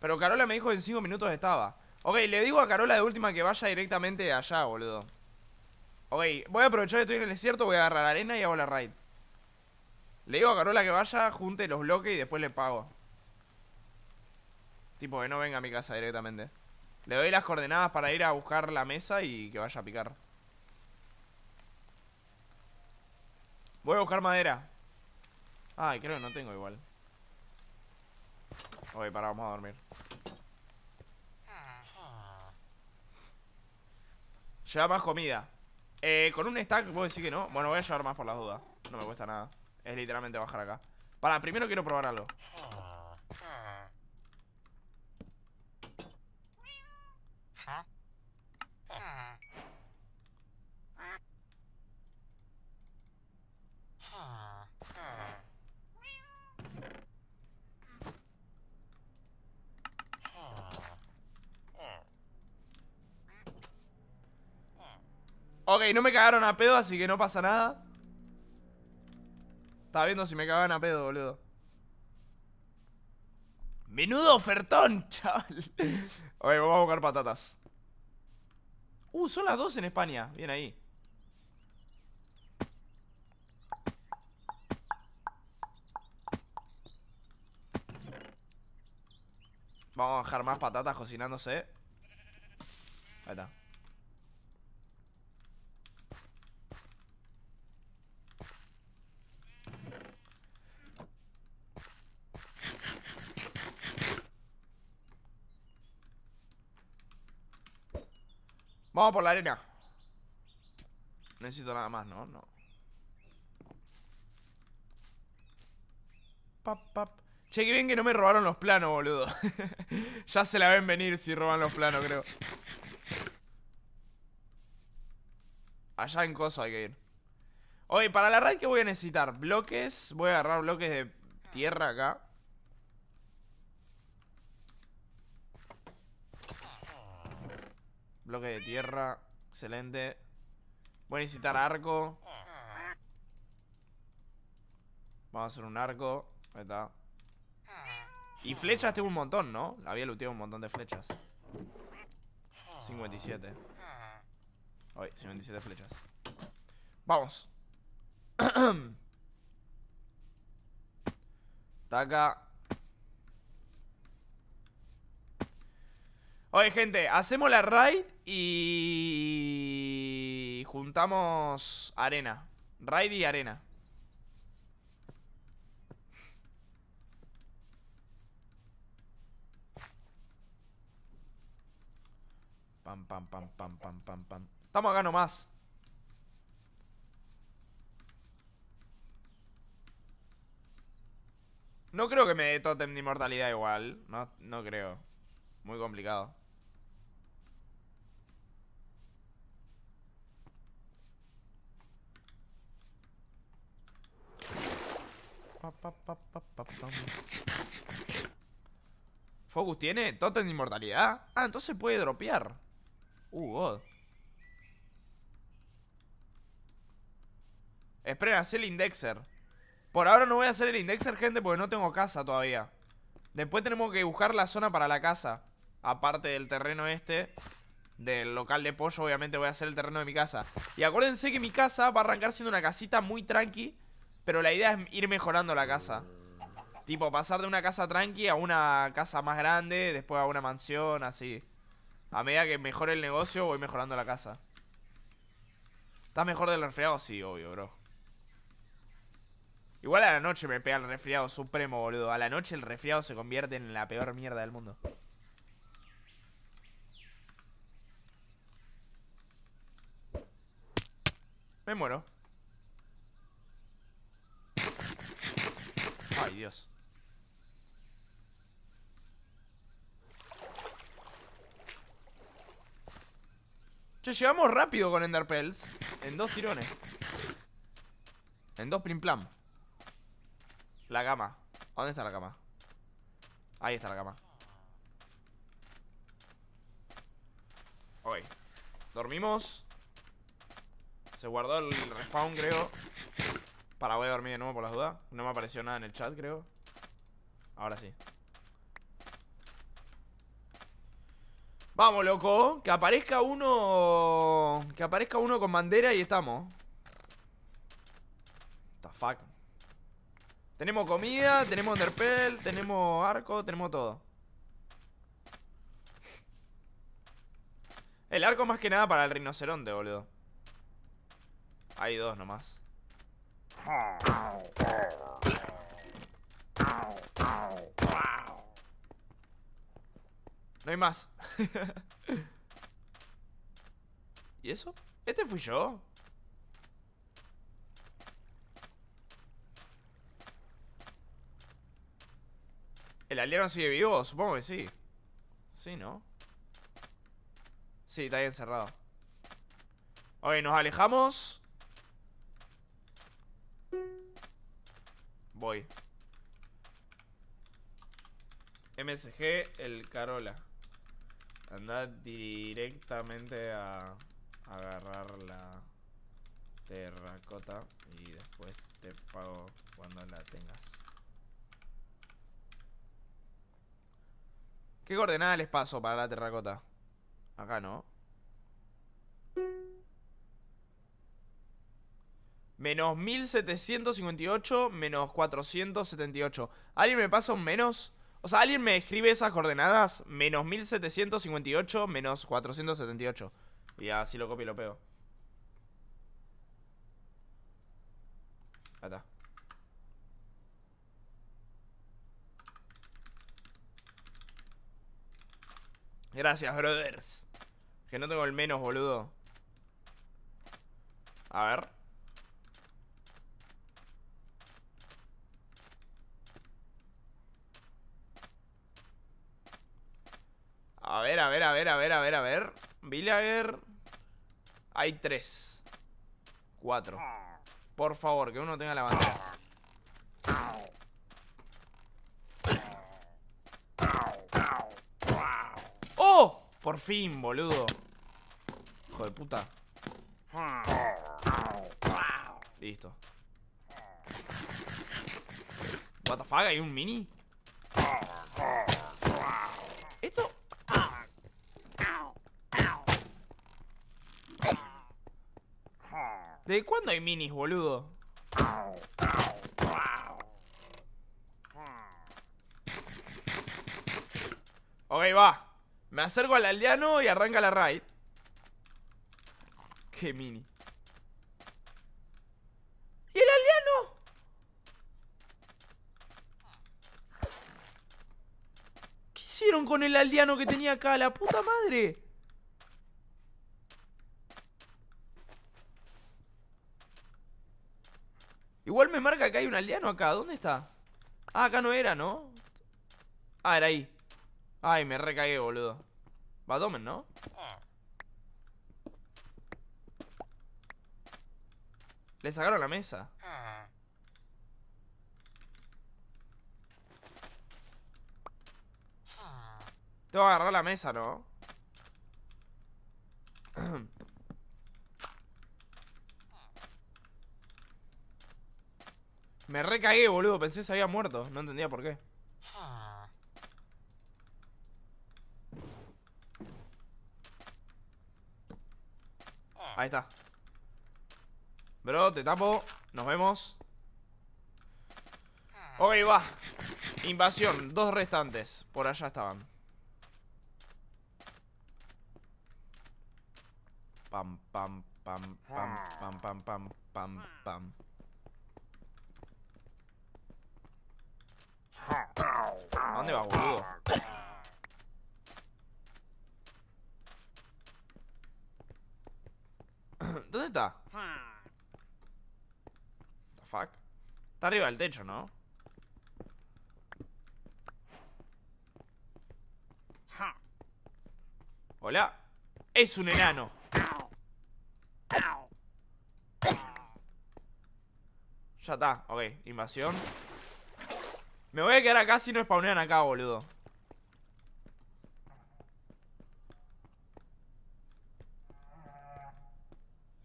Pero Carola me dijo que en 5 minutos estaba. Ok, le digo a Carola de última que vaya directamente allá, boludo. Ok, voy a aprovechar que estoy en el desierto, voy a agarrar arena y hago la raid. Le digo a Carola que vaya, junte los bloques y después le pago. Tipo, que no venga a mi casa directamente. Le doy las coordenadas para ir a buscar la mesa y que vaya a picar. Voy a buscar madera. Ay, creo que no tengo igual Ok, para, vamos a dormir Lleva más comida eh, con un stack puedo decir que no Bueno, voy a llevar más por las dudas No me cuesta nada Es literalmente bajar acá Para, primero quiero probar algo Ok, no me cagaron a pedo, así que no pasa nada. Estaba viendo si me cagaban a pedo, boludo. Menudo ofertón, chaval. ok, vamos a buscar patatas. Uh, son las dos en España. Bien ahí. Vamos a bajar más patatas cocinándose. Ahí está. Vamos por la arena. necesito nada más, ¿no? No. Pap, pap. Che, bien que no me robaron los planos, boludo. ya se la ven venir si roban los planos, creo. Allá en Coso hay que ir. Oye, para la raid que voy a necesitar bloques. Voy a agarrar bloques de tierra acá. Bloque de tierra. Excelente. Voy a necesitar arco. Vamos a hacer un arco. Ahí está. Y flechas tengo un montón, ¿no? Había looteado un montón de flechas. 57. Ay, 57 flechas. Vamos. Taca. Oye, gente, hacemos la raid y juntamos arena. Raid y arena. Pam, pam, pam, pam, pam, pam, pam. Estamos acá nomás. No creo que me dé totem ni mortalidad igual. No, no creo. Muy complicado. Focus tiene totem de inmortalidad. Ah, entonces puede dropear. Uh, god. Esperen, hacer el indexer. Por ahora no voy a hacer el indexer, gente, porque no tengo casa todavía. Después tenemos que buscar la zona para la casa. Aparte del terreno este del local de pollo, obviamente voy a hacer el terreno de mi casa. Y acuérdense que mi casa va a arrancar siendo una casita muy tranqui pero la idea es ir mejorando la casa. Tipo, pasar de una casa tranqui a una casa más grande, después a una mansión, así. A medida que mejore el negocio, voy mejorando la casa. ¿Estás mejor del resfriado? Sí, obvio, bro. Igual a la noche me pega el resfriado supremo, boludo. A la noche el resfriado se convierte en la peor mierda del mundo. Me muero. Ay, Dios. Che, llevamos rápido con Ender En dos tirones. En dos plim La cama. ¿Dónde está la cama? Ahí está la cama. Hoy Dormimos. Se guardó el respawn, creo. Para, voy a dormir de nuevo por las dudas. No me apareció nada en el chat, creo. Ahora sí. Vamos, loco. Que aparezca uno. Que aparezca uno con bandera y estamos. The fuck. Tenemos comida, tenemos underpel, tenemos arco, tenemos todo. El arco más que nada para el rinoceronte, boludo. Hay dos nomás. No hay más. ¿Y eso? ¿Este fui yo? ¿El aliado sigue vivo? Supongo que sí. Sí, ¿no? Sí, está ahí encerrado. Ok, nos alejamos. Voy. MSG, el Carola. Anda directamente a, agarrar la terracota y después te pago cuando la tengas. ¿Qué coordenadas les paso para la terracota? Acá no. Menos 1758, menos 478. ¿Alguien me pasa un menos? O sea, ¿alguien me escribe esas coordenadas? Menos 1758, menos 478. Y así lo copio y lo pego. Ahí está. Gracias, brothers. Que no tengo el menos, boludo. A ver. A ver, a ver, a ver, a ver, a ver, a ver. Villager. Hay tres. Cuatro. Por favor, que uno tenga la bandera. ¡Oh! Por fin, boludo. Hijo de puta. Listo. ¿What the fuck? ¿Hay un mini? ¿De cuándo hay minis, boludo? Ok, va. Me acerco al aldeano y arranca la raid. Qué mini. ¿Y el aldeano? ¿Qué hicieron con el aldeano que tenía acá? ¡La puta madre! Igual me marca que hay un aldeano acá. ¿Dónde está? Ah, acá no era, ¿no? Ah, era ahí. Ay, me recagué, boludo. Badomen, ¿no? Le sacaron la mesa. Tengo que agarrar la mesa, ¿no? Me recaí, boludo. Pensé que se había muerto. No entendía por qué. Ah. Ahí está. Bro, te tapo. Nos vemos. Ah. Ok, va. Invasión. Dos restantes. Por allá estaban. Pam, pam, pam, pam, pam, pam, pam, pam, pam. dónde va, ¿Dónde está? The fuck? Está arriba del techo, ¿no? Hola. Es un enano. Ya está, ok, invasión me voy a quedar acá si no spawnean acá, boludo.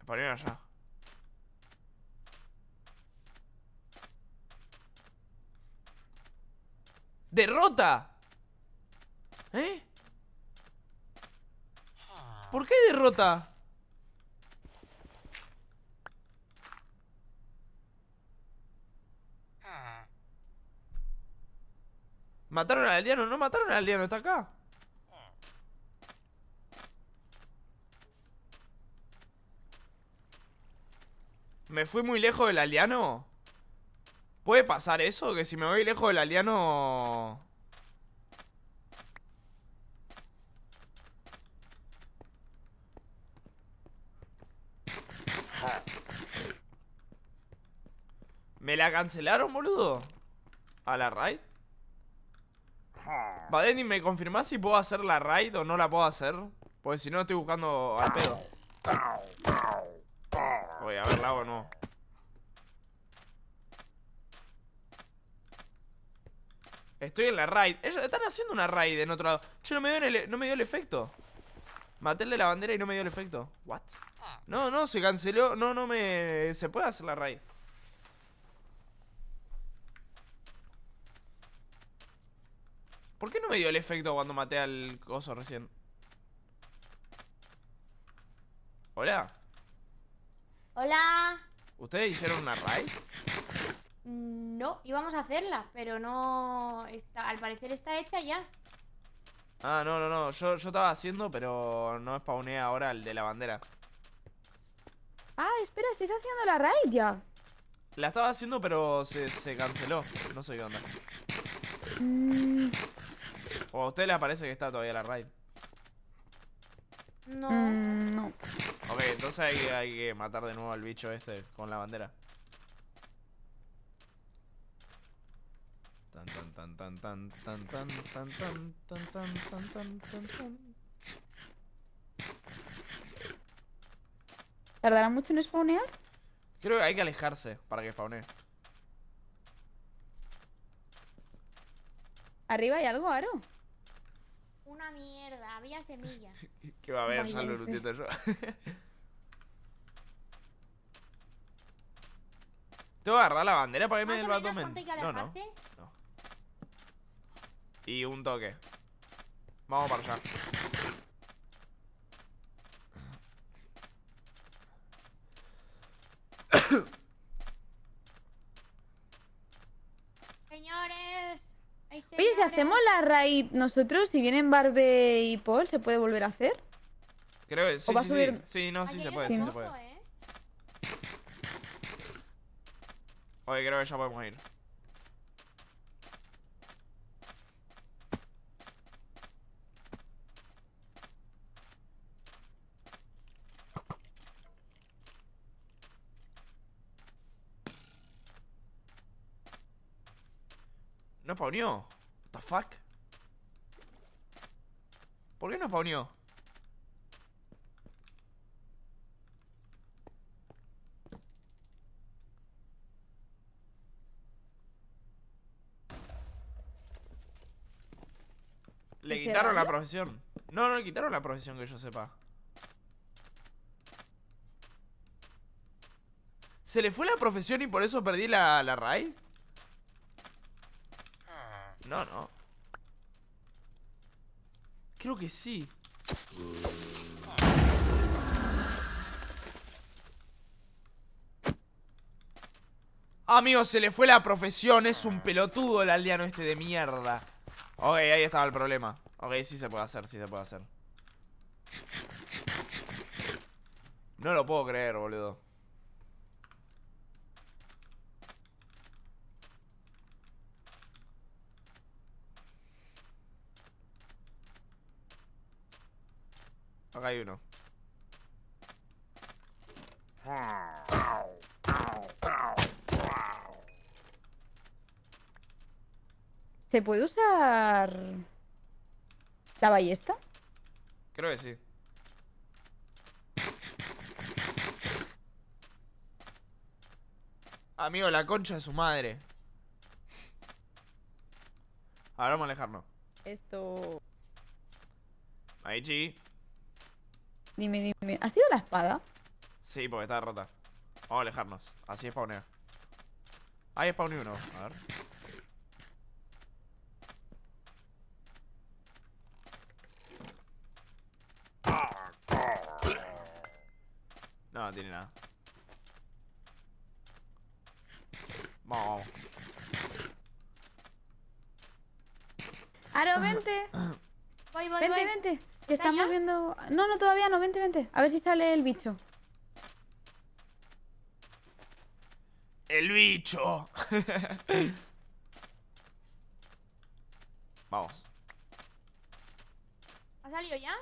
Spawnean allá. ¡Derrota! ¿Eh? ¿Por qué derrota? ¿Mataron al aldeano? No mataron al aldeano, está acá ¿Me fui muy lejos del aldeano? ¿Puede pasar eso? Que si me voy lejos del aldeano... ¿Me la cancelaron, boludo? ¿A la raid? Badeni, ¿me confirmás si puedo hacer la raid o no la puedo hacer? Porque si no, estoy buscando al pedo. Voy a ver, la no. Estoy en la raid. Ellos están haciendo una raid en otro lado. Che, no me dio el, efecto. Maté el de la bandera y no me dio el efecto. What? No, no, se canceló. No, no me... Se puede hacer la raid. ¿Por qué no me dio el efecto cuando maté al oso recién? Hola. Hola. ¿Ustedes hicieron una raid? Mm, no, íbamos a hacerla, pero no... al parecer está hecha ya. Ah, no, no, no. Yo, estaba haciendo, pero no spawné ahora el de la bandera. Ah, espera, ¿estáis haciendo la raid ya? La estaba haciendo, pero se, canceló. No sé qué onda. Mm, ¿O a usted le parece que está todavía la raid? No. no. Ok, entonces hay, que matar de nuevo al bicho este con la bandera. tan tan tan tan ¿Tardará mucho en spawnear? Creo que hay que alejarse para que spawnee. ¿Arriba hay algo, Aro? Una mierda, había semillas. ¿Qué va a haber, Salud, eso. ¿Te voy a agarrar la bandera para irme del Batman? No, no, no. Y un toque. Vamos a allá. Oye, si hacemos la raid nosotros, si vienen Barbe y Paul, ¿se puede volver a hacer? Creo que sí, sí, sí, sí, no, sí se puede, sí, se puede. ¿eh? Oye, creo que ya podemos ir. No spawneó. What fuck? ¿Por qué no spawneó? Le quitaron la profesión. No, no le quitaron la profesión que yo sepa. ¿Se le fue la profesión y por eso perdí la, la RAI? No, no. Creo que sí. Amigo, se le fue la profesión. Es un pelotudo el aldeano este de mierda. Ok, ahí estaba el problema. Ok, sí se puede hacer, sí se puede hacer. No lo puedo creer, boludo. Acá hay uno. ¿Se puede usar la ballesta? Creo que sí. Amigo, la concha de su madre. Ahora vamos a alejarnos. Esto... sí Dime, dime. ¿Has tirado la espada? Sí, porque está rota. Vamos a alejarnos. Así spawnea. Ahí spawné uno. A ver. No, no tiene nada. Vamos, vamos. Aro, vente. voy, vente, voy. vente. Estamos viendo... No, no, todavía no, vente, vente. A ver si sale el bicho. El bicho. Vamos. ¿Ha salido ya?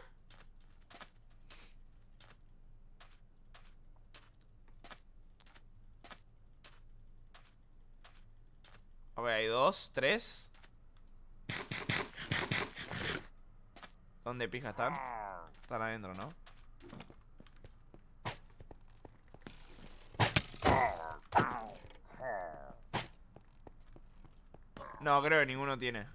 A ver, hay dos, tres. ¿Dónde pija están? Están adentro, ¿no? No, creo que ninguno tiene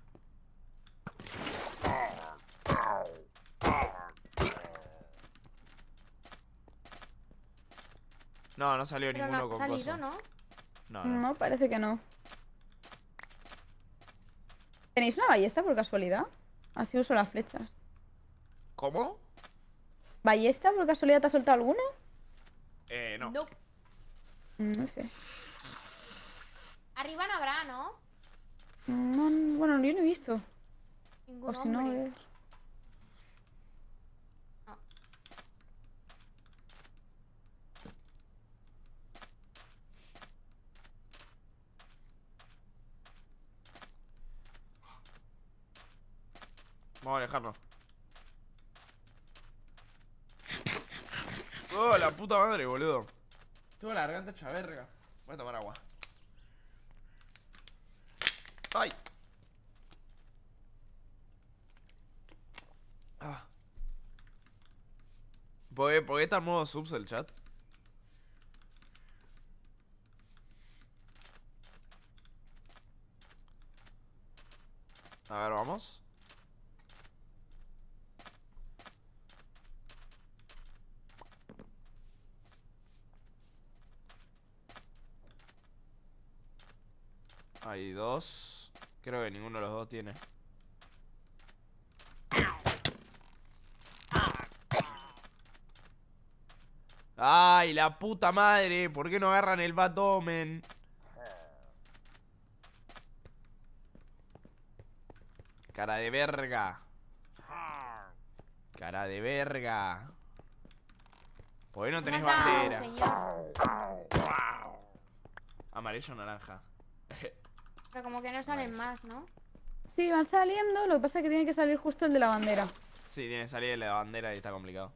No, no salió ninguno no con salido, ¿no? ¿no? No, no. parece que no ¿Tenéis una ballesta por casualidad? Así uso las flechas ¿Cómo? ¿Ballesta por casualidad te ha soltado alguna? Eh, no. Mm, no. sé. Arriba no habrá, ¿no? no, bueno, yo no he visto. ninguno. o si no, a ver. Vamos a alejarnos. Oh, la puta madre, boludo. Tengo la garganta hecha verga. Voy a tomar agua. ¡Ay! Ah. ¿Por qué, ¿Por qué está en modo subs el chat? A ver, vamos. Hay dos. Creo que ninguno de los dos tiene. ¡Ay, la puta madre! ¿Por qué no agarran el batomen? Cara de verga. Cara de verga. ¿Por no tenéis bandera? Amarillo o naranja. Pero como que no salen más, ¿no? Sí, van saliendo, lo que pasa es que tiene que salir justo el de la bandera. Sí, tiene que salir el de la bandera y está complicado.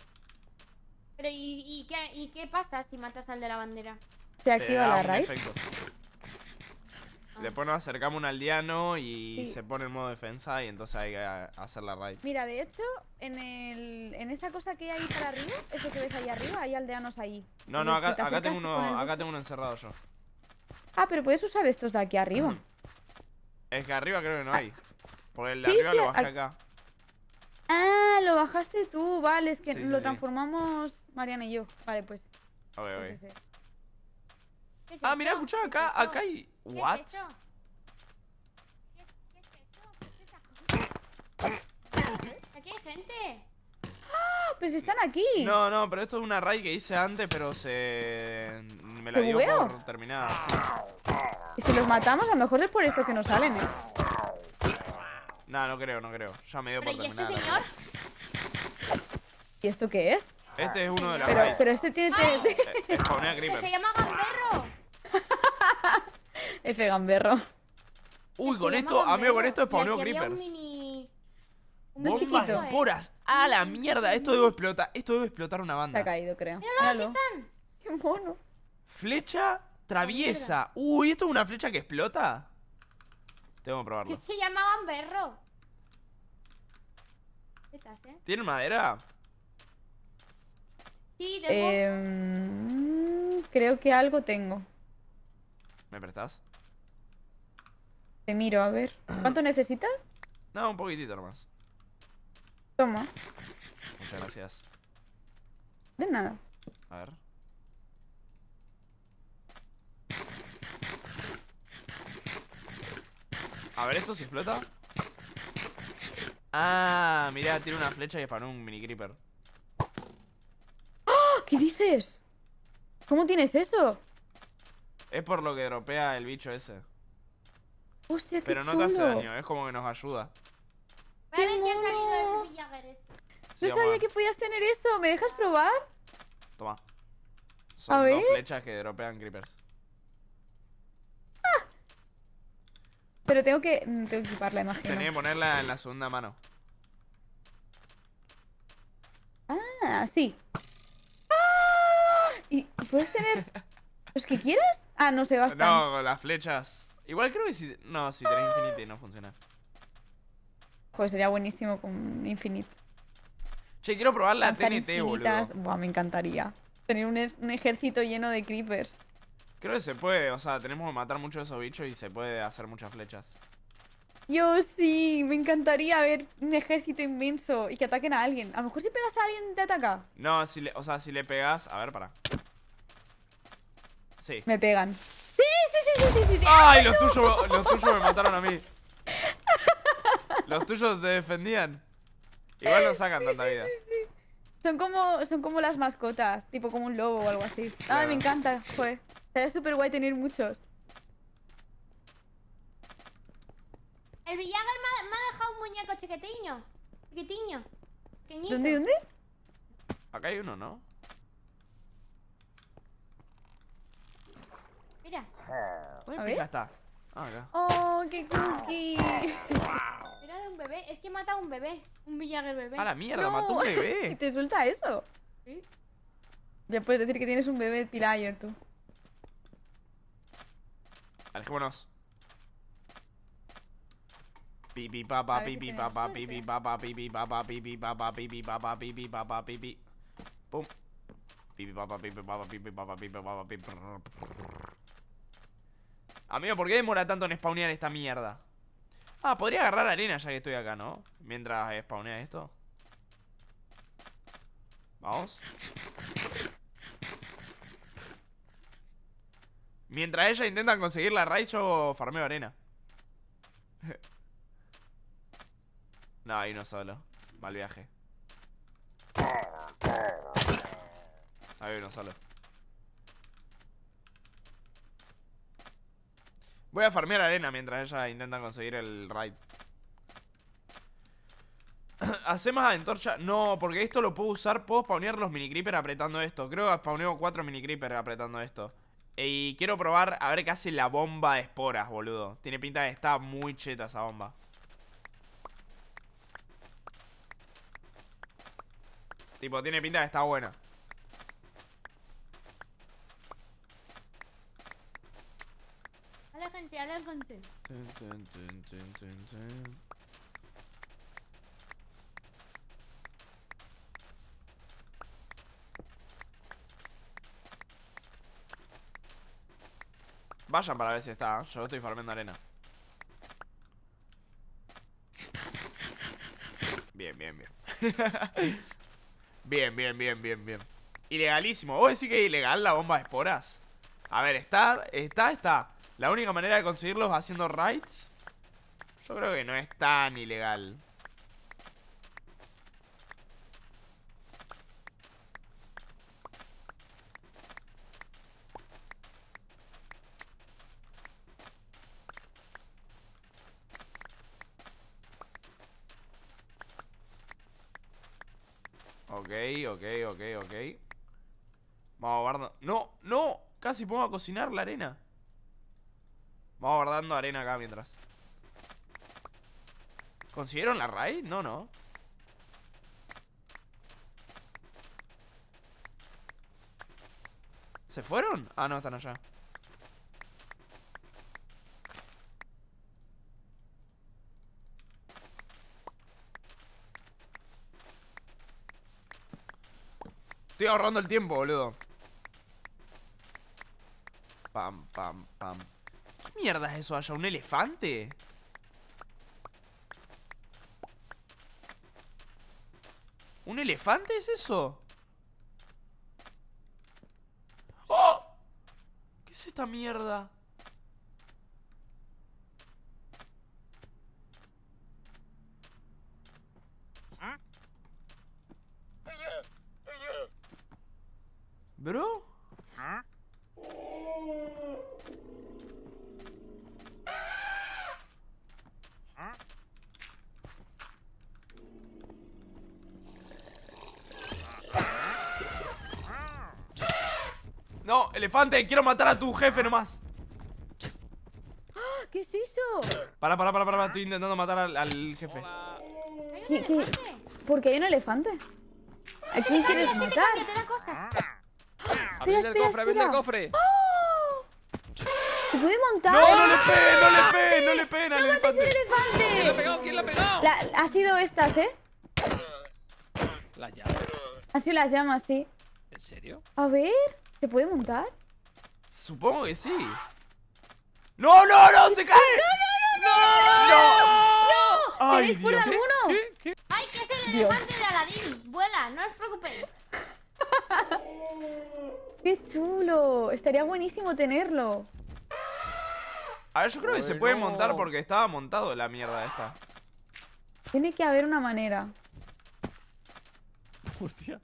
Pero ¿y, qué, pasa si matas al de la bandera? Se activa la raíz. Después nos acercamos a un aldeano y se pone en modo defensa y entonces hay que hacer la raid. Mira, de hecho, en, esa cosa que hay para arriba, eso que ves ahí arriba, hay aldeanos ahí. No, no, acá tengo uno encerrado yo. Ah, pero puedes usar estos de aquí arriba. Es que arriba creo que no ah. hay. Porque el de arriba lo bajé acá. Ah, lo bajaste tú, vale, es que lo transformamos Mariana y yo. Vale, pues. A ver, a ver. ah, mira, escucha, acá, acá hay. ¿What? Es ¿Qué, es esto? ¿Qué es esa cosa? Aquí hay gente. Pues están aquí. No, no, pero esto es una raid que hice antes, pero se... Me la dio por terminada, sí. Y si los matamos, a lo mejor es por esto que no salen, ¿eh? No, no creo, no creo. Ya me dio por terminada. ¿Y este señor? ¿Y esto qué es? Este es uno de las pero, pero este tiene... Es, eh, eh, este Se llama Gamberro. F Gamberro. Uy, con esto, a mí con esto spawneo creepers. Bombas puras. A la mierda. Esto debo explotar. Esto debe explotar una banda. Se ha caído, creo. Míralo. están. Qué mono. Flecha traviesa. Uy, ¿esto es una flecha que explota? Tengo que probarlo. Que se llamaban berro. ¿eh? ¿Tienen madera? Sí, tengo. Em, creo que algo tengo. ¿Me prestas? Te miro, a ver. ¿Cuánto necesitas? No, un poquitito nomás. Toma. Muchas gracias. De nada. A ver. A ver, ¿esto si explota? Ah, mira, tiene una flecha y es para un mini creeper. ¡Ah! ¿Qué dices? ¿Cómo tienes eso? Es por lo que dropea el bicho ese. Hostia, qué Pero no te hace daño, es como que nos ayuda. Vale, ya no sabía que podías tener eso. ¿Me dejas probar? Toma. Son dos flechas que dropean creepers. Ah. Pero tengo que. Mm, tengo que equipar la imagen. Tenía que ponerla en la segunda mano. Ah, sí. ¡Ah! ¿Y puedes tener los que quieras? Ah, no, estar No, las flechas. Igual creo que si. No, si tenés ah. infinity no funciona. Joder, sería buenísimo con Infinite. Che, quiero probar la TNT, boludo. me encantaría. Tener e-, un, ejército lleno de creepers. Creo que se puede, o sea, tenemos que matar muchos de esos bichos y se puede hacer muchas flechas. Yo sí, me encantaría ver un ejército inmenso y que ataquen a alguien. A lo mejor si pegas a alguien te ataca. No, si o sea, si le pegas... A ver, para. Sí. Me pegan. ¡Sí, sí, sí, sí, sí! sí! ¡Ay, los tuyos me mataron a mí! Los tuyos te defendían. Igual no sacan toda tanta vida. son como, son como las mascotas, tipo como un lobo o algo así. Ay, me encanta, joder. Será súper guay tener muchos. El Villager me ha, dejado un muñeco chiquitiño. Chiquitiño. ¿Dónde, dónde? Acá hay uno, ¿no? Mira. ¿Dónde está? ¡Oh, qué cookie! Era de un bebé. Es que mata a un bebé. Un villager bebé. ¡A la mierda! ¡Mató un bebé! ¿Y te suelta eso? Sí. Ya puedes decir que tienes un bebé pilayer tú. Alejémonos. Pipi papa, pipi papa, pipi papa, pipi papa, pipi papa, pipi papa, pipi papa, pipi. Pum. Pipi papa, pipi papa, pipi papa, pipi papa, Amigo, ¿por qué demora tanto en spawnear esta mierda? Ah, podría agarrar arena ya que estoy acá, ¿no? Mientras spawnea esto Vamos Mientras ella intenta conseguir la raíz Yo farmeo arena No, hay uno solo Mal viaje Hay uno solo Voy a farmear arena mientras ella intenta conseguir el raid. ¿Hacemos más antorcha? No, porque esto lo puedo usar. Puedo spawnear los mini creeper apretando esto. Creo que spawneo 4 mini creeper apretando esto. Y quiero probar a ver qué hace la bomba de esporas, boludo. Tiene pinta de que está muy cheta esa bomba. Tipo, tiene pinta de que está buena. Aléjense, aléjense. Vayan para ver si está. ¿eh? Yo estoy farmeando arena. Bien, bien, bien. bien, bien, bien, bien, bien. Ilegalísimo. ¿Vos decís que es ilegal la bomba de esporas? A ver, está, está, está. La única manera de conseguirlos haciendo raids Yo creo que no es tan ilegal Ok, ok, ok, ok Vamos a guardar... ¡No! ¡No! Casi pongo a cocinar la arena Vamos guardando arena acá mientras ¿Consiguieron la raid? No, no ¿Se fueron? Ah, no, están allá Estoy ahorrando el tiempo, boludo Pam, pam, pam mierda es eso allá? ¿Un elefante? ¿Un elefante es eso? ¡Oh! ¿Qué es esta mierda? Elefante, quiero matar a tu jefe nomás. ¡Ah! ¿Qué es eso? Para, para, para, para, estoy intentando matar al, jefe. ¿Qué, qué? por qué hay un elefante? ¿A quién quieres matar? Te ¡Ah! da el cofre, el cofre! ¡Oh! ¡Se puede montar! ¡No, no le peguen, no le peguen, no le peguen al elefante! elefante! ¿Quién lo ha pegado? ¿Quién la ha pegado? ha sido estas, ¿eh? Las llamas. Ha sido las llamas, sí. ¿En serio? A ver, ¿se puede montar? Supongo que sí. ¡No, no, no! ¡Se cae! ¡No, no, no! ¡No! no, no! ¿Tenéis por alguno? ¿Qué? ¡Ay, que es el elefante de Aladín! ¡Vuela! ¡No os preocupéis! ¡Qué chulo! Estaría buenísimo tenerlo. A ver, yo creo que se puede montar porque estaba montado la mierda esta. Tiene que haber una manera. Hostia.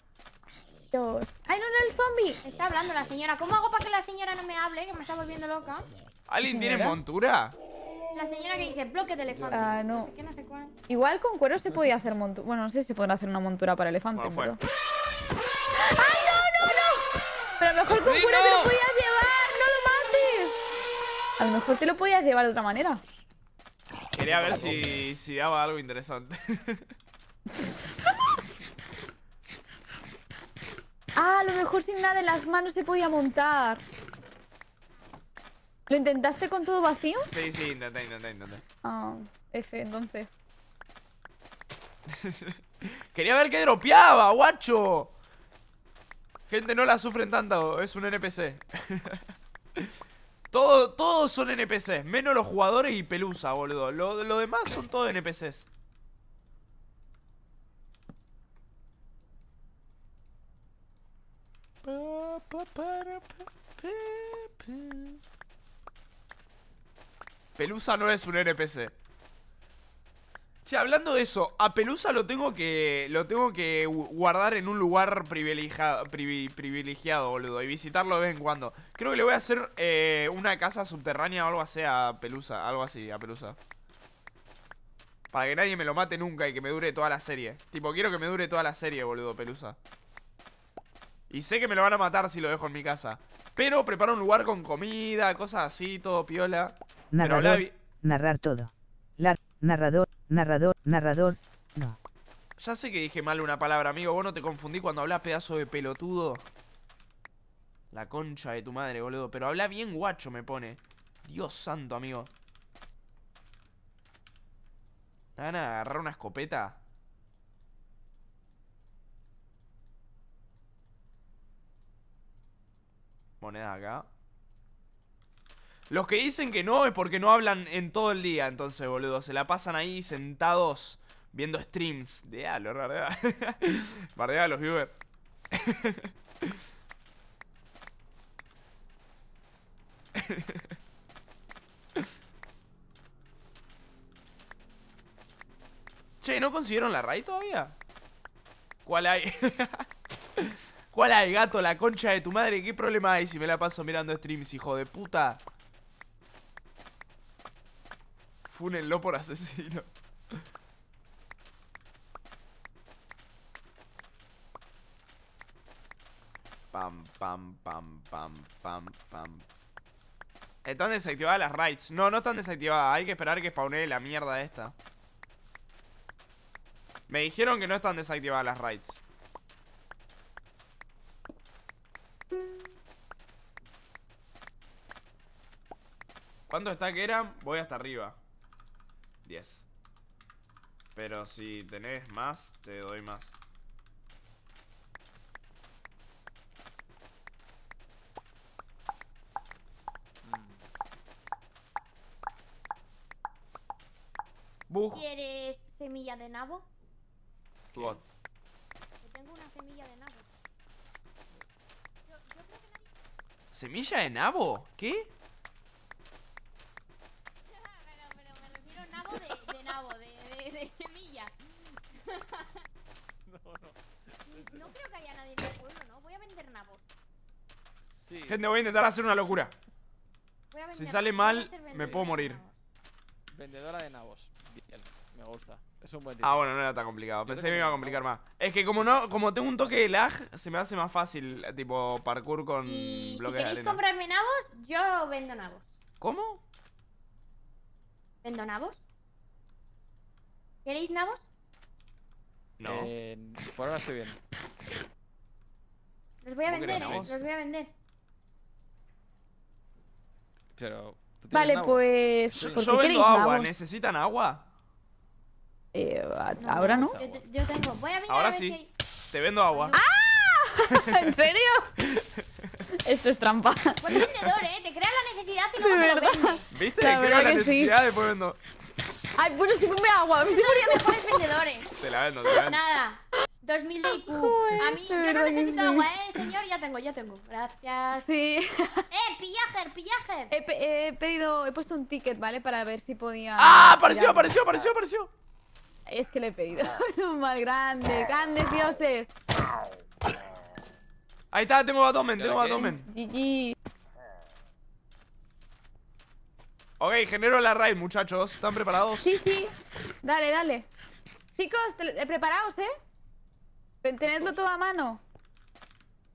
¡Ay, no, no, el zombie! Está hablando la señora. ¿Cómo hago para que la señora no me hable? Que me está volviendo loca. ¿Alguien tiene montura? La señora que dice bloque de elefante. Ah, no. Igual con cuero se podía hacer montura. Bueno, no sé si se podrá hacer una montura para elefante. ¡Ay, no, no, no! Pero a lo mejor con cuero te lo podías llevar. ¡No lo mates! A lo mejor te lo podías llevar de otra manera. Quería ver si, si daba algo interesante. Ah, a lo mejor sin nada en las manos se podía montar. ¿Lo intentaste con todo vacío? Sí, sí, intenté, intenté, intenté. Ah, F, entonces. Quería ver qué dropeaba, guacho. Gente, no la sufren tanto, es un NPC. todo, todos son NPCs, menos los jugadores y Pelusa, boludo. Lo, lo demás son todos NPCs. Pelusa no es un NPC. Che, hablando de eso, a Pelusa lo tengo que. Lo tengo que guardar en un lugar privilegiado, boludo. Y visitarlo de vez en cuando. Creo que le voy a hacer eh, una casa subterránea o algo así a Pelusa. Algo así, a Pelusa. Para que nadie me lo mate nunca y que me dure toda la serie. Tipo, quiero que me dure toda la serie, boludo, Pelusa. Y sé que me lo van a matar si lo dejo en mi casa. Pero preparo un lugar con comida, cosas así, todo piola. narrar todo. narrador, narrador, narrador, no. Ya sé que dije mal una palabra, amigo. Vos no te confundí cuando hablas pedazo de pelotudo. La concha de tu madre, boludo. Pero habla bien guacho, me pone. Dios santo, amigo. ¿Te van a agarrar una escopeta? Moneda acá. Los que dicen que no es porque no hablan en todo el día, entonces, boludo. Se la pasan ahí sentados viendo streams. Diablo, verdad. Bardea a los viewers. che, ¿no consiguieron la raid todavía? ¿Cuál hay? ¿Cuál hay, gato? La concha de tu madre. ¿Qué problema hay si me la paso mirando streams, hijo de puta? Fúnenlo por asesino. Pam, pam, pam, pam, pam, pam. Están desactivadas las raids. No, no están desactivadas. Hay que esperar que spawnee la mierda esta. Me dijeron que no están desactivadas las raids. ¿Cuánto está que eran? Voy hasta arriba 10 Pero si tenés más, te doy más mm. ¿Quieres semilla de nabo? tengo una semilla de nabo. ¿Semilla de nabo? ¿Qué? no, no. No creo que haya nadie en el ¿no? Voy a vender nabos. Sí. Gente, voy a intentar hacer una locura. Voy a si sale mal, me puedo morir. Vendedora de nabos. Bien, me gusta. Es un buen Ah, bueno, no era tan complicado. Pensé que me iba a complicar más. Es que como no, como tengo un toque de lag, se me hace más fácil, tipo, parkour con y bloques si queréis comprarme nabos, yo vendo nabos. ¿Cómo? ¿Vendo nabos? ¿Queréis nabos? No. por ahora estoy bien. Los voy a vender, eh, los voy a vender. Pero. vale, pues. Yo, vendo agua, ¿necesitan agua? Eh, ahora no. Yo, tengo. Voy a ahora sí. Te vendo agua. ¡Ah! ¿En serio? Esto es trampa. Pues vendedor, ¿eh? Te creas la necesidad y luego te lo vendes. ¿Viste? Te creas la necesidad y después vendo. Ay, bueno, sí, ponme agua. Me estoy poniendo. mejores vendedores. Te la no te la Nada. 2000 de IQ. a mí, yo no necesito agua, eh, señor. Ya tengo, ya tengo. Gracias. Sí. ¡Eh, pillaje, pillajer! He, pedido, he puesto un ticket, ¿vale? Para ver si podía. ¡Ah! Apareció, apareció, apareció, apareció. Es que le he pedido. Un mal, grande, grandes dioses. Ahí está, tengo abdomen, tengo abdomen. GG. Ok, genero la raid, muchachos. ¿Están preparados? Sí, sí. Dale, dale. Chicos, eh, preparaos, ¿eh? Tenedlo todo a mano.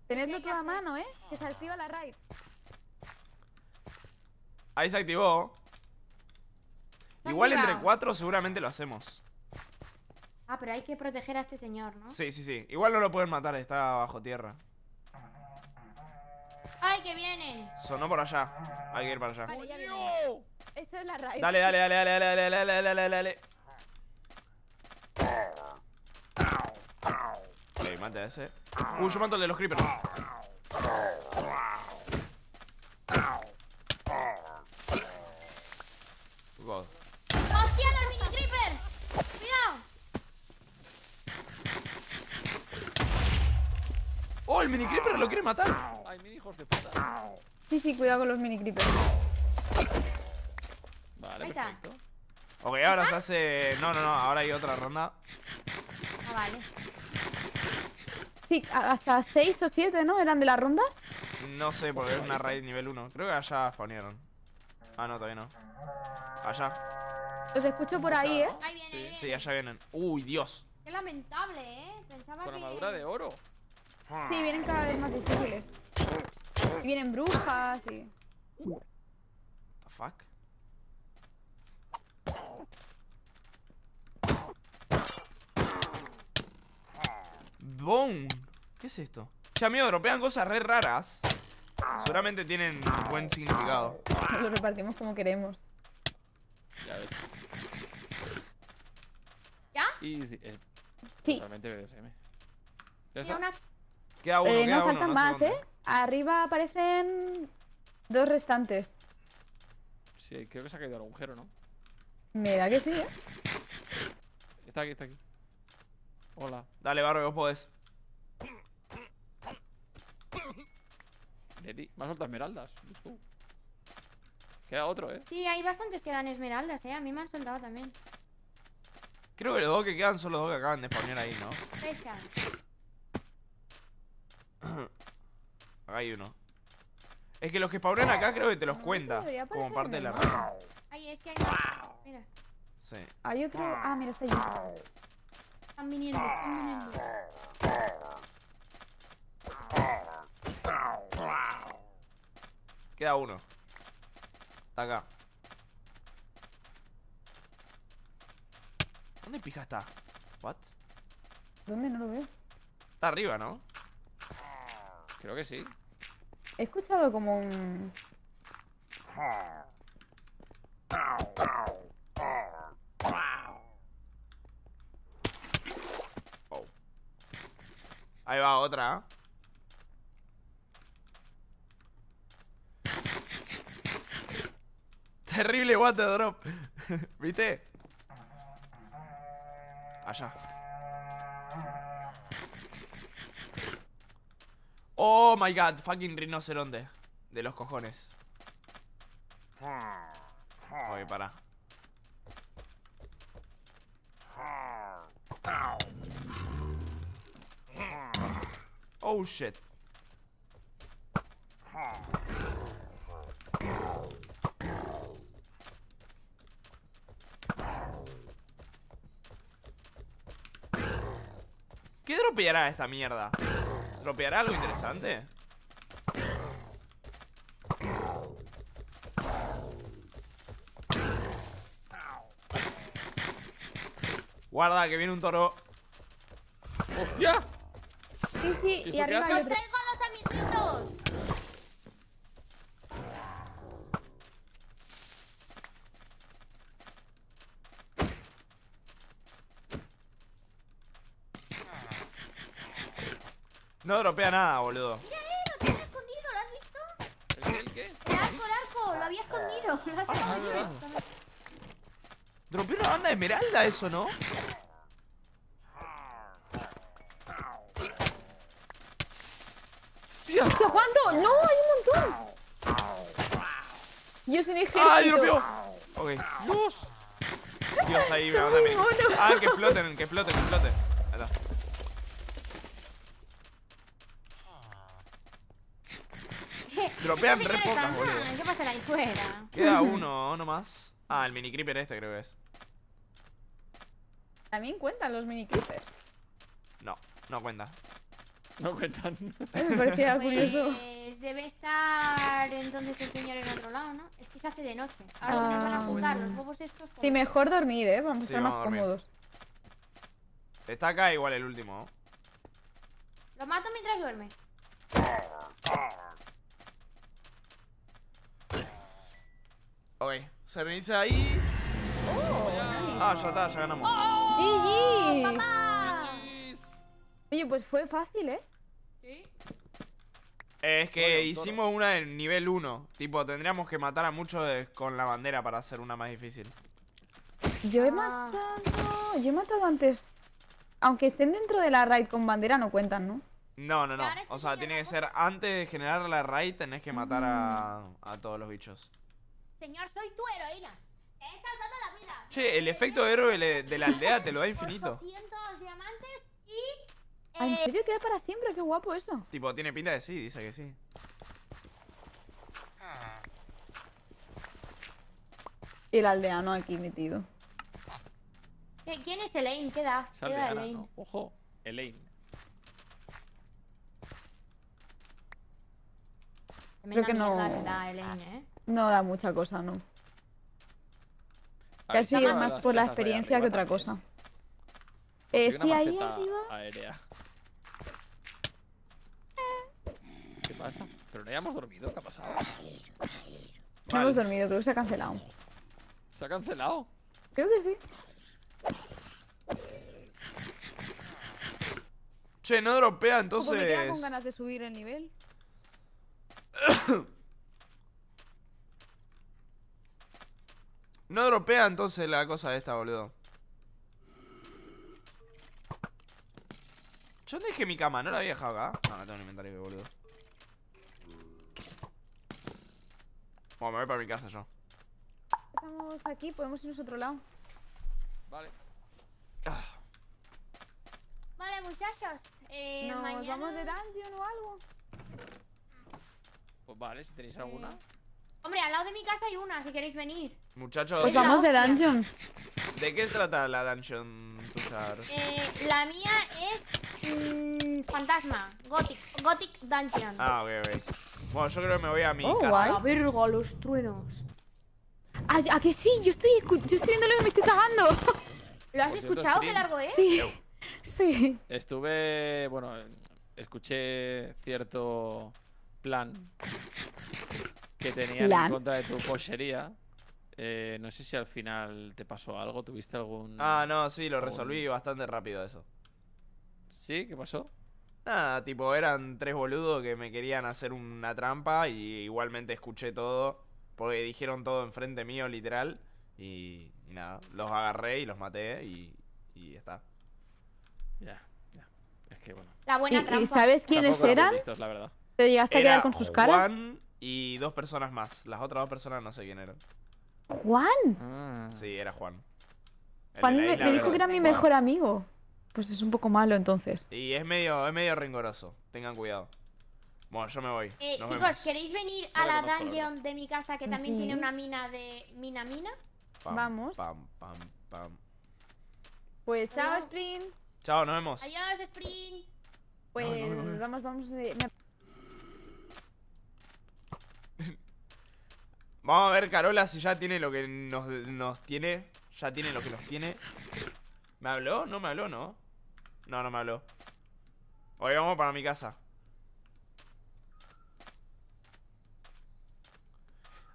Tenedlo todo a mano, ¿eh? Que se activa la raid. Ahí se activó. Igual entre cuatro seguramente lo hacemos. Ah, pero hay que proteger a este señor, ¿no? Sí, sí, sí. Igual no lo pueden matar, está bajo tierra. ¡Ay, que viene! Sonó por allá. Hay que ir para allá. Vale, ya viene. Eso es la raíz. Dale, dale, dale, dale, dale, dale, dale, dale, dale. Ok, mate a ese. Uy, uh, yo mato el de los creepers. God. ¡Hostia, los mini creepers! ¡Cuidado! ¡Oh, el mini creeper lo quiere matar! hijos de puta. Sí, sí, cuidado con los mini creepers. Vale, perfecto. Ok, ahora se hace. No, no, no, ahora hay otra ronda. Ah, vale. Sí, hasta 6 o 7, ¿no? ¿Eran de las rondas? No sé, porque es una raid nivel 1. Creo que allá ponieron Ah, no, todavía no. Allá. Los escucho por ahí, ¿eh? sí. sí, allá vienen. Uy, Dios. Qué lamentable, ¿eh? Pensaba Con que... armadura de oro. Sí, vienen cada vez más difíciles vienen brujas y... fuck? boom ¿Qué es esto? Ya, amigo, dropean cosas re raras Seguramente tienen buen significado Lo repartimos como queremos Ya ves ¿Ya? Easy. Eh, sí Queda uno, eh, no faltan más, ¿eh? Arriba aparecen dos restantes. Sí, creo que se ha caído el agujero, ¿no? Me da que sí, ¿eh? Está aquí, está aquí. Hola. Dale, Barro, vos podés. me ha soltado esmeraldas. Uh. Queda otro, ¿eh? Sí, hay bastantes que dan esmeraldas, ¿eh? A mí me han soltado también. Creo que los dos que quedan son los dos que acaban de poner ahí, ¿no? Fecha. Acá hay uno. Es que los que spawnan acá creo que te los ah, cuenta. Como parte de la ahí es que hay Mira. Sí. Hay otro Ah, mira, está ahí Están viniendo, están viniendo. Queda uno. Está acá. ¿Dónde pija está? ¿What? ¿Dónde? No lo veo. Está arriba, ¿no? Creo que sí. He escuchado como un... Ahí va otra. Terrible water drop. ¿Viste? Allá. Oh my god, fucking rinoceronte De los cojones Voy para Oh shit ¿Qué dropeará esta mierda? Tropeará, algo interesante. Guarda, que viene un toro. ¡Hostia! Sí, sí, y arriba hay otro. No dropea nada, boludo. Mira, eh, lo tenía escondido, ¿lo has visto? ¿El, el qué? El arco, el arco, lo había escondido. Ah, lo has escondido. Dropeó una banda de esmeralda eso, ¿no? Dios. cuándo? ¡No! ¡Hay un montón! Yo soy un ejército. ¡Ah, dropeó! Ok. ¡Dios! Dios, ahí me van a Ah, que exploten, que exploten, que exploten dropean re ahí fuera. Queda uno nomás. Ah, el mini creeper este creo que es. ¿También cuentan los mini creepers? No, no cuentan. No cuentan. Me parecía pues, curioso. Pues debe estar entonces el señor en otro lado, ¿no? Es que se hace de noche. Ahora ah, se nos van a ah, juntar los bobos estos. Sí, mejor dormir, ¿eh? Vamos a estar más cómodos. Está acá igual el último. Lo mato mientras duerme. Ah. Ok, se reinicia ahí. Oh, ah, ya está, ya ganamos. Oh, ¡GG! Oye, pues fue fácil, ¿eh? ¿Sí? Es que hicimos una en nivel 1. Tipo, tendríamos que matar a muchos con la bandera para hacer una más difícil. Yo he ah. matado. Yo matado antes. Aunque estén dentro de la raid con bandera, no cuentan, ¿no? No, no, no. O sea, tiene que ser antes de generar la raid, tenés que matar a mm. todos los bichos. Señor, soy tu heroína. He salvado la vida. Che, el efecto héroe de la aldea te lo da infinito. 800 diamantes y... Ah, eh... ¿En serio queda para siempre? Qué guapo eso. Tipo, tiene pinta de sí, dice que sí. Y el aldeano aquí metido. ¿Quién es Elaine? ¿Qué da? ¿Qué da Elaine? Ojo, Elaine. Creo que no. Da Elaine, ¿eh? No da mucha cosa, no. Casi más por la experiencia que otra cosa. Eh, sí, ahí arriba. Aérea. ¿Qué pasa? Pero no hayamos dormido, ¿qué ha pasado? No hemos dormido, creo que se ha cancelado. ¿Se ha cancelado? Creo que sí. Che, no dropea entonces. me con ganas de subir el nivel. No dropea entonces la cosa esta, boludo. Yo dejé mi cama, ¿no la había dejado acá? No, no tengo un inventario, boludo. Bueno, me voy para mi casa yo. Estamos aquí, podemos irnos a otro lado. Vale. Vale, muchachos. Eh, ¿Nos mañana... vamos de dungeon o algo? Pues vale, si tenéis alguna. Hombre, al lado de mi casa hay una, si queréis venir. Muchachos. Pues vamos de dungeon. ¿De qué trata la dungeon, Tuzar? Eh, la mía es. Mm, fantasma. Gothic, Gothic Dungeon. Ah, ok, ok. Bueno, yo creo que me voy a mi oh, casa. Guay. verga, los truenos. ¿A, ¿qué que sí? Yo estoy, yo estoy que me estoy cagando. ¿Lo has escuchado? ¿Qué largo es? Sí. sí. Estuve. Bueno, escuché cierto plan que tenían en contra de tu pollería. Eh, no sé si al final te pasó algo, tuviste algún... Ah, no, sí, lo resolví bastante rápido eso. ¿Sí? ¿Qué pasó? Nada, tipo, eran tres boludos que me querían hacer una trampa y igualmente escuché todo, porque dijeron todo enfrente mío, literal, y, nada, los agarré y los maté y, y está. Ya, ya. Es que bueno. La buena sabes quiénes eran? la verdad. ¿Te llegaste a quedar con sus caras? y dos personas más. Las otras dos personas no sé quién eran. ¿Juan? Ah. Sí, era Juan. Juan me, dijo que era mi mejor amigo. Pues es un poco malo entonces. Y es medio, es medio ringoroso. Tengan cuidado. Bueno, yo me voy. Eh, chicos, ¿queréis venir a la dungeon de mi casa que también tiene una mina de mina mina? Vamos. Pues chao, Sprint. Chao, nos vemos. Adiós, Sprint. Pues vamos, vamos. Eh, Vamos a ver Carola si ya tiene lo que nos, tiene. Ya tiene lo que nos tiene. ¿Me habló? No me habló, ¿no? No, no me habló. Hoy vamos para mi casa.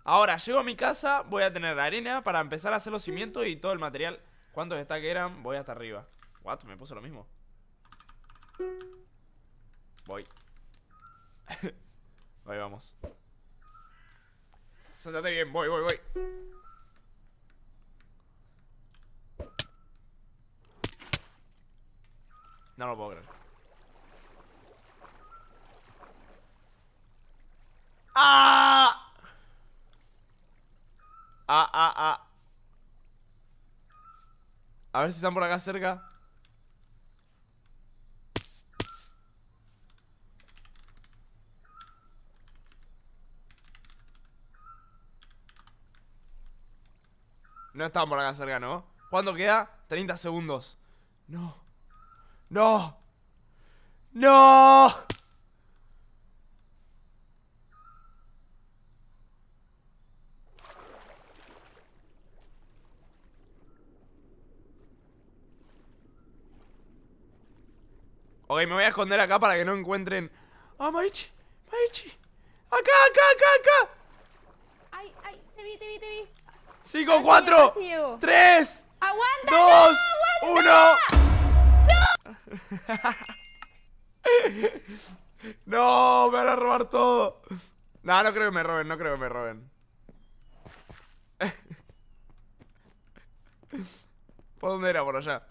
Ahora, llego a mi casa, voy a tener la arena para empezar a hacer los cimientos y todo el material. ¿Cuántos está que eran? Voy hasta arriba. What? Me puso lo mismo. Voy. Ahí vamos saltate bien, voy, voy, voy. No lo puedo creer. ¡Ah! Ah, ah, ah. A ver si están por acá cerca. No estamos por acá cerca, ¿no? ¿Cuánto queda? 30 segundos. No. No. No. Ok, me voy a esconder acá para que no encuentren... ¡Ah, Marichi! ¡Marichi! ¡Acá, acá, acá, acá! ¡Ay, ay! Te vi, te vi, te vi! 5, 4, 3, 2, 1. No, me van a robar todo. No, no creo que me roben, no creo que me roben. ¿Por dónde era? Por allá.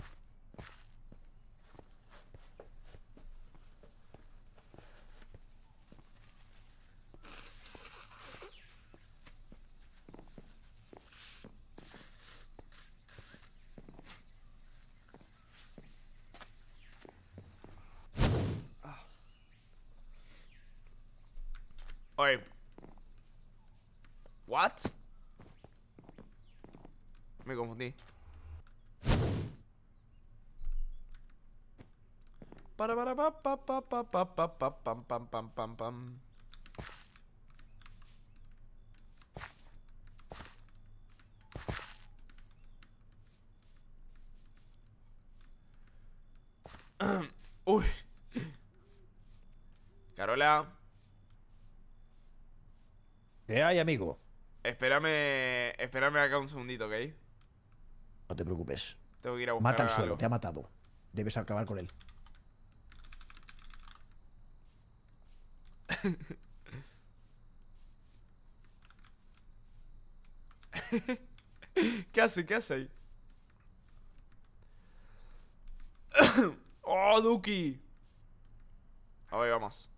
Oye What? Me confundí. Para para pa pa pa pa pa pa pa pam pam pam pam pam. Uy. Carola. ¿Qué hay, amigo? Espérame, espérame acá un segundito, ¿ok? No te preocupes. Tengo que ir a buscar Mata al suelo, te ha matado. Debes acabar con él. ¿Qué hace? ¿Qué hace ahí? ¡Oh, Duki! A ver, vamos.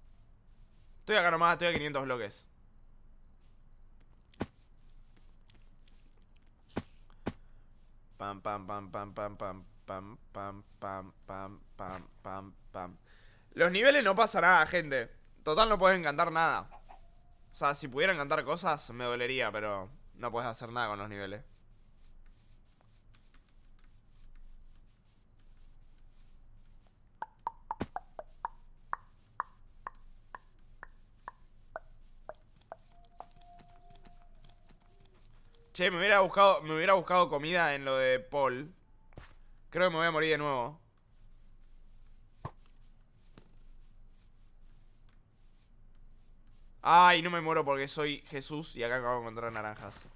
Estoy acá nomás, estoy a 500 bloques. Los niveles no pasa nada, gente. Total, no puedes encantar nada. O sea, si pudiera encantar cosas, me dolería, pero no puedes hacer nada con los niveles. Che, me hubiera buscado, me hubiera buscado comida en lo de Paul. Creo que me voy a morir de nuevo. Ay, no me muero porque soy Jesús y acá acabo de encontrar naranjas.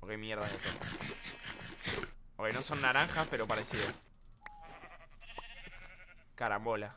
Ok, mierda que Ok, no son naranjas, pero parecido. Carambola.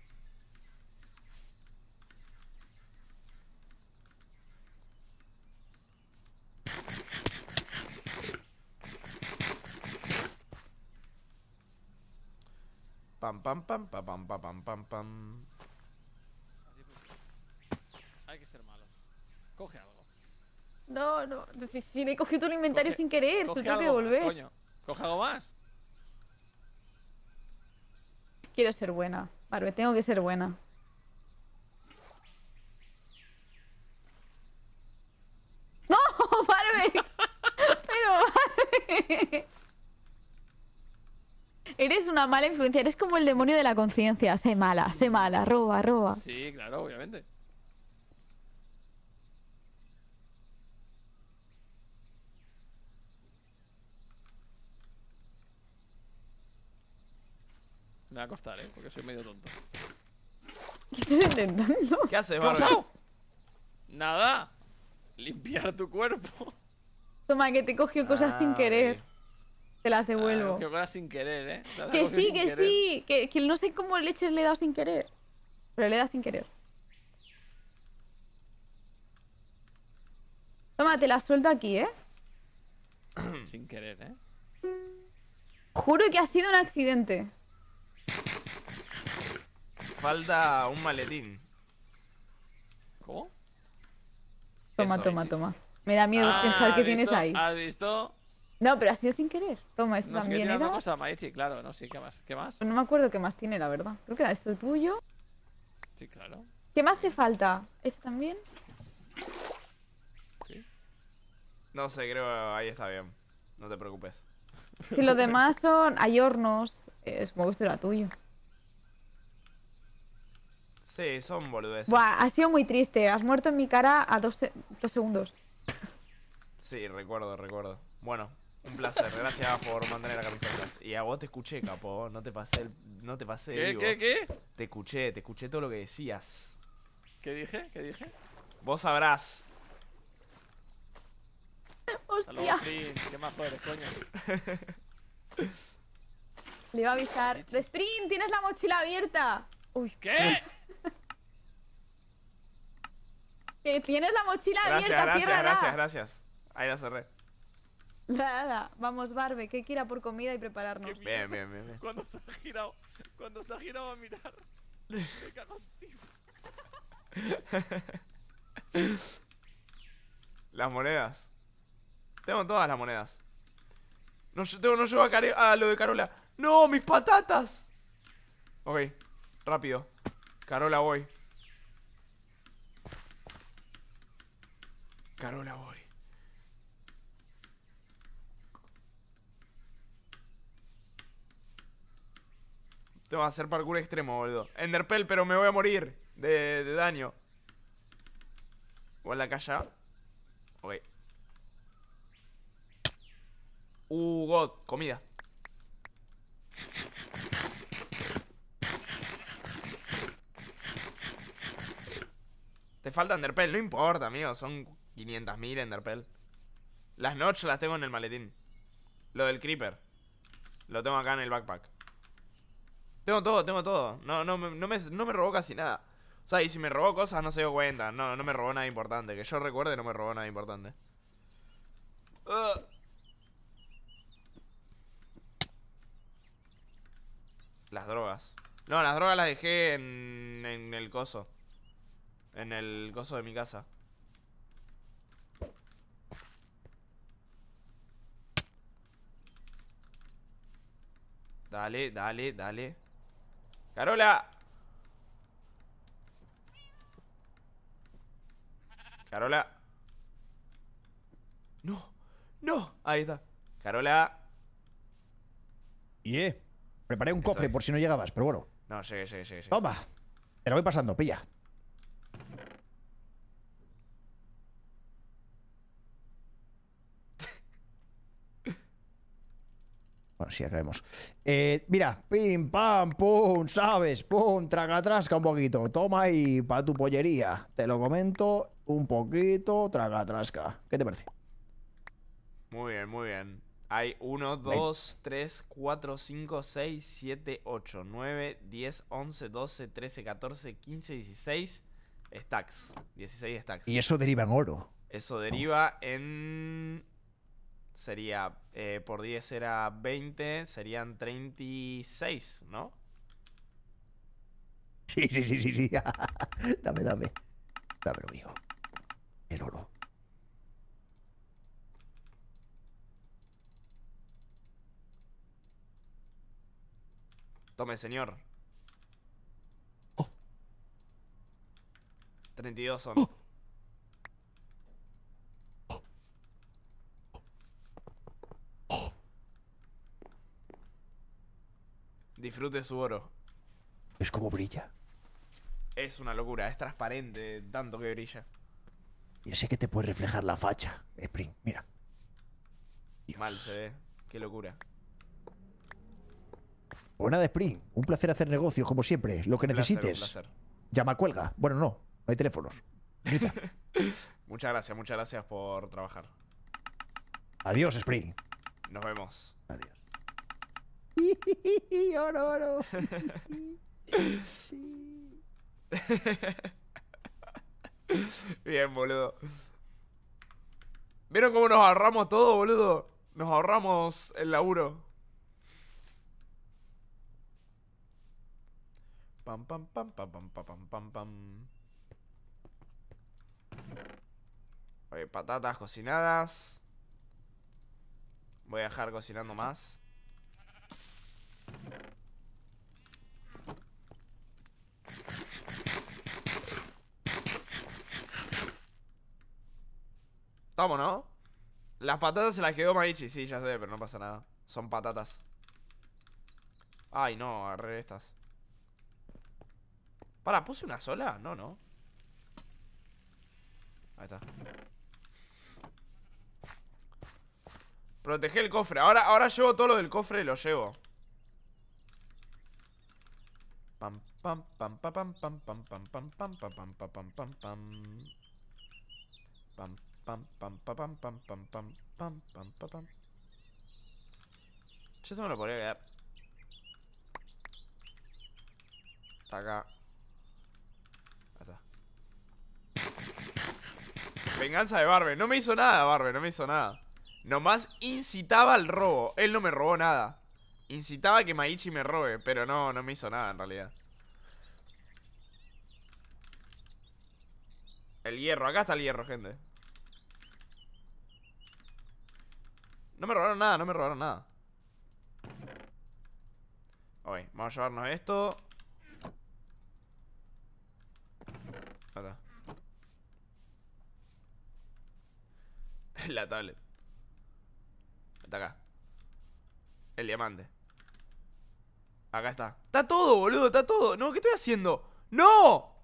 Pam, pam, pam, pam, pam, pam, pam, pam, Hay que ser malo. Coge algo. No, no. Si, si he cogido el inventario sin querer, se tengo que volver. coño. Coge algo más. Quiero ser buena. Barbe, tengo que ser buena. mala influencia. Eres como el demonio de la conciencia. Sé mala, sé mala, roba, roba. Sí, claro, obviamente. Me va a costar, ¿eh? Porque soy medio tonto. ¿Qué estás intentando? ¿Qué haces, Barbie? Nada. Limpiar tu cuerpo. Toma, que te cogió cosas sin querer. Te las devuelvo. Ah, que sin querer, ¿eh? Que sí, que sí. Que, no sé cómo le he dado sin querer. Pero le he dado sin querer. Toma, te las suelto aquí, ¿eh? sin querer, ¿eh? Juro que ha sido un accidente. Falta un maletín. ¿Cómo? Toma, toma, toma. Me da miedo ah, pensar que tienes ahí. ¿Has visto? No, pero ha sido sin querer. Toma, esto no, también era... cosa, claro, no, ¿qué más? ¿Qué más? No me acuerdo qué más tiene, la verdad. Creo que era esto tuyo. Sí, claro. ¿Qué más te falta? ¿Este también? Sí. No sé, creo ahí está bien. No te preocupes. Si lo demás son... Hay hornos. Eh, como supongo esto era tuyo. Sí, son boludeces. Buah, ha sido muy triste. Has muerto en mi cara a dos segundos. Sí, recuerdo, recuerdo. Bueno, un placer, gracias por mantener la atrás. Y a vos te escuché, capo, no te pasé el, no te pasé ¿Qué, qué, qué? Te escuché, te escuché todo lo que decías. ¿Qué dije? ¿Qué dije? Vos sabrás. Hostia, ¿Qué más joder, coño? le iba a avisar. Sprint, tienes la mochila abierta! Uy, ¿Qué? tienes la mochila Gracias, abierta, gracias, ciérrala. gracias, gracias. Ahí la cerré. Nada, vamos, Barbe, que quiera por comida y prepararnos. Bien, bien, bien, Cuando se ha girado, cuando se ha girado a mirar, Las monedas. Tengo todas las monedas. No, tengo, no llevo a, a lo de Carola. ¡No, mis patatas! Ok, rápido. Carola, voy. Carola, voy. Tengo que hacer parkour extremo, boludo. Enderpell, pero me voy a morir de, de daño. Voy la calle. Ok. Uh, God. Comida. Te falta Enderpell. No importa, amigo. Son 500.000 Enderpell. Las Notch las tengo en el maletín. Lo del Creeper. Lo tengo acá en el backpack. Tengo todo, tengo todo. No, no, me, no me robó casi nada. O sea, y si me robó cosas no se dio cuenta. No, no me robó nada importante. Que yo recuerde no me robó nada importante. Las drogas. No, las drogas las dejé en, en el coso. En el coso de mi casa. Dale, dale, dale. Carola. Carola. No, no. Ahí está. Carola. Y eh, preparé un cofre por si no llegabas, pero bueno. No, sí, sí, sí, sí Toma. Te lo voy pasando, pilla. Bueno, sí, acabemos. Eh, mira, pim, pam, pum, ¿sabes? Pum, tracatrasca un poquito. Toma y para tu pollería. Te lo comento un poquito, tracatrasca. ¿Qué te parece? Muy bien, muy bien. Hay 1, 2, 3, 4, 5, 6, 7, 8, 9, 10, 11, 12, 13, 14, 15, 16 stacks. 16 stacks. Y eso deriva en oro. Eso deriva en sería eh, por 10 era 20, serían 36, ¿no? Sí, sí, sí, sí, sí. dame, dame. Dame lo mío. El oro. Tome, señor. Oh. 32 son. Oh. Disfrute su oro. Es como brilla. Es una locura, es transparente, tanto que brilla. Ya sé que te puede reflejar la facha, Spring, mira. Mal se ve, qué locura. buena de Spring, un placer hacer negocios, como siempre. Lo que necesites. un placer. Llama, cuelga. Bueno, no, no hay teléfonos. muchas gracias, muchas gracias por trabajar. Adiós, Spring. Nos vemos. Adiós. oro, oro. Bien, boludo. ¿Vieron cómo nos ahorramos todo, boludo? Nos ahorramos el laburo. Pam, pam, pam, pam, pam, pam, pam, pam. Oye, patatas cocinadas. Voy a dejar cocinando más. Estamos, ¿no? Las patatas se las quedó Marichi Sí, ya sé, pero no pasa nada Son patatas Ay, no, agarré estas Para, ¿puse una sola? No, no Ahí está Protege el cofre Ahora, ahora llevo todo lo del cofre Lo llevo Pam, pam, pam, pam, pam, pam, pam, pam, pam, pam, pam, pam, pam, pam, pam. Pam, pam, pam, pam, pam, pam, pam, pam, pam, pam, pam. pam, pam, pam. ¡Pam! ¡Pam! ¡Pam! ¡Pam! ¡Pam! ¡Pam! ¡Pam! ¡Pam! ¡Pam! ¡Pam! ¡Pam! ¡Pam! Venganza de Barbe. No me hizo nada, Barbe. No me hizo nada. Nomás incitaba al robo. Él no me robó nada. Incitaba a que Maichi me robe, pero no, no me hizo nada en realidad. El hierro, acá está el hierro, gente. No me robaron nada, no me robaron nada. Ok, vamos a llevarnos esto. Acá. La tablet. Está acá. El diamante. Acá está. Está todo, boludo, está todo. No, ¿qué estoy haciendo? ¡No!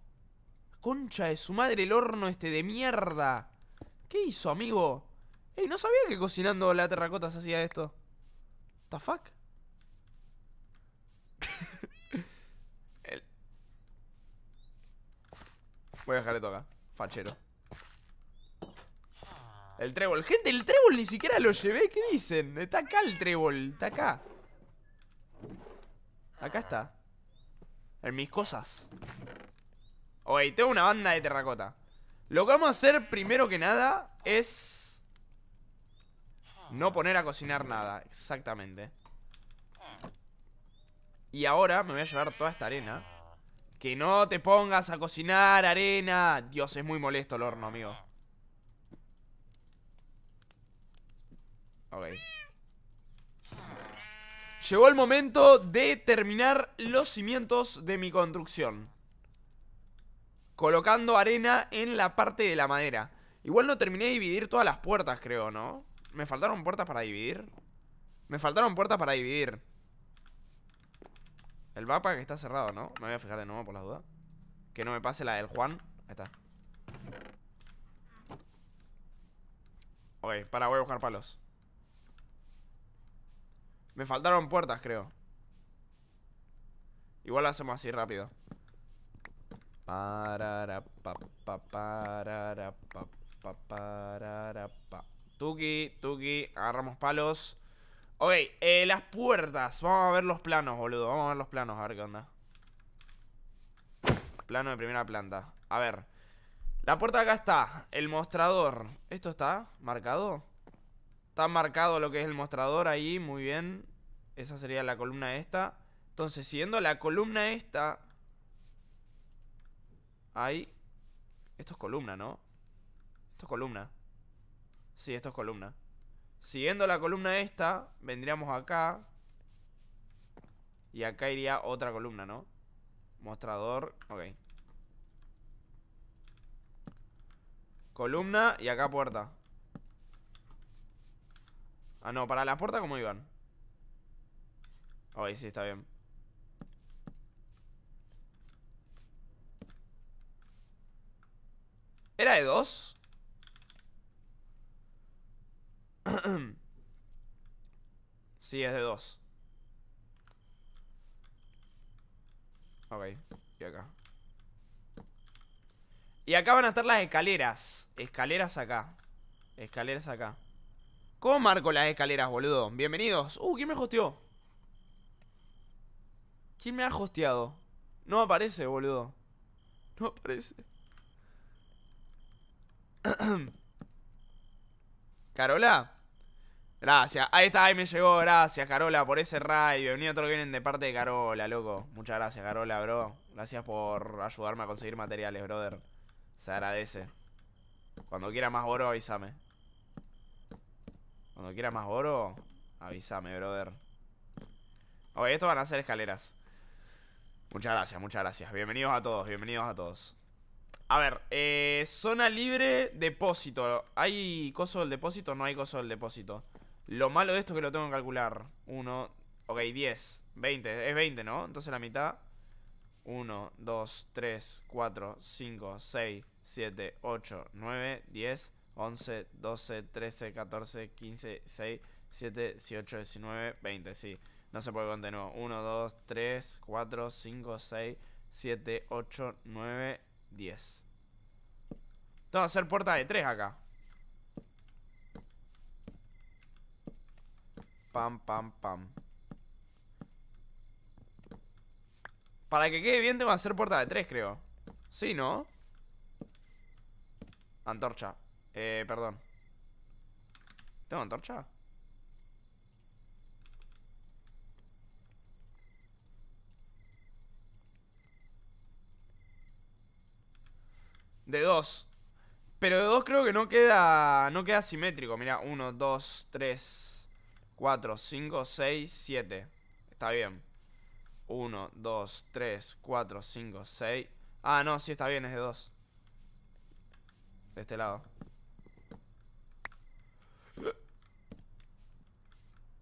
Concha de su madre, el horno este de mierda. ¿Qué hizo, amigo? Ey, no sabía que cocinando la terracota se hacía esto. ¿The fuck? Voy a dejar esto acá. Fachero. El trébol. Gente, el trébol ni siquiera lo llevé. ¿Qué dicen? Está acá el trébol. Está acá. Acá está. En mis cosas. Oye, tengo una banda de terracota. Lo que vamos a hacer primero que nada es... No poner a cocinar nada, exactamente. Y ahora me voy a llevar toda esta arena. Que no te pongas a cocinar arena. Dios, es muy molesto el horno, amigo. Ok. Llegó el momento de terminar los cimientos de mi construcción. Colocando arena en la parte de la madera. Igual no terminé de dividir todas las puertas, creo, ¿no? ¿Me faltaron puertas para dividir? Me faltaron puertas para dividir. El mapa que está cerrado, ¿no? Me voy a fijar de nuevo por la duda Que no me pase la del Juan. Ahí está. Ok, para, voy a buscar palos. Me faltaron puertas, creo Igual lo hacemos así rápido Tuki, tuki, agarramos palos Ok, eh, las puertas Vamos a ver los planos, boludo Vamos a ver los planos, a ver qué onda Plano de primera planta A ver La puerta acá está El mostrador ¿Esto está marcado? Está marcado lo que es el mostrador ahí, muy bien. Esa sería la columna esta. Entonces, siguiendo la columna esta, hay... Esto es columna, ¿no? Esto es columna. Sí, esto es columna. Siguiendo la columna esta, vendríamos acá. Y acá iría otra columna, ¿no? Mostrador, ok. Columna y acá puerta. Ah, no, para la puerta como iban? oh, sí, está bien ¿Era de dos? sí, es de dos Ok, y acá Y acá van a estar las escaleras Escaleras acá Escaleras acá ¿Cómo marco las escaleras, boludo? Bienvenidos. Uh, ¿quién me hosteó? ¿Quién me ha hosteado? No aparece, boludo. No aparece. ¿Carola? Gracias. Ahí está, ahí me llegó. Gracias, Carola, por ese raid. Bienvenido a todos los que vienen de parte de Carola, loco. Muchas gracias, Carola, bro. Gracias por ayudarme a conseguir materiales, brother. Se agradece. Cuando quiera más oro, avísame. Cuando quiera más oro, avísame, brother. Ok, esto van a ser escaleras. Muchas gracias, muchas gracias. Bienvenidos a todos, bienvenidos a todos. A ver, eh, zona libre, depósito. ¿Hay coso del depósito? o No hay coso del depósito. Lo malo de esto es que lo tengo que calcular. Uno, ok, 10, 20, es 20, ¿no? Entonces la mitad. Uno, dos, tres, cuatro, cinco, seis, siete, ocho, nueve, diez... 11, 12, 13, 14, 15, 6, 7, 18, 19, 20. Sí, no se puede continuar. 1, 2, 3, 4, 5, 6, 7, 8, 9, 10. Tengo que hacer puerta de 3 acá. Pam, pam, pam. Para que quede bien tengo que hacer puerta de 3, creo. Sí, ¿no? Antorcha. Eh, perdón ¿Tengo antorcha? De dos Pero de dos creo que no queda No queda simétrico, mira, uno, dos, tres Cuatro, cinco, seis, siete Está bien Uno, dos, tres, cuatro, cinco, seis Ah, no, sí está bien, es de dos De este lado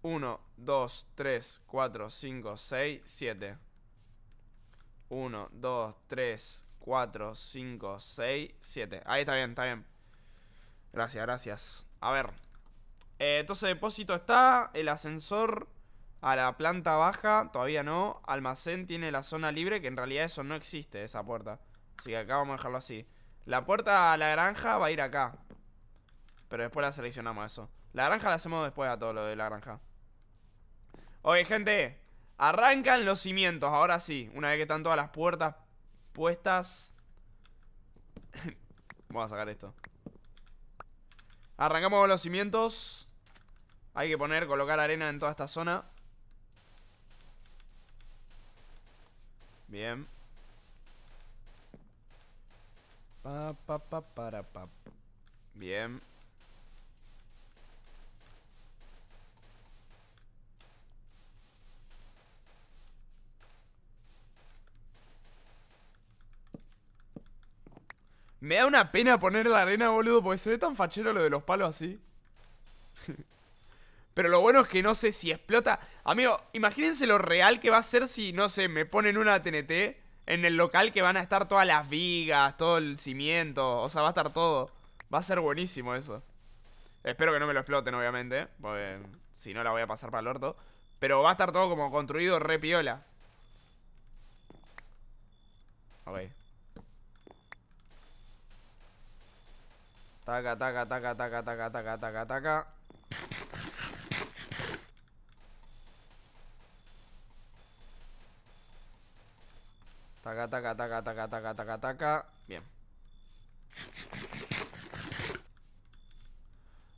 1, 2, 3, 4, 5, 6, 7. 1, 2, 3, 4, 5, 6, 7. Ahí está bien, está bien. Gracias, gracias. A ver. Eh, entonces, depósito está. El ascensor a la planta baja todavía no. Almacén tiene la zona libre, que en realidad eso no existe, esa puerta. Así que acá vamos a dejarlo así. La puerta a la granja va a ir acá. Pero después la seleccionamos eso. La granja la hacemos después a todo lo de la granja. Oye, gente, arrancan los cimientos, ahora sí. Una vez que están todas las puertas puestas... Voy a sacar esto. Arrancamos los cimientos. Hay que poner, colocar arena en toda esta zona. Bien. Bien. Me da una pena poner la arena, boludo, porque se ve tan fachero lo de los palos así. Pero lo bueno es que no sé si explota. Amigo, imagínense lo real que va a ser si, no sé, me ponen una TNT en el local que van a estar todas las vigas, todo el cimiento. O sea, va a estar todo. Va a ser buenísimo eso. Espero que no me lo exploten, obviamente. Porque si no, la voy a pasar para el orto. Pero va a estar todo como construido re piola. A Taca, taca, taca, taca, taca, taca, taca, taca. Taca, taca, taca, taca, taca, taca, taca. Bien.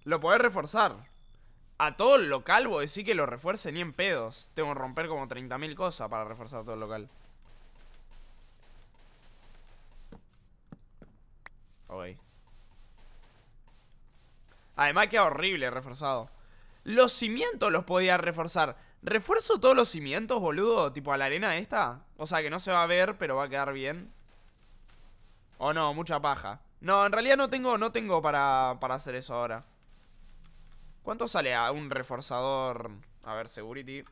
Lo podés reforzar. A todo el local, voy a decir que lo refuerce ni en pedos. Tengo que romper como 30.000 cosas para reforzar todo el local. Ok. Además queda horrible reforzado. Los cimientos los podía reforzar. ¿Refuerzo todos los cimientos, boludo? Tipo a la arena esta. O sea que no se va a ver, pero va a quedar bien. O oh, no, mucha paja. No, en realidad no tengo, no tengo para, para hacer eso ahora. ¿Cuánto sale a un reforzador? A ver, security.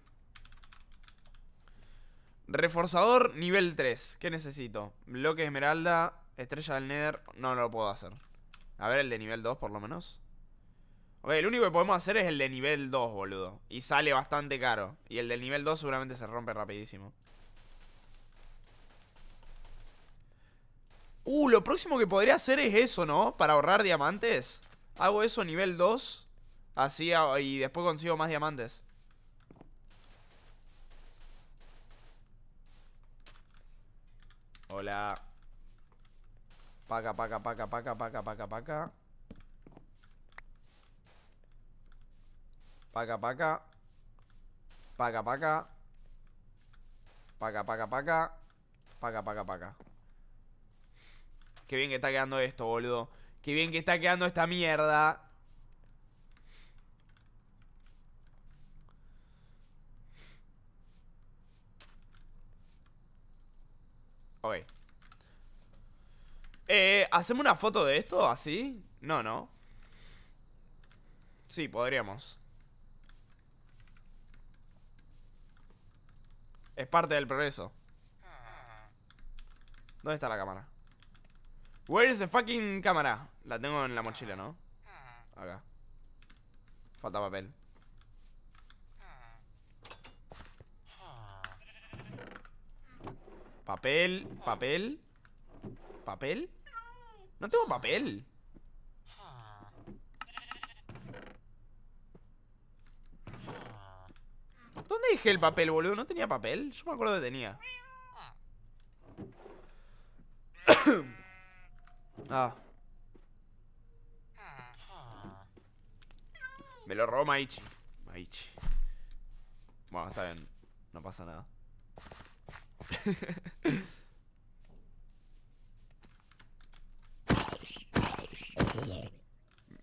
Reforzador nivel 3. ¿Qué necesito? Bloque de esmeralda, estrella del nether. No, no lo puedo hacer. A ver el de nivel 2 por lo menos. Oye, el único que podemos hacer es el de nivel 2, boludo. Y sale bastante caro. Y el de nivel 2 seguramente se rompe rapidísimo. Uh, lo próximo que podría hacer es eso, ¿no? Para ahorrar diamantes. Hago eso nivel 2. Así, ah, y después consigo más diamantes. Hola. Paca, paca, paca, paca, paca, paca, paca. Paca, paca. Paca, paca. Paca, paca, paca. Paca, paca, paca. Qué bien que está quedando esto, boludo. Qué bien que está quedando esta mierda. Ok. Eh, ¿hacemos una foto de esto así? No, no. Sí, podríamos. Es parte del progreso. ¿Dónde está la cámara? Where is the fucking cámara? La tengo en la mochila, ¿no? Acá. Falta papel. Papel, papel, papel. No tengo papel. ¿Dónde dije el papel, boludo? ¿No tenía papel? Yo me acuerdo que tenía Ah Me lo robó Maichi Maichi Bueno, está bien No pasa nada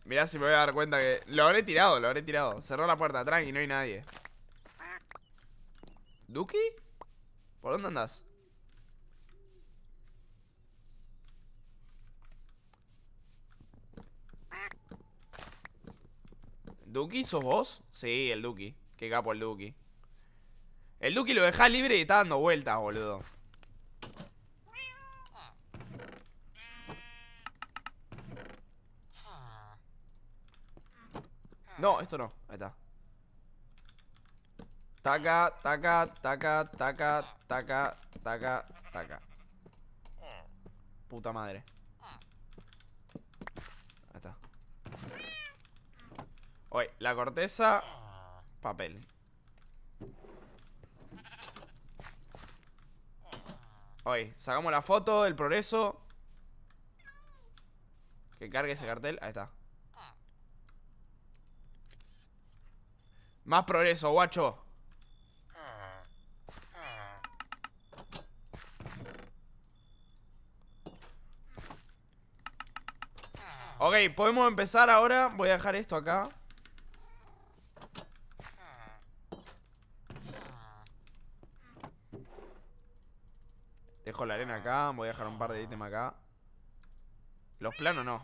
Mirá si me voy a dar cuenta que... Lo habré tirado, lo habré tirado Cerró la puerta, tranqui, no hay nadie ¿Duki? ¿Por dónde andas? ¿Duki sos vos? Sí, el Duki. Qué capo el Duki. El Duki lo dejás libre y está dando vueltas, boludo. No, esto no. Ahí está. Taca, taca, taca, taca, taca, taca, taca. Puta madre. Ahí está. Oye, la corteza. Papel. Oye, sacamos la foto, el progreso. Que cargue ese cartel. Ahí está. Más progreso, guacho. Ok, podemos empezar ahora. Voy a dejar esto acá. Dejo la arena acá. Voy a dejar un par de ítems acá. Los planos no.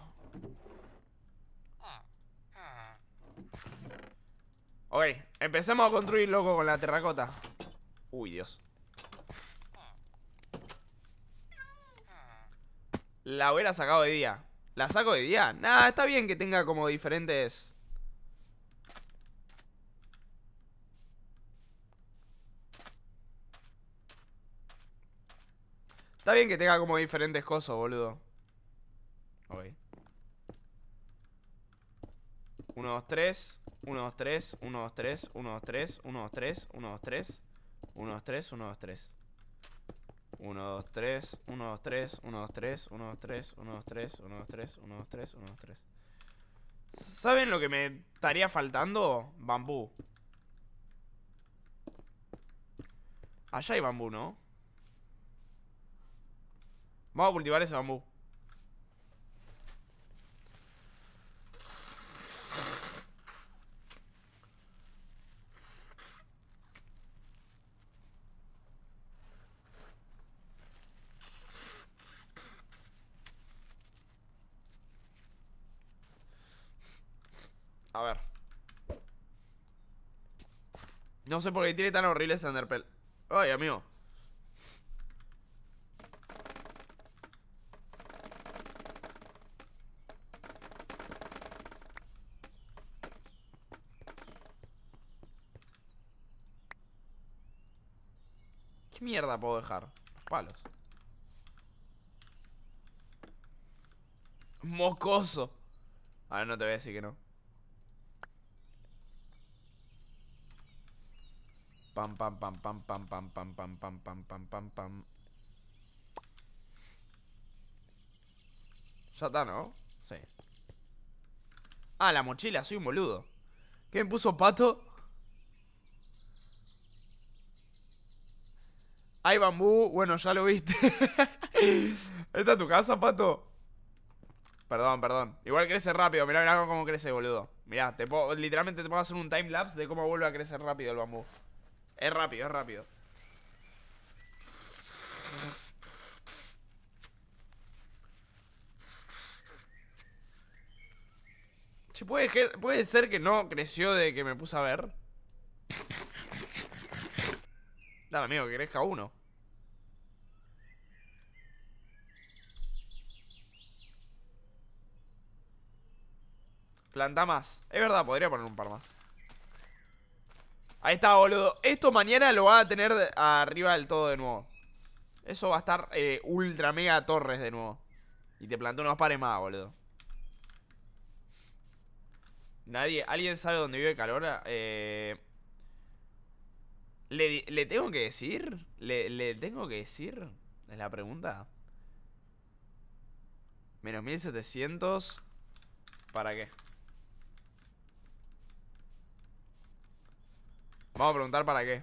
Ok, empecemos a construir, loco, con la terracota. Uy, Dios. La hubiera sacado de día. La saco de día. Nada, está bien que tenga como diferentes... Está bien que tenga como diferentes cosas, boludo. Ok. 1, 2, 3. 1, 2, 3. 1, 2, 3. 1, 2, 3. 1, 2, 3. 1, 2, 3. 1, 2, 3. 1, 2, 3. 1, 2, 3, 1, 2, 3, 1, 2, 3, 1, 2, 3, 1, 2, 3, 1, 2, 3, 1, 2, 3, 1, 2, 3. ¿Saben lo que me estaría faltando? Bambú. Allá hay bambú, ¿no? Vamos a cultivar ese bambú. no sé por qué tiene tan horrible Sanderpel. Ay, amigo. ¿Qué mierda puedo dejar? palos. Mocoso. A ver, no te voy a decir que no. Pam, pam, pam, pam, pam, pam, pam, pam, pam, pam, pam, pam, Ya está, ¿no? Sí. Ah, la mochila, soy un boludo. ¿Qué me puso pato? Hay bambú, bueno, ya lo viste. ¿Esta es tu casa, pato? Perdón, perdón. Igual crece rápido, mirá, mirá cómo crece, boludo. Mirá, te literalmente te puedo hacer un time lapse de cómo vuelve a crecer rápido el bambú. Es rápido, es rápido puede, que, puede ser que no creció de que me puse a ver Dale, amigo, que crezca uno Planta más Es verdad, podría poner un par más Ahí está, boludo. Esto mañana lo va a tener arriba del todo de nuevo. Eso va a estar eh, ultra mega torres de nuevo. Y te planteo unos pares más, boludo. Nadie, ¿alguien sabe dónde vive Calora? Eh, ¿le, ¿le, tengo que decir? ¿Le, ¿Le tengo que decir? Es la pregunta. Menos 1700. ¿Para qué? Vamos a preguntar para qué.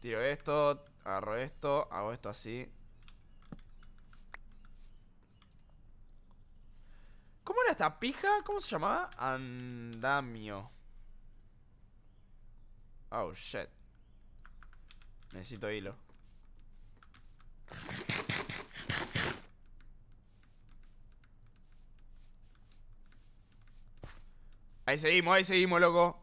tiro esto, agarro esto, hago esto así. ¿Cómo era esta pija? ¿Cómo se llamaba? Andamio. Oh, shit. Necesito hilo. Ahí seguimos, ahí seguimos, loco.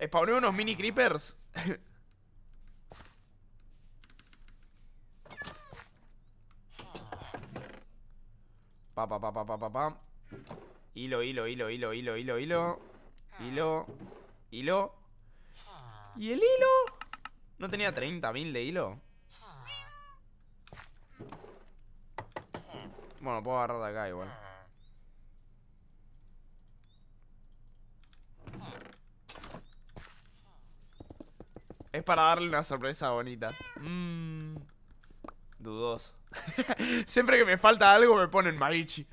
Spawné unos mini creepers. pa, pa, pa, pa, pa, Hilo, hilo, hilo, hilo, hilo, hilo, hilo. Hilo. Hilo. ¿Y el hilo? ¿No tenía 30.000 de hilo? Bueno, puedo agarrar de acá igual. Es para darle una sorpresa bonita. Mmm. Dudoso. Siempre que me falta algo me ponen Maichi.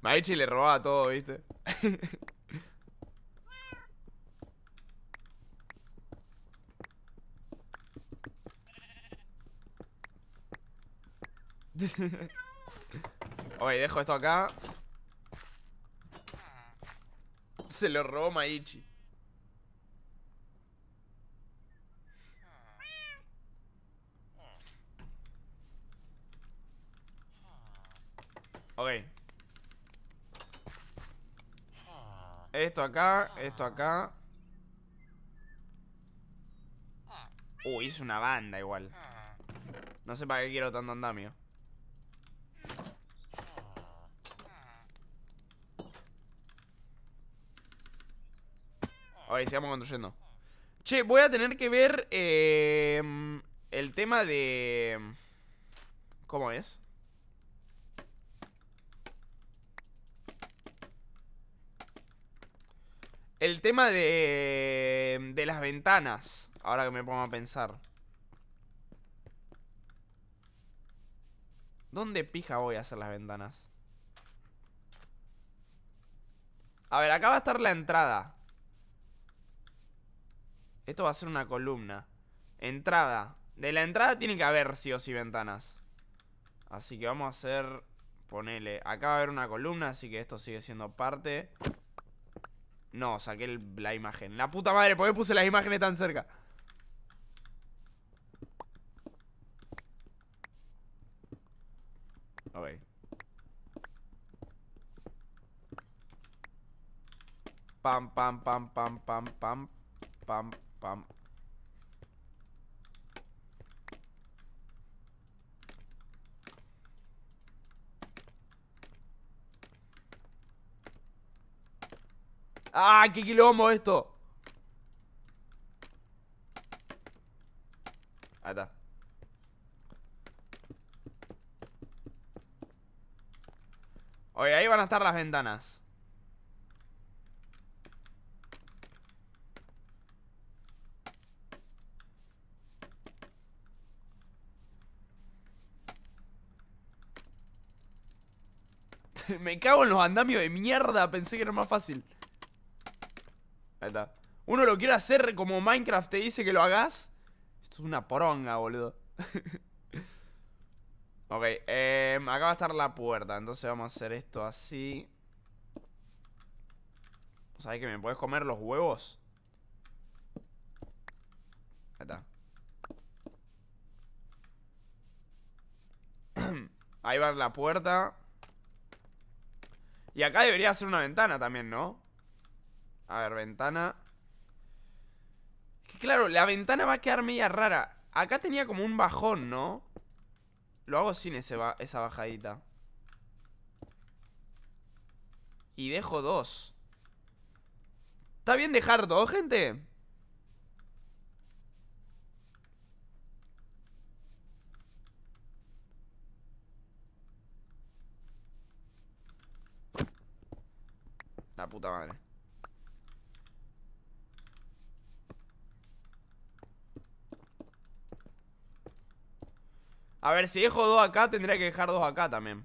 Maichi le robaba todo, ¿viste? Ok, dejo esto acá Se lo robó Maichi Ok Esto acá, esto acá Uy, es una banda igual No sé para qué quiero tanto andamio A ver, sigamos construyendo. Che, voy a tener que ver eh, el tema de... ¿Cómo es? El tema de... De las ventanas. Ahora que me pongo a pensar. ¿Dónde pija voy a hacer las ventanas? A ver, acá va a estar la entrada. Esto va a ser una columna. Entrada. De la entrada tiene que haber sí o sí ventanas. Así que vamos a hacer... Ponele... Acá va a haber una columna, así que esto sigue siendo parte. No, saqué la imagen. La puta madre, ¿por qué puse las imágenes tan cerca? Ok. Pam, pam, pam, pam, pam, pam, pam, ¡Ah! ¡Qué quilombo esto! Ahí está. Oye, ahí van a estar las ventanas. Me cago en los andamios de mierda. Pensé que era más fácil. Ahí está. Uno lo quiere hacer como Minecraft te dice que lo hagas. Esto es una poronga, boludo. ok, em, acá va a estar la puerta. Entonces vamos a hacer esto así. ¿Sabes que me puedes comer los huevos? Ahí está. Ahí va la puerta. Y acá debería ser una ventana también, ¿no? A ver, ventana Que claro, la ventana va a quedar media rara Acá tenía como un bajón, ¿no? Lo hago sin esa bajadita Y dejo dos ¿Está bien dejar dos, gente? La puta madre. A ver, si dejo dos acá, tendría que dejar dos acá también.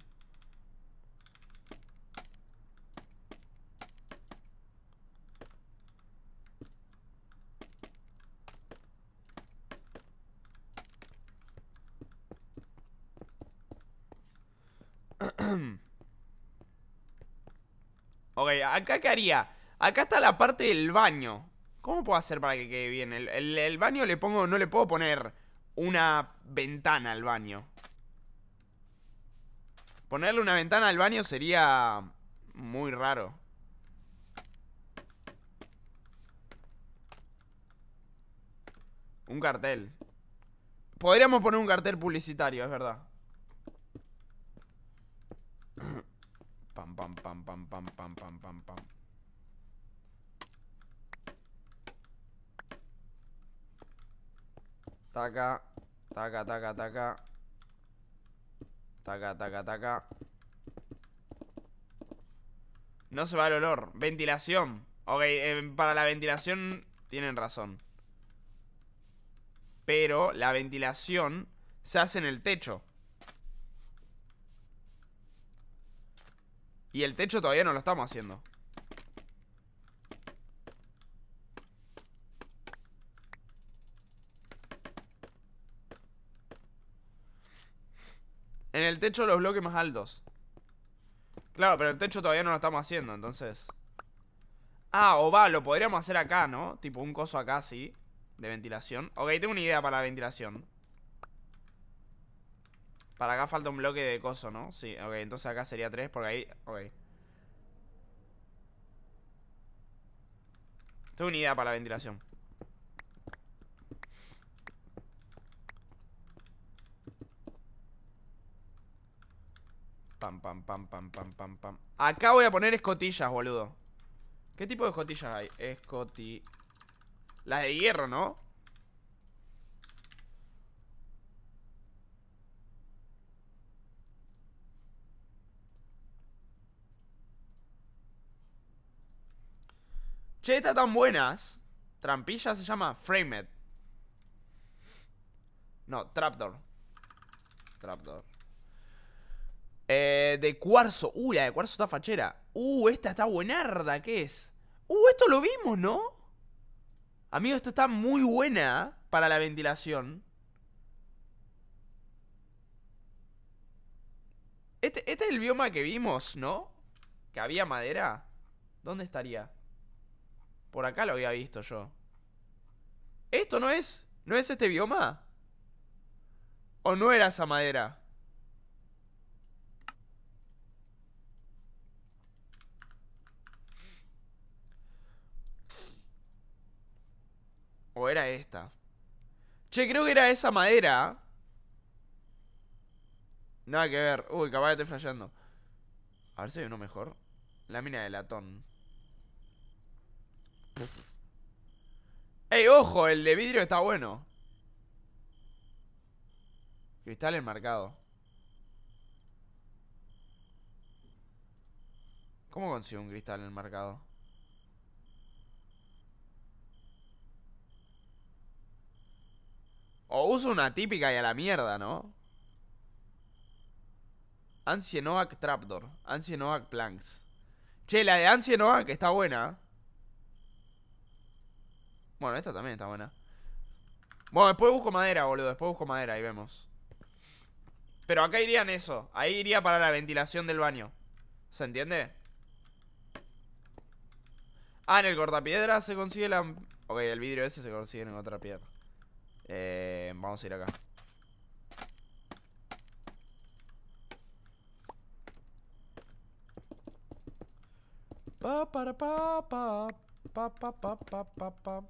acá qué haría. Acá está la parte del baño. ¿Cómo puedo hacer para que quede bien? El, baño le pongo, no le puedo poner una ventana al baño. Ponerle una ventana al baño sería muy raro. Un cartel. Podríamos poner un cartel publicitario, es verdad pam, pam, pam, pam, pam, pam, pam, pam. Taca, taca, taca, taca. Taca, taca, taca. No se va el olor. Ventilación. Ok, em, para la ventilación tienen razón. Pero la ventilación se hace en el techo. Y el techo todavía no lo estamos haciendo En el techo los bloques más altos Claro, pero el techo todavía no lo estamos haciendo, entonces Ah, o va, lo podríamos hacer acá, ¿no? Tipo un coso acá, sí De ventilación Ok, tengo una idea para la ventilación para acá falta un bloque de coso, ¿no? Sí, ok, entonces acá sería tres porque ahí... Ok Tengo una idea para la ventilación Pam, pam, pam, pam, pam, pam, pam Acá voy a poner escotillas, boludo ¿Qué tipo de escotillas hay? Escoti... Las de hierro, ¿no? estas tan buenas. Trampilla se llama Framed. No, Trapdoor. Trapdoor. Eh, de cuarzo. Uh, la de cuarzo está fachera. Uh, esta está buenarda. ¿Qué es? Uh, esto lo vimos, ¿no? Amigo, esta está muy buena para la ventilación. Este, este es el bioma que vimos, ¿no? Que había madera. ¿Dónde estaría? Por acá lo había visto yo. ¿Esto no es? ¿No es este bioma? ¿O no era esa madera? ¿O era esta? Che, creo que era esa madera. Nada que ver. Uy, capaz de estoy flasheando. A ver si hay uno mejor. La mina de latón. ¡Ey, ojo! El de vidrio está bueno. Cristal enmarcado. ¿Cómo consigo un cristal enmarcado? O uso una típica y a la mierda, ¿no? Ansie Trapdoor. Ancien Planks. Che, la de Ancien está buena. Bueno, esta también está buena. Bueno, después busco madera, boludo. Después busco madera y vemos. Pero acá irían eso. Ahí iría para la ventilación del baño. ¿Se entiende? Ah, en el cortapiedra se consigue la... Ok, el vidrio ese se consigue en otra piedra. Eh, vamos a ir acá. Pa, para, pa, pa, pa, pa, pa, pa, pa.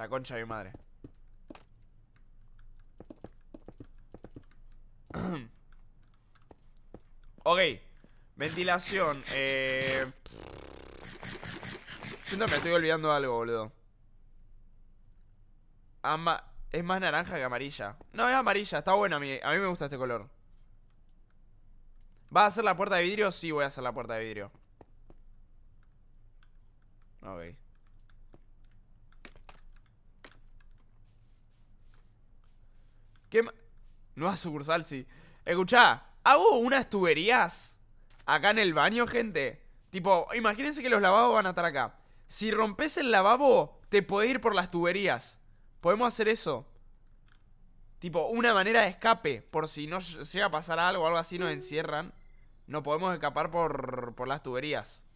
La concha de mi madre. ok. Ventilación. Eh... Siento que me estoy olvidando algo, boludo. es más naranja que amarilla. No, es amarilla. Está bueno A mí, a mí me gusta este color. ¿Va a hacer la puerta de vidrio? Sí, voy a hacer la puerta de vidrio. Ok. ¿Qué Nueva sucursal, sí. Escuchá, hago unas tuberías acá en el baño, gente. Tipo, imagínense que los lavabos van a estar acá. Si rompes el lavabo, te puede ir por las tuberías. Podemos hacer eso. Tipo, una manera de escape. Por si no llega a pasar algo o algo así, nos encierran. No podemos escapar por, por las tuberías.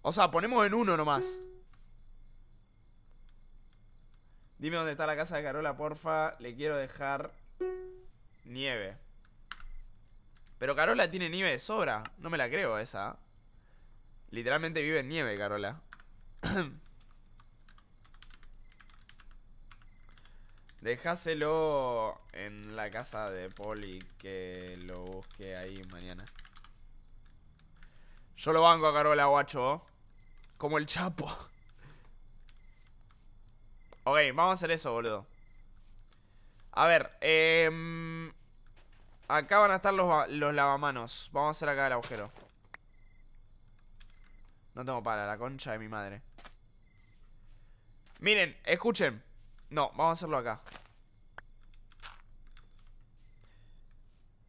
O sea, ponemos en uno nomás. Dime dónde está la casa de Carola, porfa. Le quiero dejar nieve. Pero Carola tiene nieve de sobra. No me la creo esa. Literalmente vive en nieve, Carola. Dejáselo en la casa de Poli que lo busque ahí mañana. Yo lo banco a Carola, guacho. Como el Chapo. Ok, vamos a hacer eso, boludo. A ver, eh, acá van a estar los, lavamanos. Vamos a hacer acá el agujero. No tengo para la concha de mi madre. Miren, escuchen. No, vamos a hacerlo acá.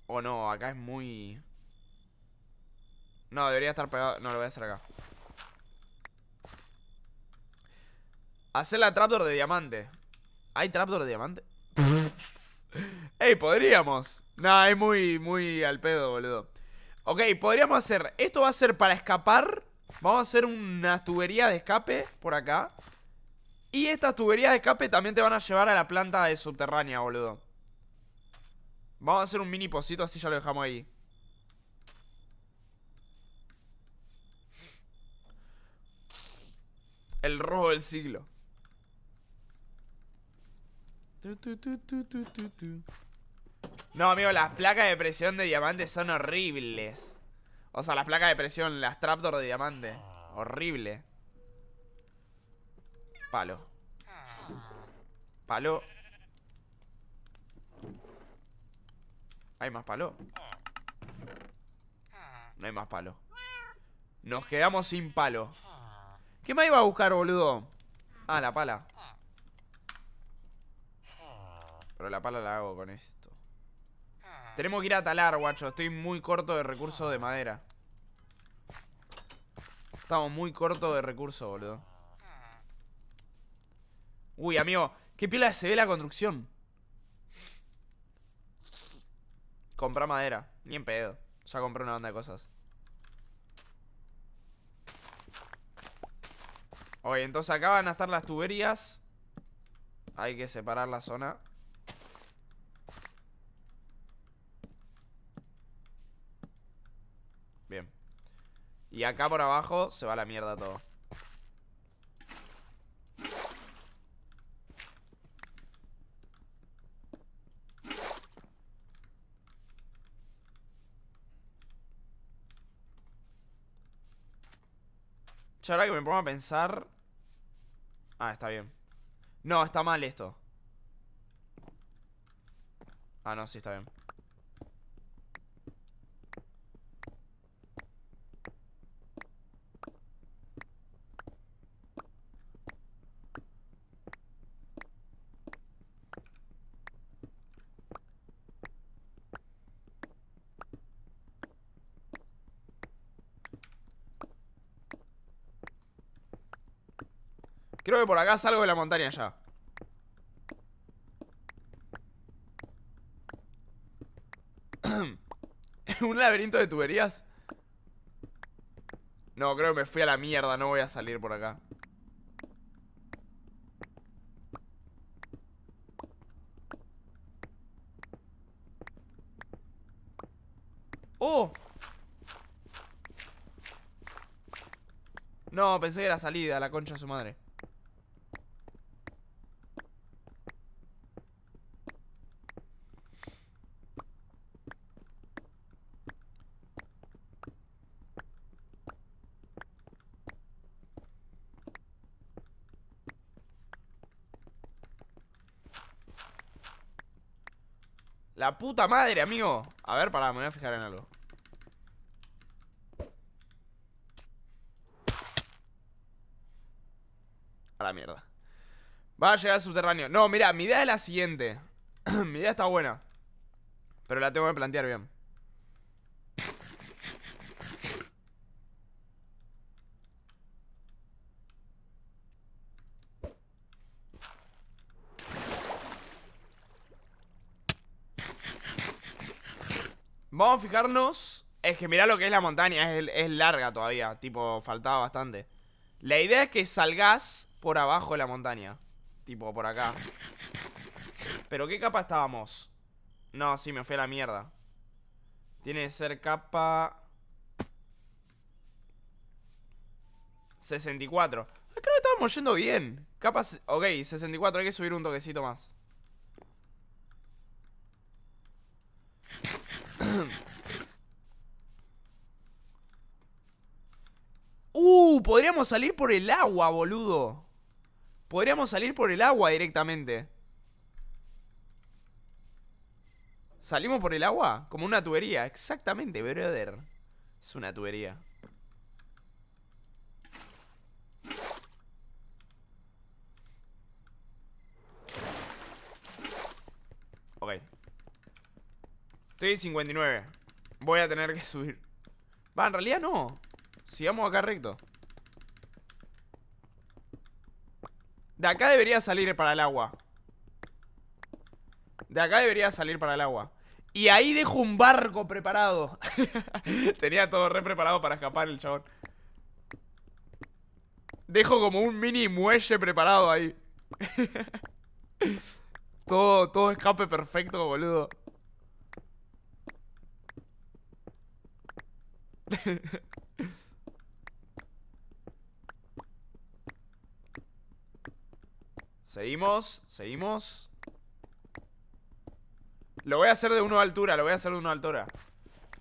O oh, no, acá es muy... No, debería estar pegado... No, lo voy a hacer acá. Hacer la trapdoor de diamante. ¿Hay trapdoor de diamante? Ey, podríamos. Nah, es muy, muy al pedo, boludo. Ok, podríamos hacer. Esto va a ser para escapar. Vamos a hacer una tubería de escape por acá. Y estas tuberías de escape también te van a llevar a la planta de subterránea, boludo. Vamos a hacer un mini pocito, así ya lo dejamos ahí. El rojo del siglo. No, amigo, las placas de presión de diamantes son horribles. O sea, las placas de presión, las trapdoor de diamante. Horrible. Palo. Palo. ¿Hay más palo? No hay más palo. Nos quedamos sin palo. ¿Qué me iba a buscar, boludo? Ah, la pala. Pero la pala la hago con esto. Ah. Tenemos que ir a talar, guacho. Estoy muy corto de recursos de madera. Estamos muy corto de recursos, boludo. Ah. Uy, amigo. Qué pila se ve la construcción. Comprar madera. Ni en pedo. Ya compré una banda de cosas. Oye, entonces acá van a estar las tuberías. Hay que separar la zona. Y acá por abajo se va la mierda todo Yo ahora que me pongo a pensar... Ah, está bien No, está mal esto Ah, no, sí, está bien creo que por acá salgo de la montaña ya ¿Un laberinto de tuberías? No, creo que me fui a la mierda No voy a salir por acá ¡Oh! No, pensé que era salida, la concha de su madre puta madre, amigo A ver, para. me voy a fijar en algo A la mierda Va a llegar al subterráneo No, mira, mi idea es la siguiente Mi idea está buena Pero la tengo que plantear bien vamos a fijarnos. Es que mirá lo que es la montaña, es, larga todavía, tipo, faltaba bastante. La idea es que salgas por abajo de la montaña, tipo, por acá. ¿Pero qué capa estábamos? No, sí, me fui a la mierda. Tiene que ser capa... 64. Creo que estábamos yendo bien. Capas, Ok, 64, hay que subir un toquecito más. ¡Uh! Podríamos salir por el agua, boludo. Podríamos salir por el agua directamente. ¿Salimos por el agua? Como una tubería. Exactamente, brother. Es una tubería. Estoy en 59 Voy a tener que subir Va, en realidad no Sigamos acá recto De acá debería salir para el agua De acá debería salir para el agua Y ahí dejo un barco preparado Tenía todo re preparado para escapar el chabón Dejo como un mini muelle preparado ahí todo, todo escape perfecto, boludo seguimos, seguimos Lo voy a hacer de uno de altura, lo voy a hacer de uno de altura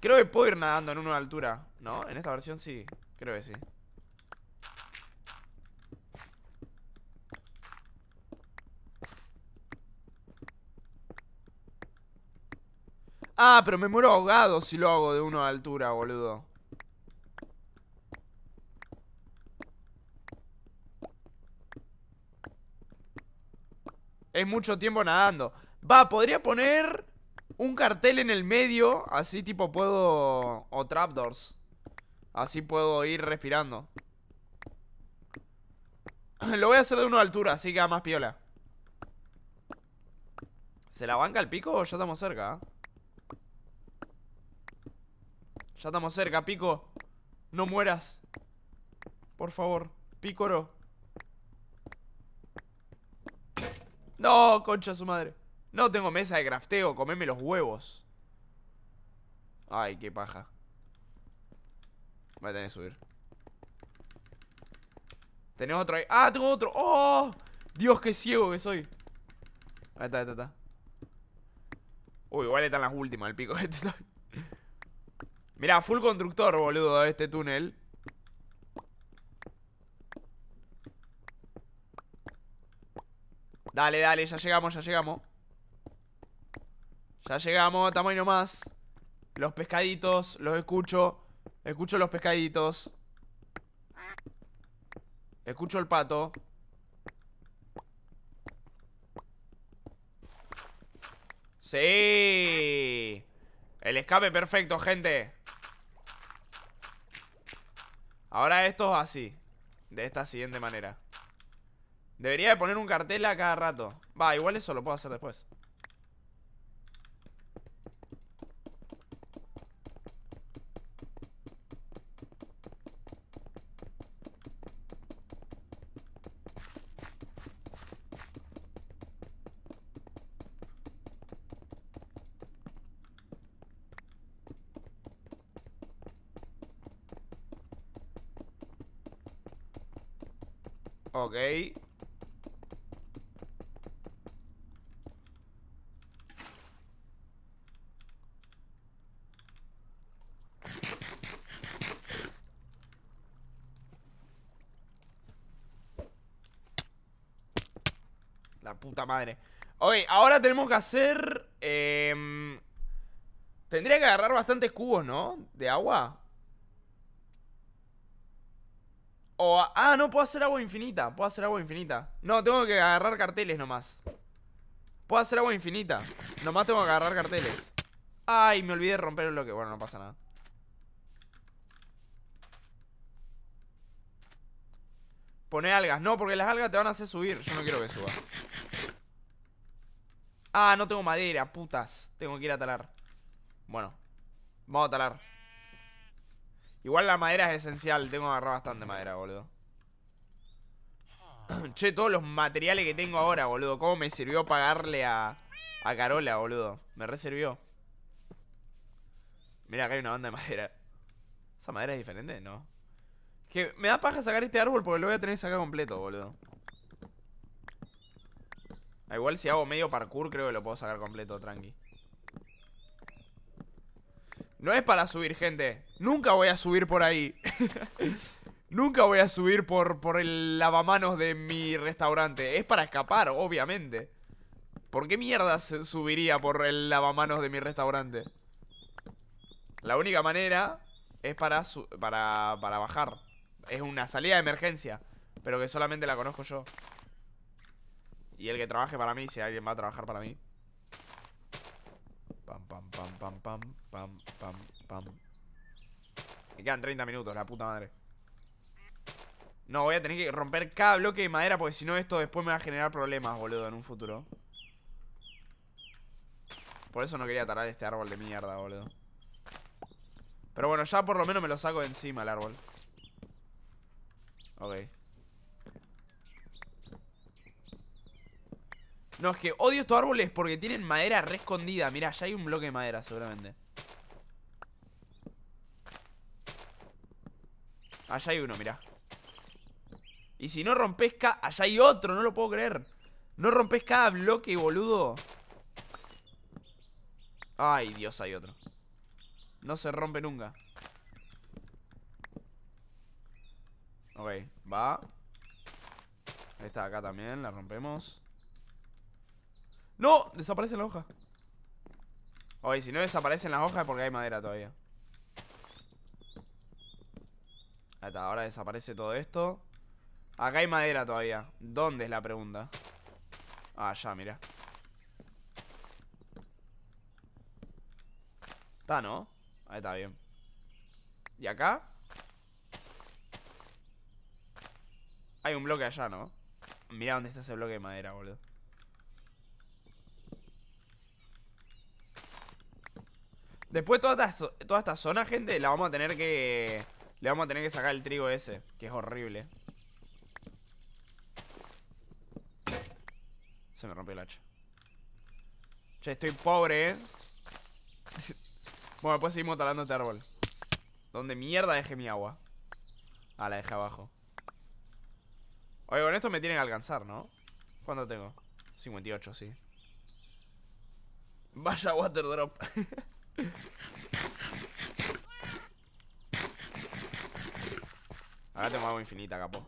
Creo que puedo ir nadando en uno de altura ¿No? En esta versión sí, creo que sí Ah, pero me muero ahogado si lo hago de uno de altura, boludo Es mucho tiempo nadando. Va, podría poner un cartel en el medio. Así tipo puedo... O trapdoors. Así puedo ir respirando. Lo voy a hacer de una altura, así queda más piola. ¿Se la banca el pico o ya estamos cerca? Ah? Ya estamos cerca, pico. No mueras. Por favor, pícoro. No, concha su madre. No tengo mesa de crafteo, comeme los huevos. Ay, qué paja. Voy a tener que subir. Tenemos otro ahí. ¡Ah, tengo otro! ¡Oh! Dios, qué ciego que soy. Ahí está, ahí está, está. Uy, igual están las últimas, el pico de este. Mirá, full constructor, boludo, este túnel. Dale, dale, ya llegamos, ya llegamos Ya llegamos, estamos ahí nomás Los pescaditos, los escucho Escucho los pescaditos Escucho el pato Sí El escape perfecto, gente Ahora esto es así De esta siguiente manera Debería de poner un cartel a cada rato Va, igual eso lo puedo hacer después Ok puta madre. Ok, ahora tenemos que hacer... Em, tendría que agarrar bastantes cubos, ¿no? De agua. O... Ah, no, puedo hacer agua infinita. Puedo hacer agua infinita. No, tengo que agarrar carteles nomás. Puedo hacer agua infinita. Nomás tengo que agarrar carteles. Ay, me olvidé de romper el bloque. Bueno, no pasa nada. Pone algas. No, porque las algas te van a hacer subir. Yo no quiero que suba. Ah, no tengo madera, putas. Tengo que ir a talar. Bueno, vamos a talar. Igual la madera es esencial. Tengo que agarrar bastante madera, boludo. che, todos los materiales que tengo ahora, boludo. ¿Cómo me sirvió pagarle a, a Carola, boludo? Me reservió. Mira, acá hay una banda de madera. ¿Esa madera es diferente? No. Que me da paja sacar este árbol porque lo voy a tener sacar completo, boludo. Ah, igual si hago medio parkour creo que lo puedo sacar completo, tranqui. No es para subir, gente. Nunca voy a subir por ahí. Nunca voy a subir por, por el lavamanos de mi restaurante. Es para escapar, obviamente. ¿Por qué mierda subiría por el lavamanos de mi restaurante? La única manera es para, para, para bajar es una salida de emergencia, pero que solamente la conozco yo. Y el que trabaje para mí, si alguien va a trabajar para mí. Pam, pam, pam, pam, pam, pam, pam, pam. Me quedan 30 minutos, la puta madre. No, voy a tener que romper cada bloque de madera porque si no esto después me va a generar problemas, boludo, en un futuro. Por eso no quería talar este árbol de mierda, boludo. Pero bueno, ya por lo menos me lo saco encima el árbol. Ok. No, es que odio estos árboles porque tienen madera re escondida. Mirá, ya hay un bloque de madera seguramente. Allá hay uno, mirá. Y si no rompes cada... Allá hay otro, no lo puedo creer. No rompes cada bloque, boludo. Ay, Dios, hay otro. No se rompe nunca. Ok. Va está, acá también, la rompemos ¡No! Desaparece la hoja Oye, si no desaparecen las hojas es porque hay madera todavía Ahí está, ahora desaparece todo esto Acá hay madera todavía ¿Dónde es la pregunta? Ah, ya, mira Está, ¿no? Ahí está, bien ¿Y acá? Hay un bloque allá, ¿no? Mira dónde está ese bloque de madera, boludo. Después toda esta, toda esta zona, gente, la vamos a tener que... Le vamos a tener que sacar el trigo ese, que es horrible. Se me rompió el hacha. Che, estoy pobre, ¿eh? bueno, después seguimos talando este árbol. ¿Dónde mierda dejé mi agua? Ah, la dejé abajo. Oye, con esto me tienen que alcanzar, ¿no? ¿Cuánto tengo? 58, sí Vaya water drop Ahora tengo agua infinita, capo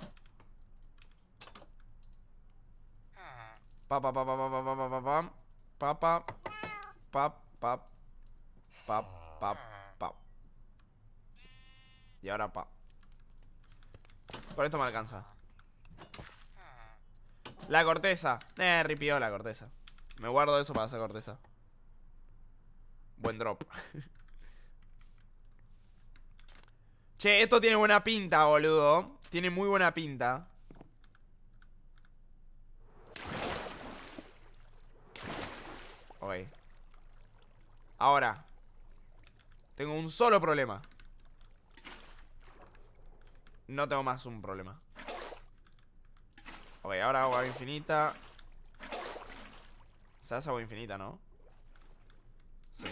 Pa, pa, pa, pa, pa, pa, pa, pa, pa, pa Pa, pa Pa, pa, pa Y ahora pa Con esto me alcanza la corteza. Eh, ripió la corteza. Me guardo eso para esa corteza. Buen drop. che, esto tiene buena pinta, boludo. Tiene muy buena pinta. Ok. Ahora. Tengo un solo problema. No tengo más un problema. Ok, ahora agua infinita Esa es agua infinita, ¿no? Sí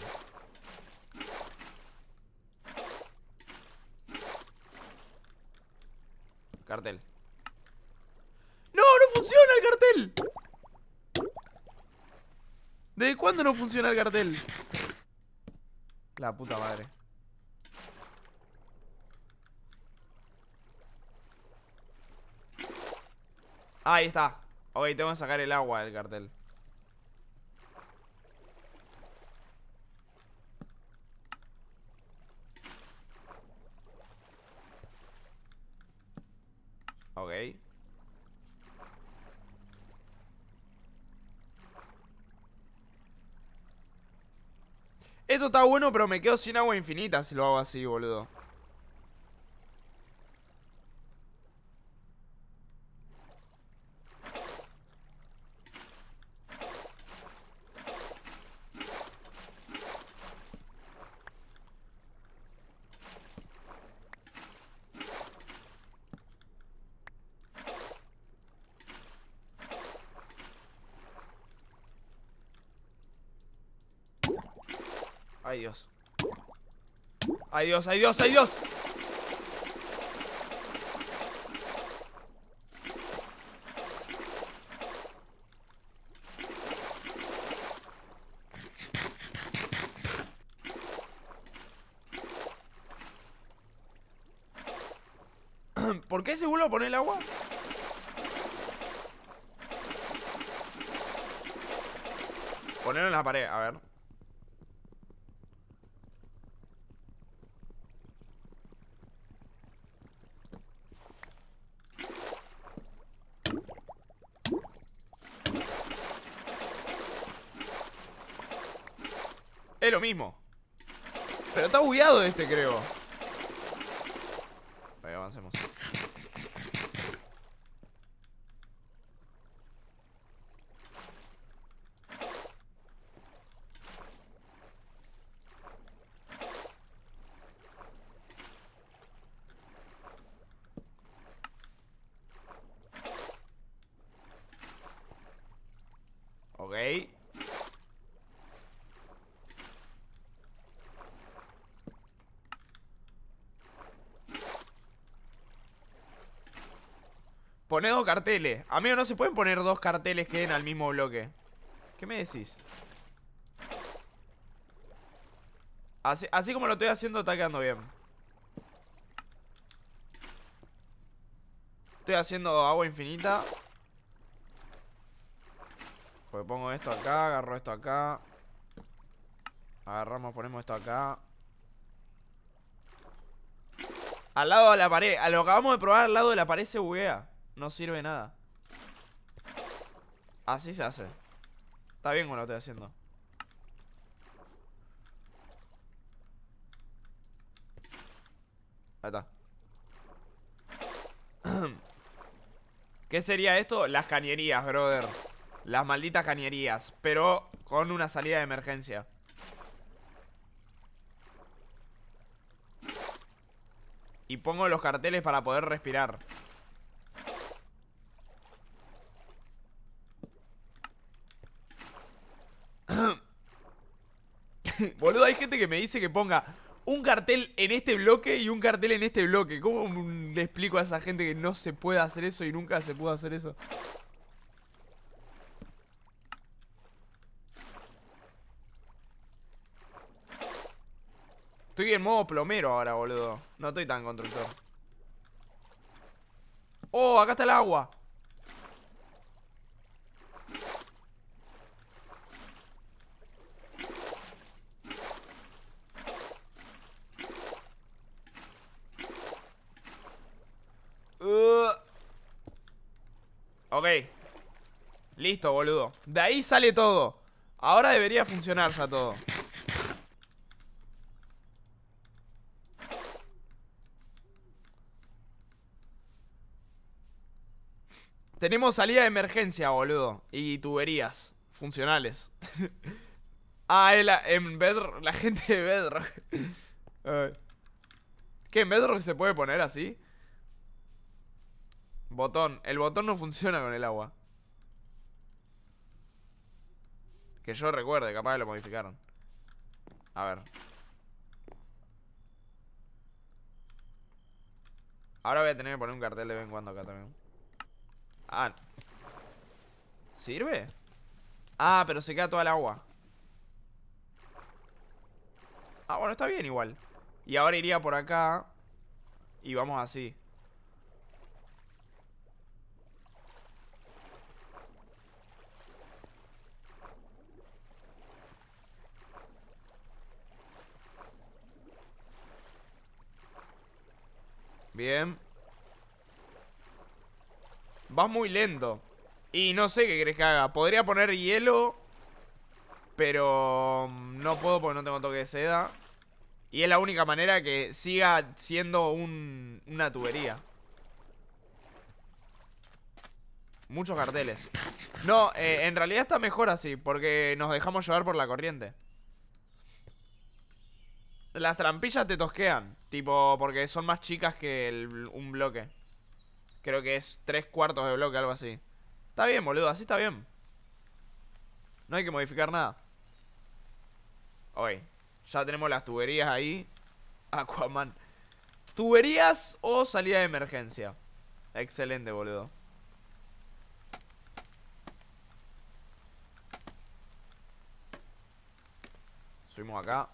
Cartel ¡No! ¡No funciona el cartel! ¿Desde cuándo no funciona el cartel? La puta madre Ahí está Ok, tengo que sacar el agua del cartel Ok Esto está bueno, pero me quedo sin agua infinita si lo hago así, boludo Adiós, Dios! ¡Ay, Dios! ¡Ay, Dios! ¿Por qué se vuelve a poner el agua? Ponerlo en la pared, a ver Pero está bugueado este, creo. Poné dos carteles Amigo, no se pueden poner dos carteles que den al mismo bloque ¿Qué me decís? Así, así como lo estoy haciendo, está quedando bien Estoy haciendo agua infinita Pues pongo esto acá, agarro esto acá Agarramos, ponemos esto acá Al lado de la pared, a lo acabamos de probar al lado de la pared se buguea no sirve nada Así se hace Está bien como lo estoy haciendo Ahí está ¿Qué sería esto? Las cañerías, brother Las malditas cañerías Pero con una salida de emergencia Y pongo los carteles para poder respirar Boludo, hay gente que me dice que ponga un cartel en este bloque y un cartel en este bloque. ¿Cómo le explico a esa gente que no se puede hacer eso y nunca se pudo hacer eso? Estoy en modo plomero ahora, boludo. No estoy tan constructor. ¡Oh, acá está el agua! Ok. Listo, boludo. De ahí sale todo. Ahora debería funcionar ya todo. Tenemos salida de emergencia, boludo. Y tuberías funcionales. ah, la, en Bedrock. La gente de Bedrock. ¿Qué? ¿En Bedrock se puede poner así? Botón. El botón no funciona con el agua. Que yo recuerde, capaz que lo modificaron. A ver. Ahora voy a tener que poner un cartel de vez en cuando acá también. Ah. ¿Sirve? Ah, pero se queda toda el agua. Ah, bueno, está bien igual. Y ahora iría por acá. Y vamos así. Bien Vas muy lento Y no sé qué crees que haga Podría poner hielo Pero mm, no puedo porque no tengo toque de seda Y es la única manera que siga siendo una tubería Muchos carteles No, eh, en realidad está mejor así Porque nos dejamos llevar por la corriente las trampillas te tosquean. Tipo, porque son más chicas que un bloque. Creo que es tres cuartos de bloque, algo así. Está bien, boludo, así está bien. No hay que modificar nada. Oye, ya tenemos las tuberías ahí. Aquaman. Tuberías o salida de emergencia. Excelente, boludo. Subimos acá.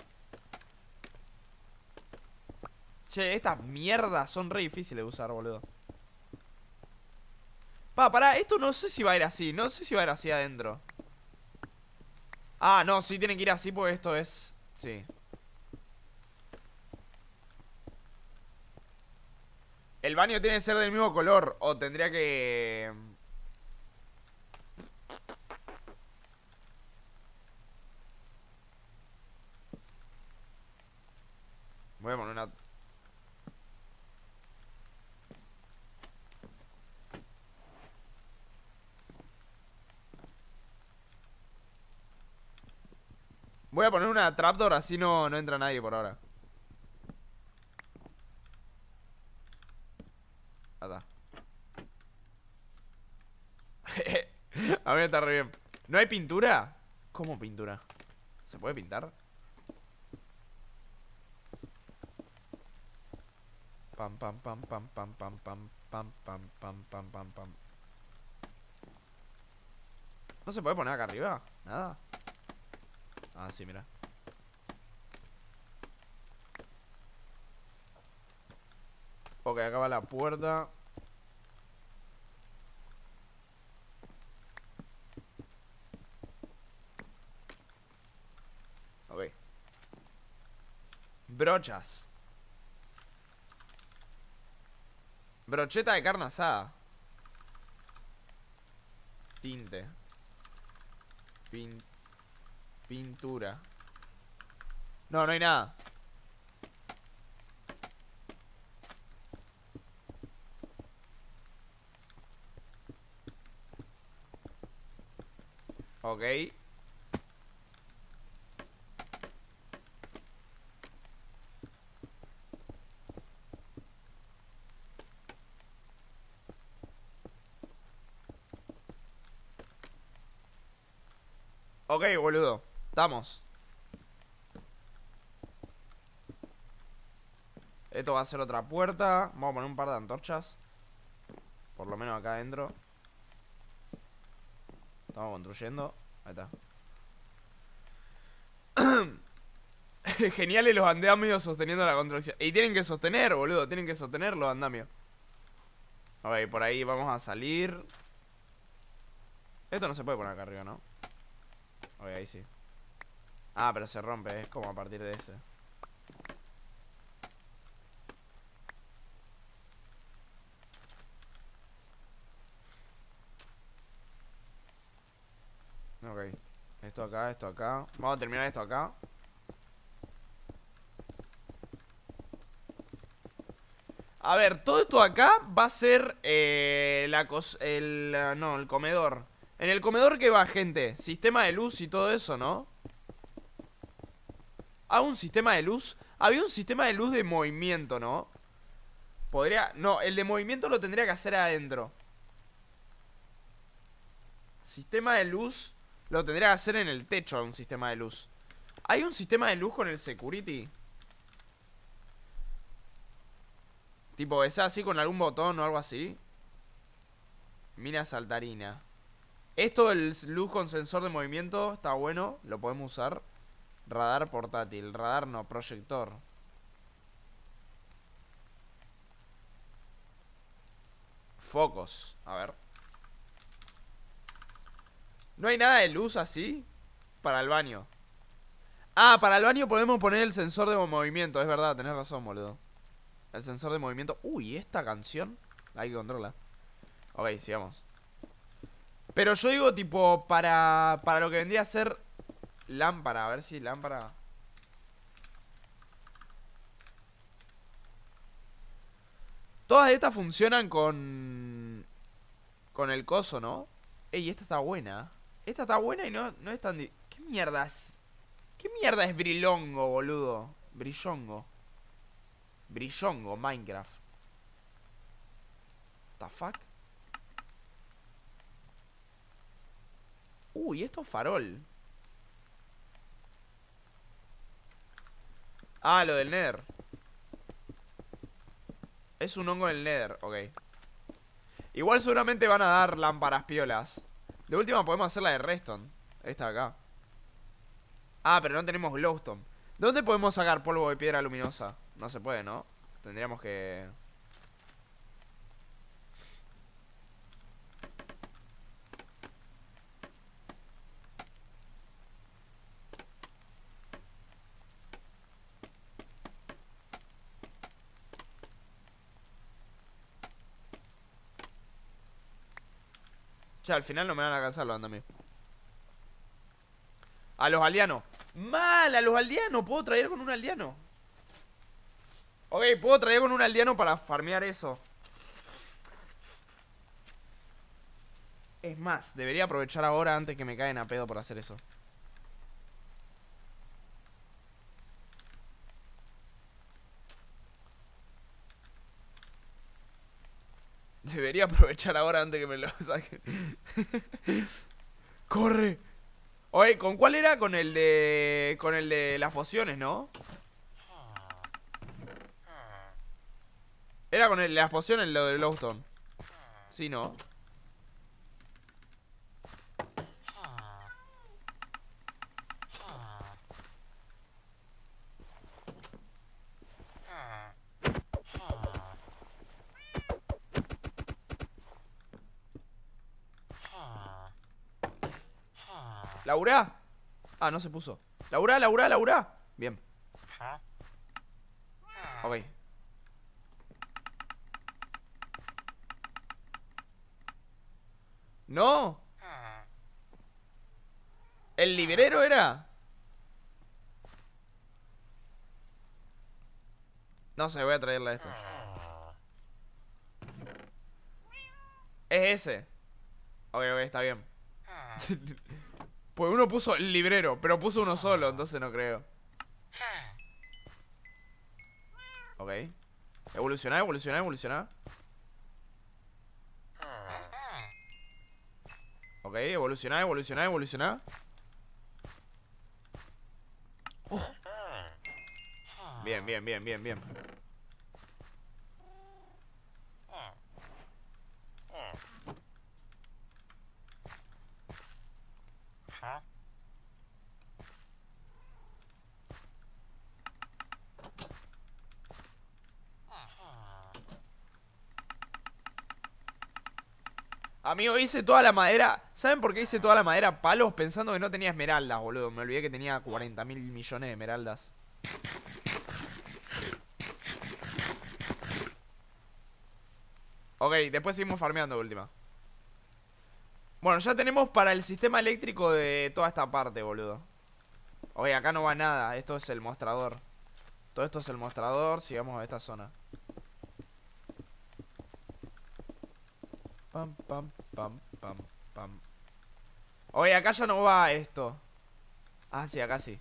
Che, estas mierdas son re difíciles de usar, boludo Pa, pará, esto no sé si va a ir así No sé si va a ir así adentro Ah, no, sí tiene que ir así porque esto es... Sí El baño tiene que ser del mismo color O tendría que... Bueno, una Voy a poner una trapdoor, así no, no entra nadie por ahora. a mí está re bien. ¿No hay pintura? ¿Cómo pintura? ¿Se puede pintar? Pam, pam, pam, pam, pam, pam, pam, pam, pam, pam, pam, pam, pam. ¿No se puede poner acá arriba? Nada. Ah, sí, mira. Ok, acaba la puerta. Ok. Brochas. Brocheta de carne asada. Tinte. Pinta. Pintura. No, no hay nada. Ok. Ok, boludo vamos Esto va a ser otra puerta Vamos a poner un par de antorchas Por lo menos acá adentro Estamos construyendo Ahí está Geniales los andamios sosteniendo la construcción Y tienen que sostener, boludo Tienen que sostener los andamios Ok, por ahí vamos a salir Esto no se puede poner acá arriba, ¿no? Ok, ahí sí Ah, pero se rompe, es como a partir de ese Ok, esto acá, esto acá Vamos a terminar esto acá A ver, todo esto acá va a ser eh, la cos el, no, el comedor. En el comedor que va, gente, sistema de luz y todo eso, ¿no? a un sistema de luz. Había un sistema de luz de movimiento, ¿no? Podría... No, el de movimiento lo tendría que hacer adentro. Sistema de luz lo tendría que hacer en el techo, un sistema de luz. ¿Hay un sistema de luz con el security? Tipo, ¿es así con algún botón o algo así? Mina saltarina. Esto, el luz con sensor de movimiento, está bueno. Lo podemos usar. Radar portátil. Radar no, proyector. Focos. A ver. ¿No hay nada de luz así? Para el baño. Ah, para el baño podemos poner el sensor de movimiento. Es verdad, tenés razón, boludo. El sensor de movimiento. Uy, esta canción. Hay que controlarla. Ok, sigamos. Pero yo digo, tipo, para, para lo que vendría a ser Lámpara, a ver si lámpara Todas estas funcionan con... Con el coso, ¿no? Ey, esta está buena Esta está buena y no, no es tan... ¿Qué mierda es? ¿Qué mierda es brillongo, boludo? Brillongo Brillongo, Minecraft ¿The fuck? Uy, esto es farol Ah, lo del Nether. Es un hongo del Nether, ok. Igual seguramente van a dar lámparas piolas. De última podemos hacer la de Reston. Esta de acá. Ah, pero no tenemos glowstone. ¿Dónde podemos sacar polvo de piedra luminosa? No se puede, ¿no? Tendríamos que... al final no me van a alcanzar los A los aldeanos. Mal, a los aldeanos. Puedo traer con un aldeano. Ok, puedo traer con un aldeano para farmear eso. Es más, debería aprovechar ahora antes que me caen a pedo por hacer eso. Debería aprovechar ahora antes que me lo saquen. ¡Corre! Oye, ¿con cuál era? Con el de... Con el de las pociones, ¿no? Era con el de las pociones lo de Lowstone. Sí, ¿no? Ah, no se puso. Laura, Laura, Laura. Bien. Ok. No. ¿El librero era? No sé, voy a traerle esto. Es ese. Ok, ok, está bien. Pues uno puso el librero, pero puso uno solo, entonces no creo. Ok. evolucionar, evolucionar, evolucionar. Ok, evolucionar, evolucionar, evolucionar. Bien, bien, bien, bien, bien. Amigo, hice toda la madera. ¿Saben por qué hice toda la madera palos pensando que no tenía esmeraldas, boludo? Me olvidé que tenía 40 mil millones de esmeraldas. Ok, después seguimos farmeando, última. Bueno, ya tenemos para el sistema eléctrico de toda esta parte, boludo. Ok, acá no va nada. Esto es el mostrador. Todo esto es el mostrador. Sigamos a esta zona. Pam, pam, pam, pam, pam. Oye, acá ya no va esto. Ah, sí, acá sí.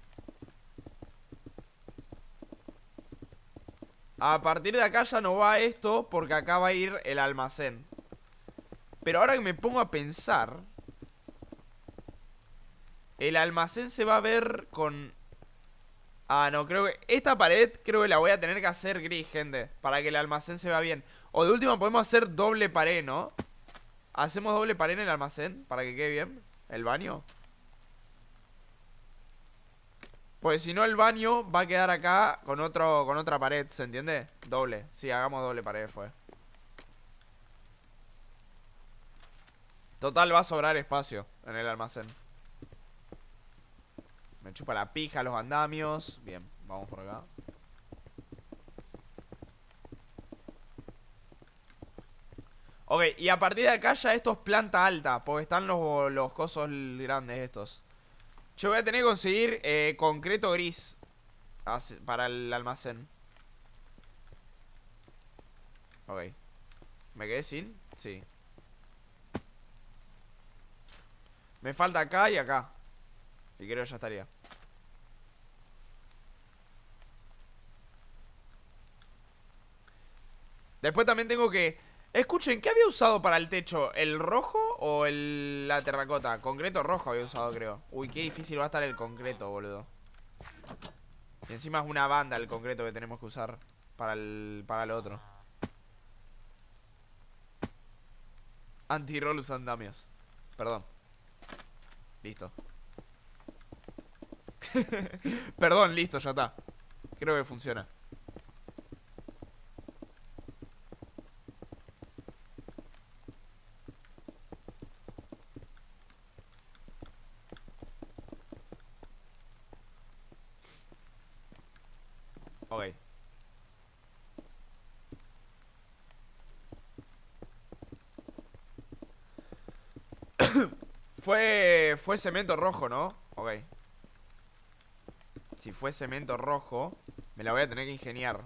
A partir de acá ya no va esto porque acá va a ir el almacén. Pero ahora que me pongo a pensar... El almacén se va a ver con... Ah, no, creo que... Esta pared creo que la voy a tener que hacer gris, gente. Para que el almacén se vea bien. O de última podemos hacer doble pared, ¿no? Hacemos doble pared en el almacén Para que quede bien El baño Pues si no el baño va a quedar acá Con otro con otra pared, ¿se entiende? Doble, sí, hagamos doble pared fue Total va a sobrar espacio En el almacén Me chupa la pija los andamios Bien, vamos por acá Ok, y a partir de acá ya esto es planta alta, porque están los, los cosos grandes estos. Yo voy a tener que conseguir eh, concreto gris para el almacén. Ok. ¿Me quedé sin? Sí. Me falta acá y acá. Y creo que ya estaría. Después también tengo que Escuchen, ¿qué había usado para el techo? ¿El rojo o el, la terracota? Concreto rojo había usado, creo Uy, qué difícil va a estar el concreto, boludo Y encima es una banda el concreto que tenemos que usar para el, otro Anti-roll andamios Perdón Listo Perdón, listo, ya está Creo que funciona cemento rojo, ¿no? Ok Si fue cemento rojo Me la voy a tener que ingeniar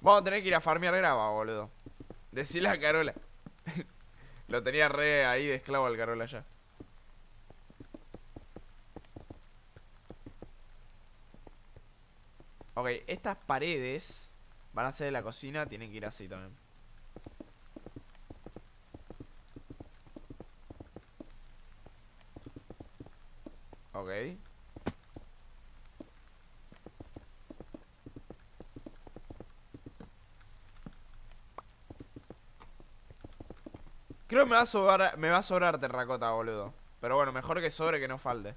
Vamos a tener que ir a farmear grava, boludo Decirle a Carola Lo tenía re ahí de esclavo al Carola ya Ok, estas paredes Van a ser de la cocina Tienen que ir así también me va a sobrar, terracota, boludo. Pero bueno, mejor que sobre que no falde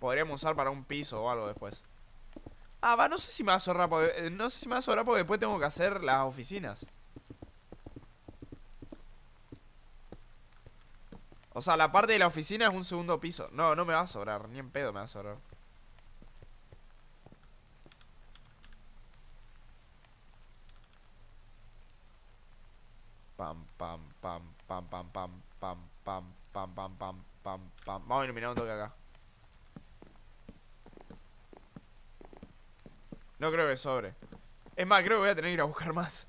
Podríamos usar para un piso o algo después. Ah, va, no sé si me va a sobrar eh, No sé si me va a sobrar porque después tengo que hacer las oficinas. O sea, la parte de la oficina es un segundo piso. No, no me va a sobrar, ni en pedo me va a sobrar. mirando acá No creo que sobre Es más, creo que voy a tener que ir a buscar más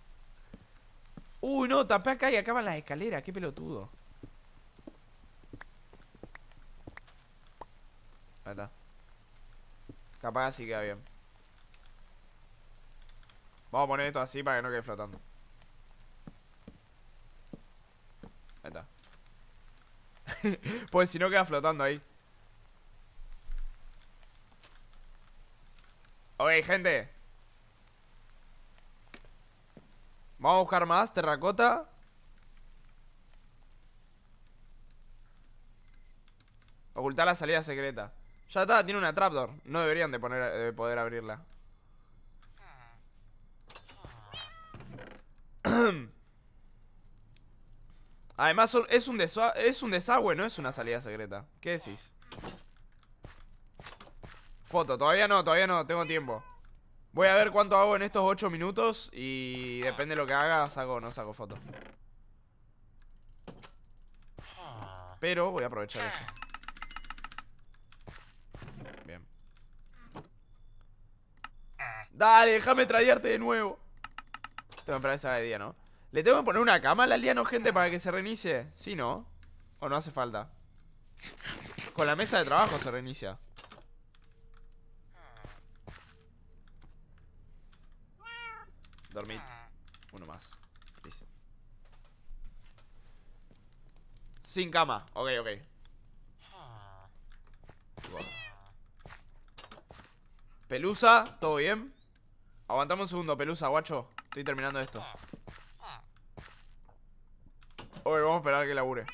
Uy, no, tapé acá y acaban las escaleras Qué pelotudo Ahí está Capaz así queda bien Vamos a poner esto así para que no quede flotando pues si no queda flotando ahí. Ok, gente. Vamos a buscar más, terracota. Ocultar la salida secreta. Ya está, tiene una trapdoor. No deberían de, poner, de poder abrirla. Además es un, es un desagüe, no es una salida secreta ¿Qué decís? Foto, todavía no, todavía no, tengo tiempo Voy a ver cuánto hago en estos 8 minutos Y depende de lo que haga, saco o no saco foto Pero voy a aprovechar esto Bien Dale, déjame traerte de nuevo Tengo que esperar esa de día, ¿no? ¿Le tengo que poner una cama al aliano gente, para que se reinicie? ¿Sí, no? ¿O no hace falta? Con la mesa de trabajo se reinicia Dormí. Uno más Sin cama Ok, ok Pelusa, ¿todo bien? Aguantamos un segundo, Pelusa, guacho Estoy terminando esto Ok, vamos a esperar a que labure.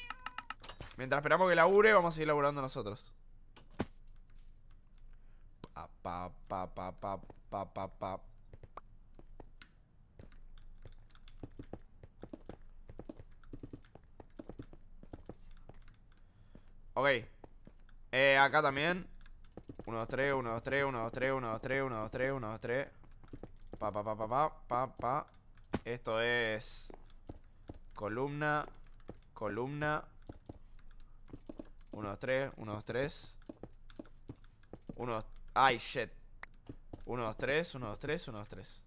Mientras esperamos que labure, vamos a seguir laburando nosotros. Pa, pa, pa, pa, pa, pa, pa, Ok. Eh, acá también. 1, 2, 3, 1, 2, 3, 1, 2, 3, 1, 2, 3, 1, 2, 3, 1, 2, 3. pa, pa, pa, pa, pa, pa. Esto es columna columna 1, 2, 3, 1, 2, 3 1, 2, ay, shit 1, 2, 3, 1, 2, 3, 1, 2, 3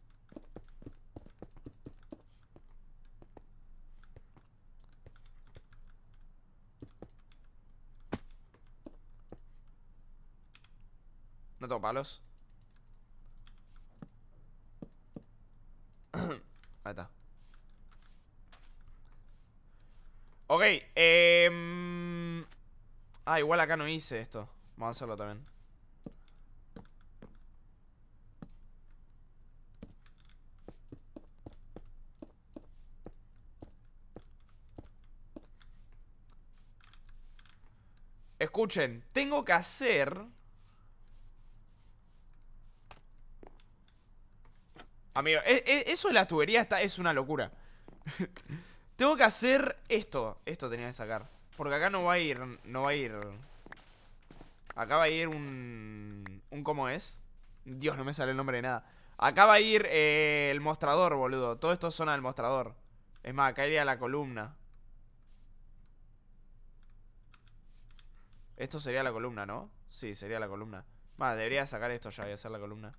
No tengo palos Ahí está Ok, eh... Ah, igual acá no hice esto Vamos a hacerlo también Escuchen, tengo que hacer Amigo, e, e, eso de la tubería está, es una locura Tengo que hacer esto. Esto tenía que sacar. Porque acá no va a ir... No va a ir... Acá va a ir un... ¿Un cómo es? Dios, no me sale el nombre de nada. Acá va a ir eh, el mostrador, boludo. Todo esto son zona mostrador. Es más, acá iría la columna. Esto sería la columna, ¿no? Sí, sería la columna. Va, debería sacar esto ya y hacer la columna.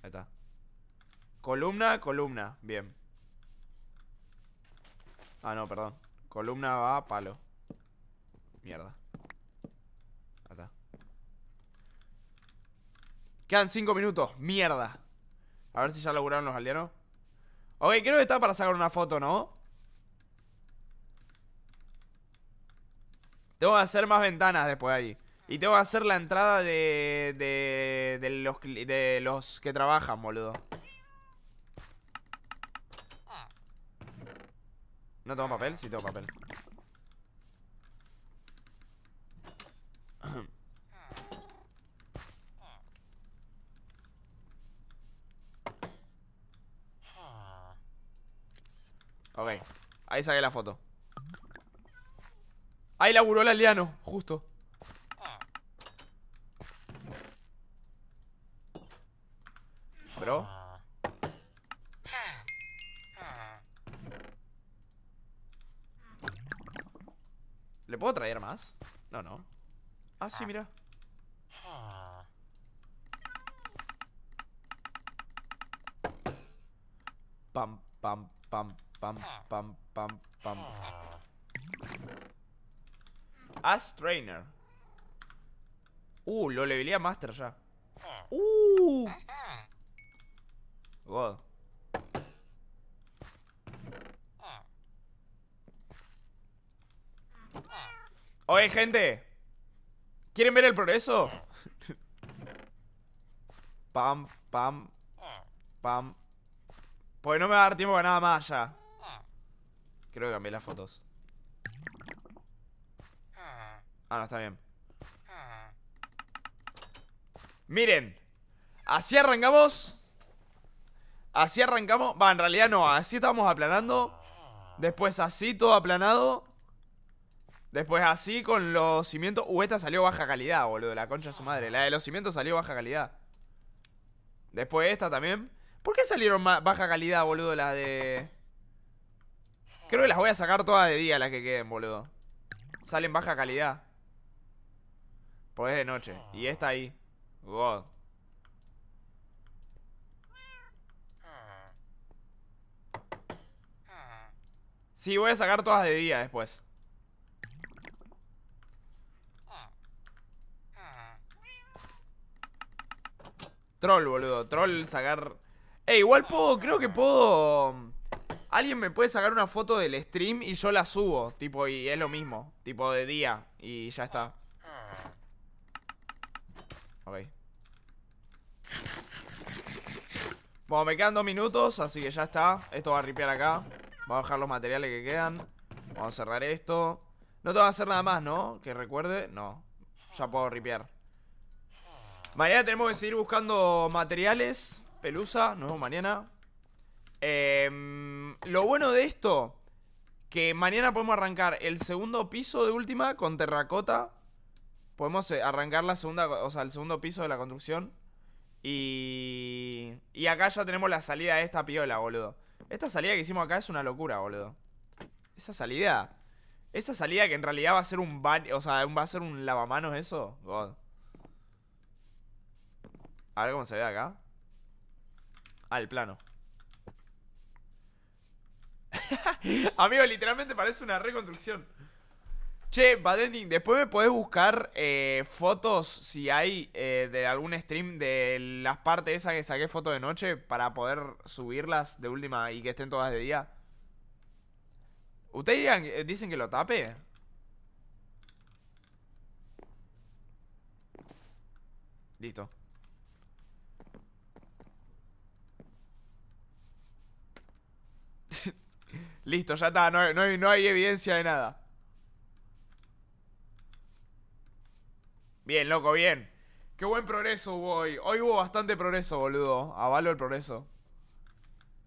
Ahí está. Columna, columna, bien Ah, no, perdón Columna va palo Mierda Acá Quedan 5 minutos, mierda A ver si ya lograron los aldeanos Ok, creo que está para sacar una foto, ¿no? Tengo que hacer más ventanas después de allí Y tengo que hacer la entrada de, de, los, de los que trabajan, boludo ¿No tengo papel? Sí tengo papel Ok, ahí saqué la foto Ahí buró el aliano, justo Bro ¿Le puedo traer más? No, no Ah, sí, ah. mira Pam, pam, pam, pam, pam, pam, pam As Trainer Uh, lo levelé a Master ya Uh God Oye, gente. ¿Quieren ver el progreso? pam, pam, pam. Pues no me va a dar tiempo para nada más ya. Creo que cambié las fotos. Ah, no, está bien. Miren. Así arrancamos. Así arrancamos. Va, en realidad no. Así estamos aplanando. Después así, todo aplanado. Después así con los cimientos... Uh, esta salió baja calidad, boludo. La concha de su madre. La de los cimientos salió baja calidad. Después esta también. ¿Por qué salieron baja calidad, boludo, las de...? Creo que las voy a sacar todas de día las que queden, boludo. Salen baja calidad. Pues es de noche. Y esta ahí. God. Sí, voy a sacar todas de día después. Troll, boludo. Troll, sacar... Eh, igual puedo, creo que puedo... Alguien me puede sacar una foto del stream y yo la subo, tipo, y es lo mismo, tipo de día, y ya está. Ok. Bueno, me quedan dos minutos, así que ya está. Esto va a ripear acá. Voy a bajar los materiales que quedan. Vamos a cerrar esto. No te va a hacer nada más, ¿no? Que recuerde. No. Ya puedo ripear. Mañana tenemos que seguir buscando materiales. Pelusa, nos vemos mañana. Em, lo bueno de esto, que mañana podemos arrancar el segundo piso de última con terracota. Podemos eh, arrancar la segunda, o sea, el segundo piso de la construcción. Y, y acá ya tenemos la salida de esta piola, boludo. Esta salida que hicimos acá es una locura, boludo. Esa salida. Esa salida que en realidad va a ser un baño, o sea, va a ser un lavamanos eso. God. A ver cómo se ve acá al plano Amigo, literalmente parece una reconstrucción Che, Badending, después me podés buscar eh, fotos, si hay, eh, de algún stream de las partes esas que saqué fotos de noche para poder subirlas de última y que estén todas de día. ¿Ustedes eh, dicen que lo tape? Listo. Listo, ya está, no, hay, evidencia de nada. Bien, loco, bien. Qué buen progreso hubo hoy. Hoy hubo bastante progreso, boludo. Avalo el progreso.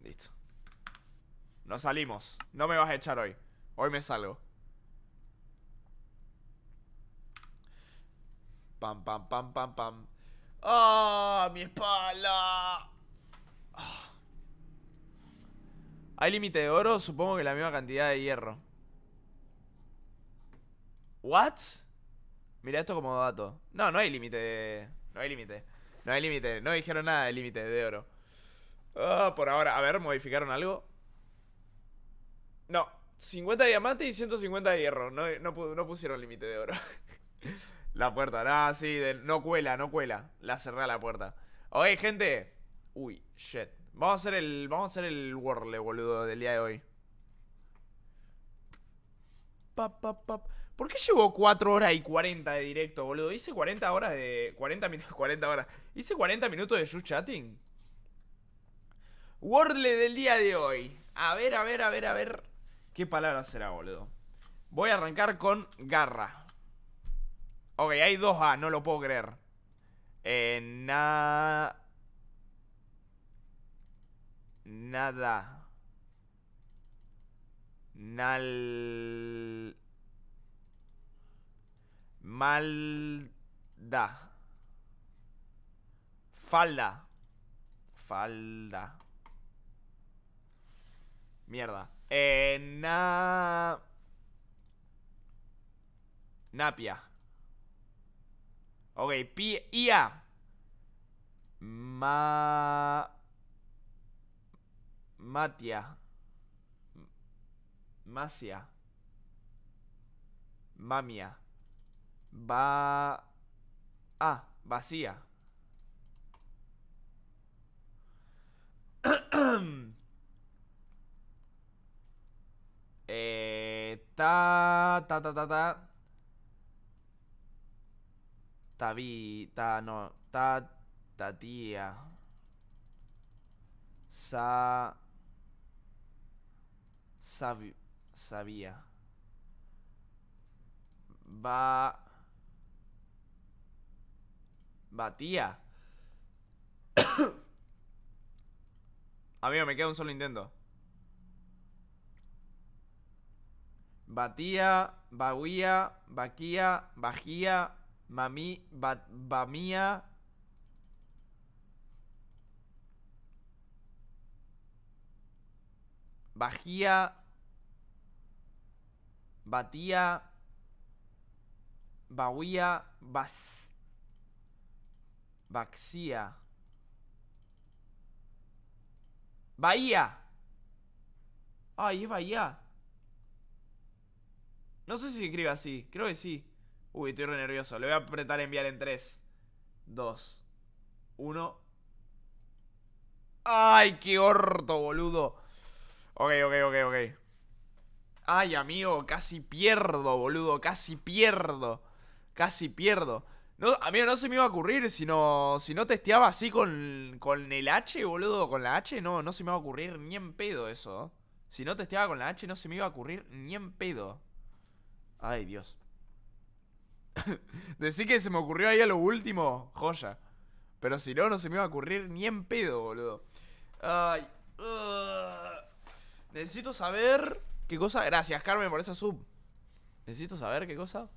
Listo. Nos salimos. No me vas a echar hoy. Hoy me salgo. Pam, pam, pam, pam, pam. ¡Ah! ¡Mi espalda! ¡Ahhh! Hay límite de oro, supongo que la misma cantidad de hierro. ¿What? Mira esto como dato. No, no hay límite No hay límite. No hay límite. No dijeron nada de límite de oro. Ah, por ahora, a ver, ¿modificaron algo? No. 50 diamantes y 150 de hierro. No, no, pusieron límite de oro. la puerta. No, sí. no cuela, no cuela. La cerré la puerta. Oye, gente. Uy, shit. Vamos a hacer el. Vamos a hacer el Worle, boludo, del día de hoy. ¿Por qué llevo 4 horas y 40 de directo, boludo? Hice 40 horas de. 40 minutos. 40 horas. Hice 40 minutos de just chatting. Wordle del día de hoy. A ver, a ver, a ver, a ver. ¿Qué palabra será, boludo? Voy a arrancar con garra. Ok, hay 2 A, no lo puedo creer. Eh, na. Nada. Nal... Malda. Falda. Falda. Mierda. Eh, Napia. Ok, pia. Ma... Matia. Masia. Mamia. Va... Ah, vacía. eh, ta, ta, ta, ta, ta. Tabi, ta, no, ta, tía. Sa... Sabi sabía. Va. Batía. Amigo, me queda un solo intento. Batía, Baguía, Baquía, Bajía, Mami, Bamía, Bajía. Batía. Bauía. Bas. Baxía. Bahía. Ay, es Bahía. No sé si se escribe así. Creo que sí. Uy, estoy re nervioso. Le voy a apretar enviar en 3, 2, 1. ¡Ay, qué orto, boludo! Ok, ok, ok, ok. Ay, amigo, casi pierdo, boludo. Casi pierdo. Casi pierdo. No, amigo, no se me iba a ocurrir si no, si no testeaba así con, con el H, boludo. Con la H, no, no se me iba a ocurrir ni en pedo eso. Si no testeaba con la H, no se me iba a ocurrir ni en pedo. Ay, Dios. Decir que se me ocurrió ahí a lo último. Joya. Pero si no, no se me iba a ocurrir ni en pedo, boludo. Ay. Necesito saber qué cosa. Gracias, Carmen, por esa sub. Necesito saber qué cosa.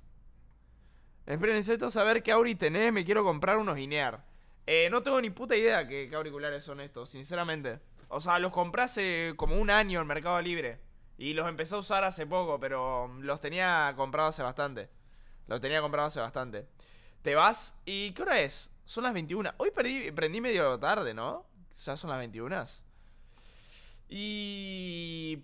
Esperen, necesito saber qué auriculares tenés. Me quiero comprar unos Inear. Eh, no tengo ni puta idea qué, auriculares son estos, sinceramente. O sea, los compré hace como un año en Mercado Libre. Y los empecé a usar hace poco, pero mm, los tenía comprados hace bastante. Los tenía comprados hace bastante. Te vas y ¿qué hora es? Son las 21. Hoy prendí medio tarde, ¿no? Ya son las 21. E